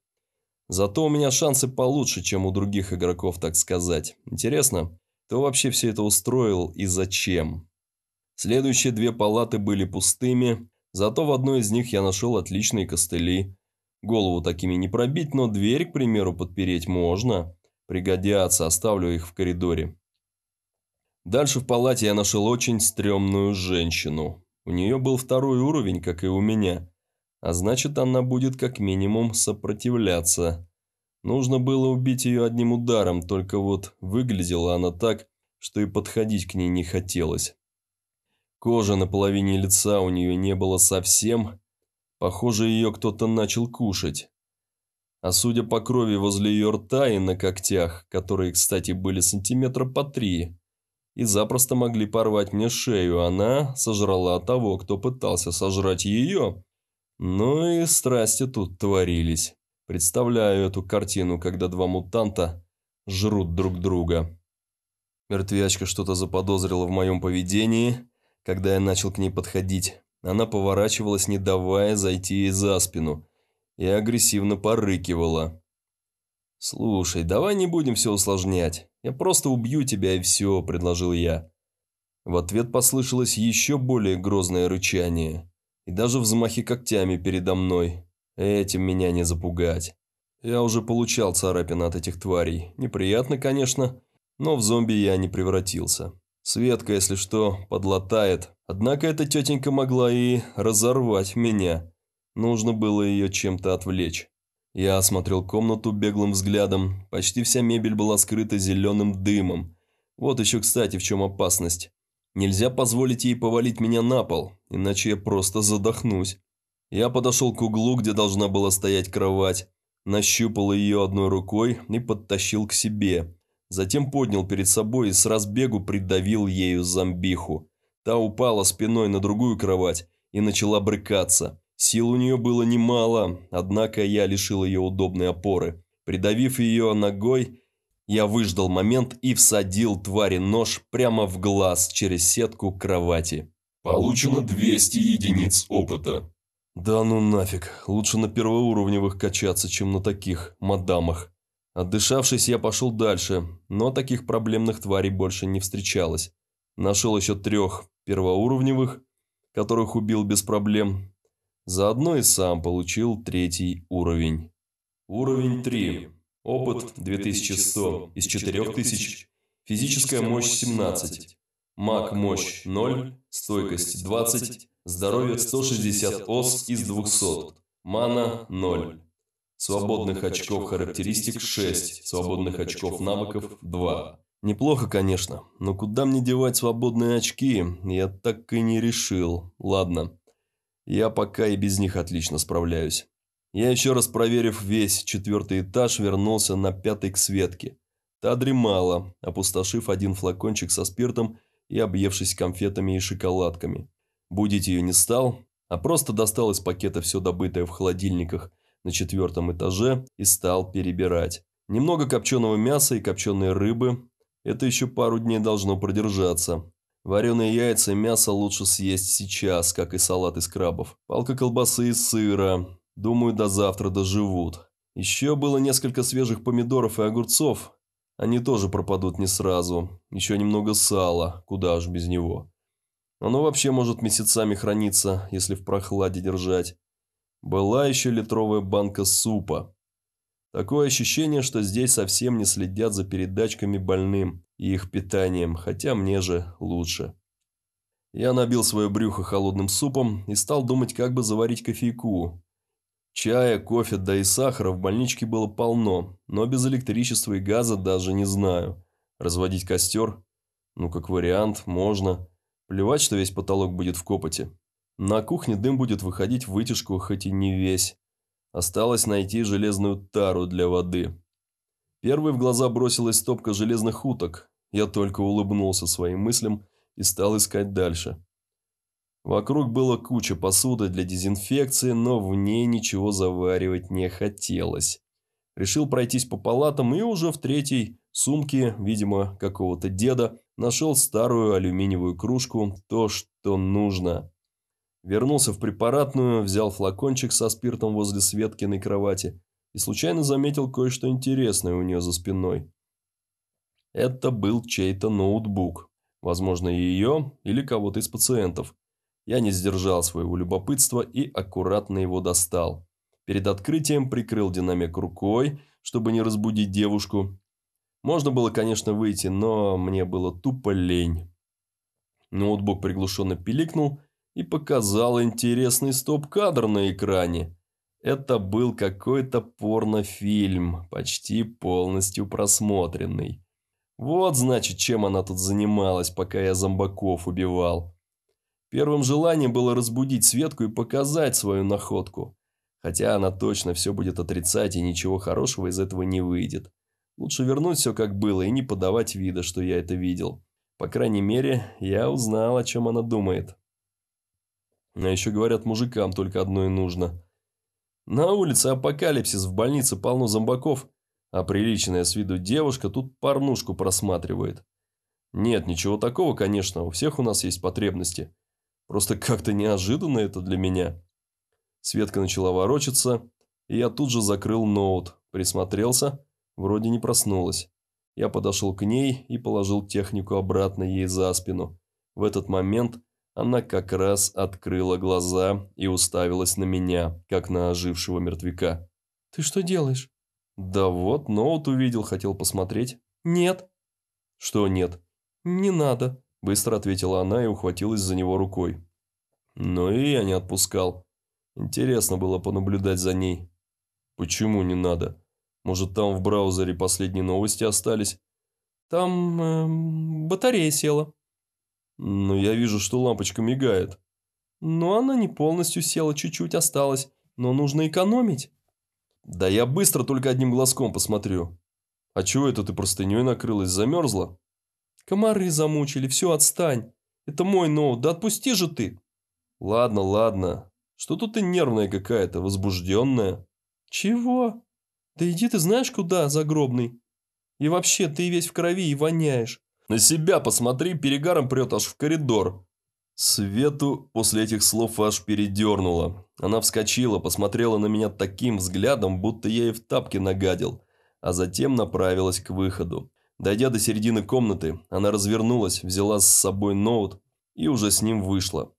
Зато у меня шансы получше, чем у других игроков, так сказать. Интересно, кто вообще все это устроил и зачем? Следующие две палаты были пустыми, зато в одной из них я нашел отличные костыли. Голову такими не пробить, но дверь, к примеру, подпереть можно. Пригодятся, оставлю их в коридоре. Дальше в палате я нашел очень стрёмную женщину. У нее был второй уровень, как и у меня. А значит, она будет как минимум сопротивляться. Нужно было убить ее одним ударом, только вот выглядела она так, что и подходить к ней не хотелось. Кожа на половине лица у нее не было совсем. Похоже, ее кто-то начал кушать. А судя по крови возле ее рта и на когтях, которые, кстати, были сантиметра по три, и запросто могли порвать мне шею, она сожрала того, кто пытался сожрать ее. Ну и страсти тут творились. Представляю эту картину, когда два мутанта жрут друг друга. Мертвячка что-то заподозрила в моем поведении, когда я начал к ней подходить. Она поворачивалась, не давая зайти ей за спину – и агрессивно порыкивала. «Слушай, давай не будем все усложнять. Я просто убью тебя и все», – предложил я. В ответ послышалось еще более грозное рычание и даже взмахи когтями передо мной. Этим меня не запугать. Я уже получал царапины от этих тварей. Неприятно, конечно, но в зомби я не превратился. Светка, если что, подлатает. Однако эта тетенька могла и разорвать меня. Нужно было ее чем-то отвлечь. Я осмотрел комнату беглым взглядом. Почти вся мебель была скрыта зеленым дымом. Вот еще, кстати, в чем опасность. Нельзя позволить ей повалить меня на пол, иначе я просто задохнусь. Я подошел к углу, где должна была стоять кровать. Нащупал ее одной рукой и подтащил к себе. Затем поднял перед собой и с разбегу придавил ею зомбиху. Та упала спиной на другую кровать и начала брыкаться. Сил у нее было немало, однако я лишил ее удобной опоры. Придавив ее ногой, я выждал момент и всадил твари нож прямо в глаз через сетку кровати. Получено 200 единиц опыта. Да ну нафиг, лучше на первоуровневых качаться, чем на таких мадамах. Отдышавшись, я пошел дальше, но таких проблемных тварей больше не встречалось. Нашел еще трех первоуровневых, которых убил без проблем, Заодно и сам получил третий уровень. Уровень 3. Опыт 2100 из 4000. Физическая мощь 17. Маг мощь 0. Стойкость 20. Здоровье 160 ОС из 200. Мана 0. Свободных очков характеристик 6. Свободных очков навыков 2. Неплохо, конечно, но куда мне девать свободные очки, я так и не решил. Ладно, я пока и без них отлично справляюсь. Я еще раз проверив весь четвертый этаж, вернулся на пятый к Светке. Та дремала, опустошив один флакончик со спиртом и объевшись конфетами и шоколадками. Будить ее не стал, а просто достал из пакета все добытое в холодильниках на четвертом этаже и стал перебирать. Немного копченого мяса и копченой рыбы. Это еще пару дней должно продержаться. Вареные яйца и мясо лучше съесть сейчас, как и салат из крабов. Палка колбасы и сыра. Думаю, до завтра доживут. Еще было несколько свежих помидоров и огурцов. Они тоже пропадут не сразу. Еще немного сала, куда уж без него. Оно вообще может месяцами храниться, если в прохладе держать. Была еще литровая банка супа. Такое ощущение, что здесь совсем не следят за передачками больным и их питанием, хотя мне же лучше. Я набил свое брюхо холодным супом и стал думать, как бы заварить кофейку. Чая, кофе, да и сахара в больничке было полно, но без электричества и газа даже не знаю. Разводить костер? Ну, как вариант, можно. Плевать, что весь потолок будет в копоте. На кухне дым будет выходить в вытяжку, хоть и не весь. Осталось найти железную тару для воды. Первой в глаза бросилась стопка железных уток. Я только улыбнулся своим мыслям и стал искать дальше. Вокруг была куча посуды для дезинфекции, но в ней ничего заваривать не хотелось. Решил пройтись по палатам и уже в третьей сумке, видимо, какого-то деда, нашел старую алюминиевую кружку, то, что нужно. Вернулся в препаратную, взял флакончик со спиртом возле Светкиной кровати и случайно заметил кое-что интересное у нее за спиной. Это был чей-то ноутбук, возможно, ее или кого-то из пациентов. Я не сдержал своего любопытства и аккуратно его достал. Перед открытием прикрыл динамик рукой, чтобы не разбудить девушку. Можно было, конечно, выйти, но мне было тупо лень. Ноутбук приглушенно пиликнул и показал интересный стоп-кадр на экране. Это был какой-то порнофильм, почти полностью просмотренный. Вот, значит, чем она тут занималась, пока я зомбаков убивал. Первым желанием было разбудить Светку и показать свою находку. Хотя она точно все будет отрицать, и ничего хорошего из этого не выйдет. Лучше вернуть все как было и не подавать вида, что я это видел. По крайней мере, я узнал, о чем она думает. А еще говорят, мужикам только одно и нужно. На улице апокалипсис, в больнице полно зомбаков, а приличная с виду девушка тут порнушку просматривает. Нет, ничего такого, конечно, у всех у нас есть потребности. Просто как-то неожиданно это для меня. Светка начала ворочаться, и я тут же закрыл ноут, присмотрелся, вроде не проснулась. Я подошел к ней и положил технику обратно ей за спину. В этот момент она как раз открыла глаза и уставилась на меня, как на ожившего мертвяка. «Ты что делаешь?» «Да вот, ноут увидел, хотел посмотреть». «Нет». «Что нет?» «Не надо», – быстро ответила она и ухватилась за него рукой. Но и я не отпускал. Интересно было понаблюдать за ней. «Почему не надо? Может, там в браузере последние новости остались?» «Там эм, батарея села», но я вижу, что лампочка мигает. Но она не полностью села, чуть-чуть осталась. Но нужно экономить. Да я быстро только одним глазком посмотрю. А чего это ты простыней накрылась, замерзла? Комары замучили, все, отстань. Это мой ноут, да отпусти же ты. Ладно, ладно. Что тут ты нервная какая-то, возбужденная? Чего? Да иди ты знаешь куда, загробный. И вообще, ты весь в крови и воняешь. На себя посмотри, перегаром прет аж в коридор. Свету после этих слов аж передернуло. Она вскочила, посмотрела на меня таким взглядом, будто я ей в тапки нагадил, а затем направилась к выходу. Дойдя до середины комнаты, она развернулась, взяла с собой ноут и уже с ним вышла.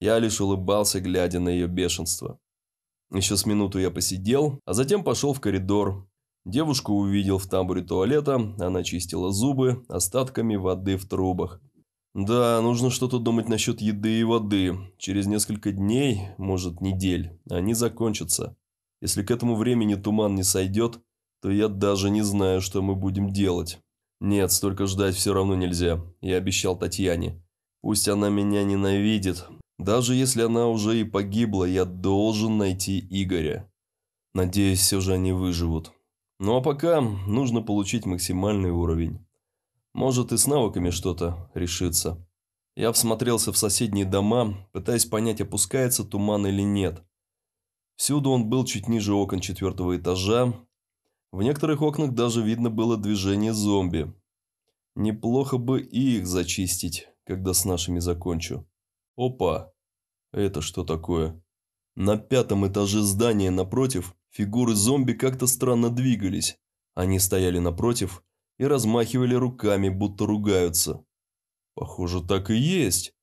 Я лишь улыбался, глядя на ее бешенство. Еще с минуту я посидел, а затем пошел в коридор, Девушку увидел в тамбуре туалета, она чистила зубы остатками воды в трубах. Да, нужно что-то думать насчет еды и воды. Через несколько дней, может недель, они закончатся. Если к этому времени туман не сойдет, то я даже не знаю, что мы будем делать. Нет, столько ждать все равно нельзя, я обещал Татьяне. Пусть она меня ненавидит. Даже если она уже и погибла, я должен найти Игоря. Надеюсь, все же они выживут. Ну а пока нужно получить максимальный уровень. Может и с навыками что-то решится. Я всмотрелся в соседние дома, пытаясь понять, опускается туман или нет. Всюду он был чуть ниже окон четвертого этажа. В некоторых окнах даже видно было движение зомби. Неплохо бы и их зачистить, когда с нашими закончу. Опа! Это что такое? На пятом этаже здания напротив Фигуры зомби как-то странно двигались. Они стояли напротив и размахивали руками, будто ругаются. Похоже, так и есть.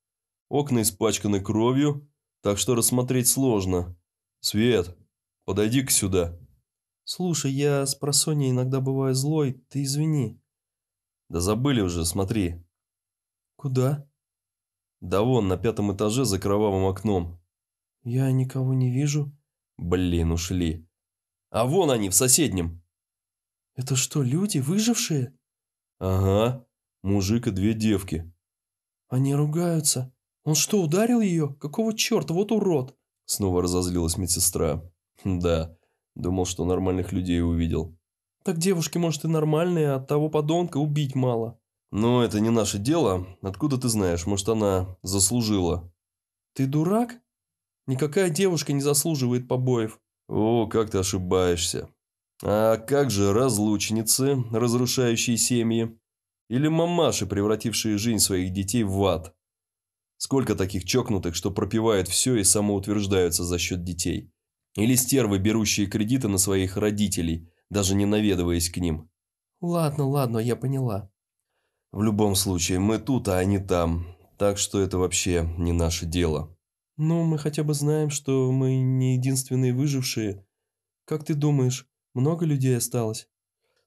Окна испачканы кровью, так что рассмотреть сложно. Свет, подойди-ка сюда. Слушай, я с просонья иногда бываю злой, ты извини. Да забыли уже, смотри. Куда? Да вон, на пятом этаже за кровавым окном. Я никого не вижу. Блин, ушли а вон они, в соседнем». «Это что, люди, выжившие?» «Ага, мужик и две девки». «Они ругаются. Он что, ударил ее? Какого черта, вот урод!» Снова разозлилась медсестра. Хм, «Да, думал, что нормальных людей увидел». «Так девушки, может, и нормальные, а от того подонка убить мало». «Но это не наше дело. Откуда ты знаешь? Может, она заслужила?» «Ты дурак? Никакая девушка не заслуживает побоев. О, как ты ошибаешься. А как же разлучницы, разрушающие семьи? Или мамаши, превратившие жизнь своих детей в ад? Сколько таких чокнутых, что пропивают все и самоутверждаются за счет детей? Или стервы, берущие кредиты на своих родителей, даже не наведываясь к ним? Ладно, ладно, я поняла. В любом случае, мы тут, а они там. Так что это вообще не наше дело. Но мы хотя бы знаем, что мы не единственные выжившие. Как ты думаешь, много людей осталось?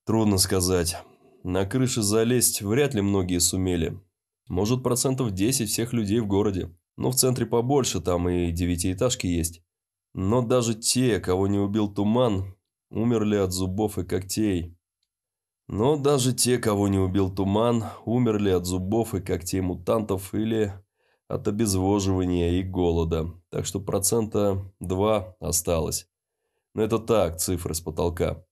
Трудно сказать. На крыши залезть вряд ли многие сумели. Может, процентов 10 всех людей в городе. Но ну, в центре побольше, там и девятиэтажки есть. Но даже те, кого не убил туман, умерли от зубов и когтей. Но даже те, кого не убил туман, умерли от зубов и когтей мутантов или от обезвоживания и голода, так что процента 2 осталось. Но это так, цифры с потолка.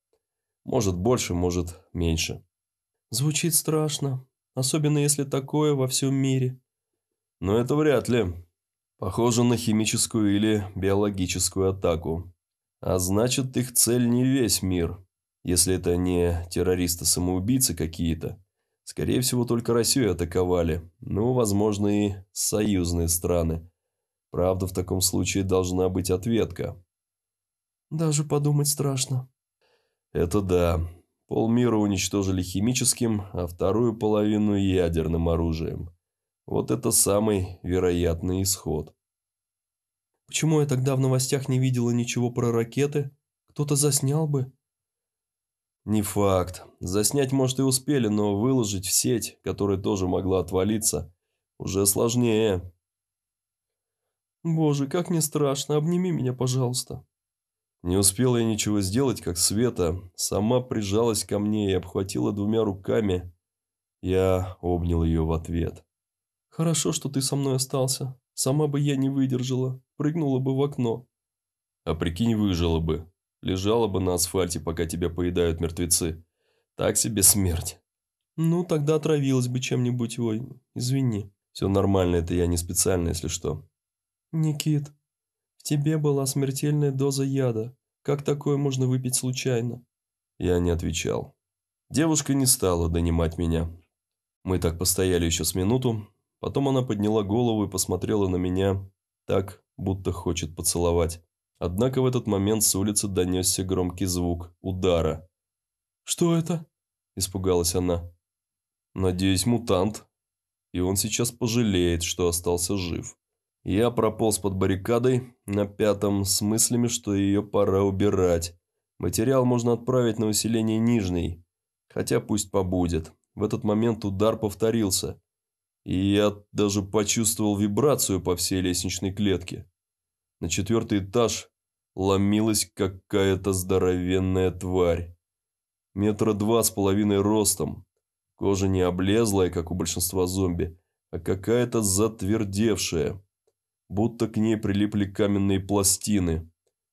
Может больше, может меньше. Звучит страшно, особенно если такое во всем мире. Но это вряд ли. Похоже на химическую или биологическую атаку. А значит, их цель не весь мир, если это не террористы-самоубийцы какие-то. Скорее всего, только Россию атаковали, ну, возможно, и союзные страны. Правда, в таком случае должна быть ответка. Даже подумать страшно. Это да. Полмира уничтожили химическим, а вторую половину ядерным оружием. Вот это самый вероятный исход. Почему я тогда в новостях не видела ничего про ракеты? Кто-то заснял бы. Не факт. Заснять, может, и успели, но выложить в сеть, которая тоже могла отвалиться, уже сложнее. Боже, как мне страшно, обними меня, пожалуйста. Не успела я ничего сделать, как Света сама прижалась ко мне и обхватила двумя руками. Я обнял ее в ответ. «Хорошо, что ты со мной остался. Сама бы я не выдержала, прыгнула бы в окно». «А прикинь, выжила бы. Лежала бы на асфальте, пока тебя поедают мертвецы. Так себе смерть. Ну, тогда отравилась бы чем-нибудь, ой, извини. Все нормально, это я не специально, если что. Никит, в тебе была смертельная доза яда. Как такое можно выпить случайно? Я не отвечал. Девушка не стала донимать меня. Мы так постояли еще с минуту. Потом она подняла голову и посмотрела на меня так, будто хочет поцеловать. Однако в этот момент с улицы донесся громкий звук удара. «Что это?» – испугалась она. «Надеюсь, мутант. И он сейчас пожалеет, что остался жив». Я прополз под баррикадой на пятом с мыслями, что ее пора убирать. Материал можно отправить на усиление нижней. Хотя пусть побудет. В этот момент удар повторился. И я даже почувствовал вибрацию по всей лестничной клетке. На четвертый этаж ломилась какая-то здоровенная тварь. Метра два с половиной ростом. Кожа не облезлая, как у большинства зомби, а какая-то затвердевшая. Будто к ней прилипли каменные пластины.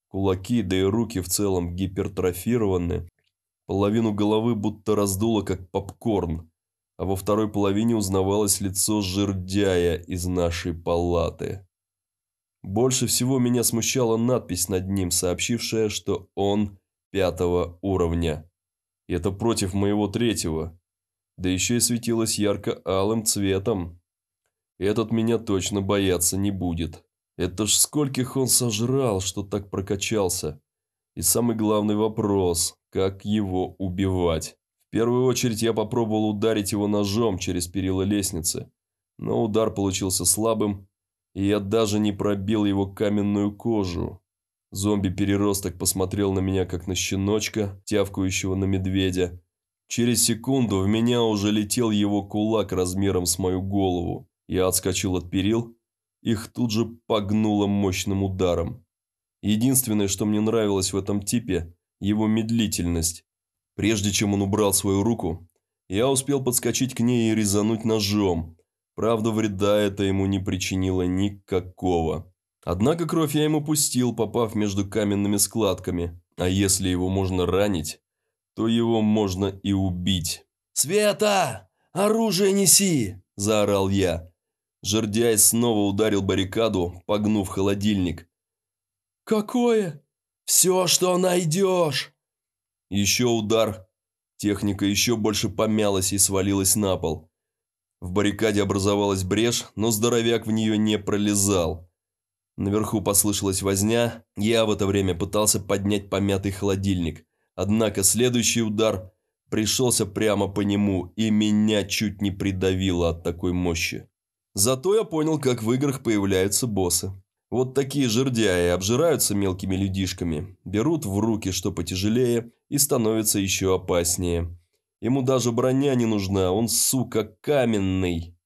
Кулаки, да и руки в целом гипертрофированы. Половину головы будто раздуло, как попкорн. А во второй половине узнавалось лицо жердяя из нашей палаты. Больше всего меня смущала надпись над ним, сообщившая, что он пятого уровня. и Это против моего третьего. Да еще и светилась ярко-алым цветом. Этот меня точно бояться не будет. Это ж скольких он сожрал, что так прокачался. И самый главный вопрос, как его убивать? В первую очередь я попробовал ударить его ножом через перила лестницы, но удар получился слабым, и я даже не пробил его каменную кожу. Зомби-переросток посмотрел на меня, как на щеночка, тявкающего на медведя. Через секунду в меня уже летел его кулак размером с мою голову. Я отскочил от перил, их тут же погнуло мощным ударом. Единственное, что мне нравилось в этом типе – его медлительность. Прежде чем он убрал свою руку, я успел подскочить к ней и резануть ножом – Правда, вреда это ему не причинило никакого. Однако кровь я ему пустил, попав между каменными складками. А если его можно ранить, то его можно и убить. «Света! Оружие неси!» – заорал я. Жердяй снова ударил баррикаду, погнув холодильник. «Какое?» «Все, что найдешь!» Еще удар. Техника еще больше помялась и свалилась на пол. В баррикаде образовалась брешь, но здоровяк в нее не пролезал. Наверху послышалась возня, я в это время пытался поднять помятый холодильник. Однако следующий удар пришелся прямо по нему, и меня чуть не придавило от такой мощи. Зато я понял, как в играх появляются боссы. Вот такие жердяи обжираются мелкими людишками, берут в руки что потяжелее и становятся еще опаснее. Ему даже броня не нужна, он, сука, каменный.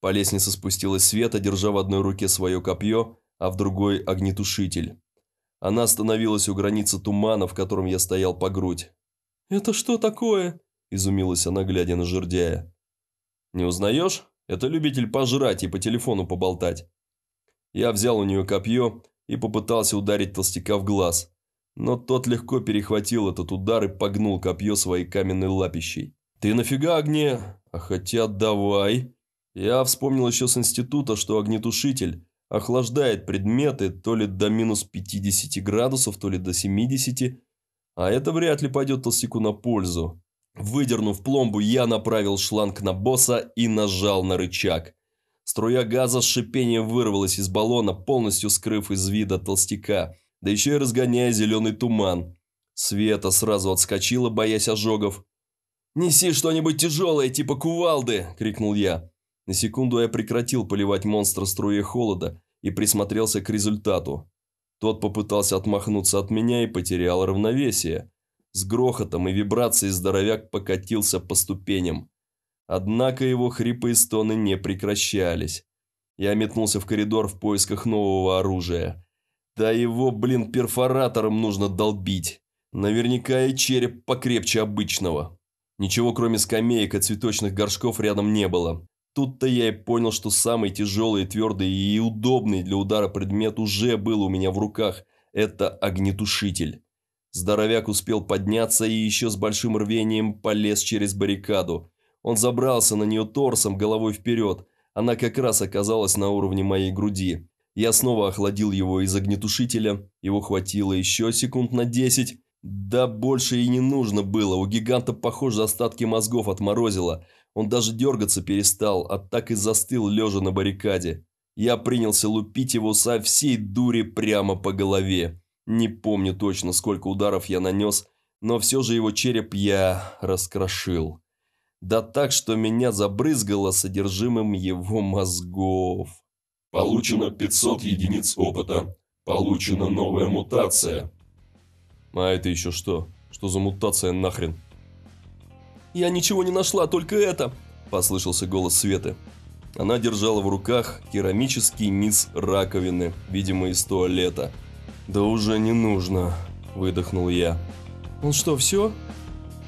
По лестнице спустилась Света, держа в одной руке свое копье, а в другой – огнетушитель. Она остановилась у границы тумана, в котором я стоял по грудь. «Это что такое?» – изумилась она, глядя на жердяя. «Не узнаешь? Это любитель пожрать и по телефону поболтать». Я взял у нее копье и попытался ударить толстяка в глаз, но тот легко перехватил этот удар и погнул копье своей каменной лапищей. «Ты нафига огне? А хотя давай!» Я вспомнил еще с института, что огнетушитель охлаждает предметы то ли до минус 50 градусов, то ли до 70, а это вряд ли пойдет толстяку на пользу. Выдернув пломбу, я направил шланг на босса и нажал на рычаг. Струя газа с шипением вырвалась из баллона, полностью скрыв из вида толстяка – да еще и разгоняя зеленый туман. Света сразу отскочила, боясь ожогов. «Неси что-нибудь тяжелое, типа кувалды!» – крикнул я. На секунду я прекратил поливать монстра струей холода и присмотрелся к результату. Тот попытался отмахнуться от меня и потерял равновесие. С грохотом и вибрацией здоровяк покатился по ступеням. Однако его хрипы и стоны не прекращались. Я метнулся в коридор в поисках нового оружия. Да его, блин, перфоратором нужно долбить. Наверняка и череп покрепче обычного. Ничего кроме скамеек и цветочных горшков рядом не было. Тут-то я и понял, что самый тяжелый, твердый и удобный для удара предмет уже был у меня в руках. Это огнетушитель. Здоровяк успел подняться и еще с большим рвением полез через баррикаду. Он забрался на нее торсом, головой вперед. Она как раз оказалась на уровне моей груди. Я снова охладил его из огнетушителя, его хватило еще секунд на десять. Да больше и не нужно было, у гиганта, похоже, остатки мозгов отморозило. Он даже дергаться перестал, а так и застыл, лежа на баррикаде. Я принялся лупить его со всей дури прямо по голове. Не помню точно, сколько ударов я нанес, но все же его череп я раскрошил. Да так, что меня забрызгало содержимым его мозгов. Получено 500 единиц опыта. Получена новая мутация. А это еще что? Что за мутация нахрен? Я ничего не нашла, только это, послышался голос Светы. Она держала в руках керамический низ раковины, видимо, из туалета. Да уже не нужно, выдохнул я. Ну что, все?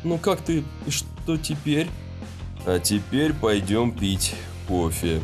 Ну как ты, и что теперь? А теперь пойдем пить кофе.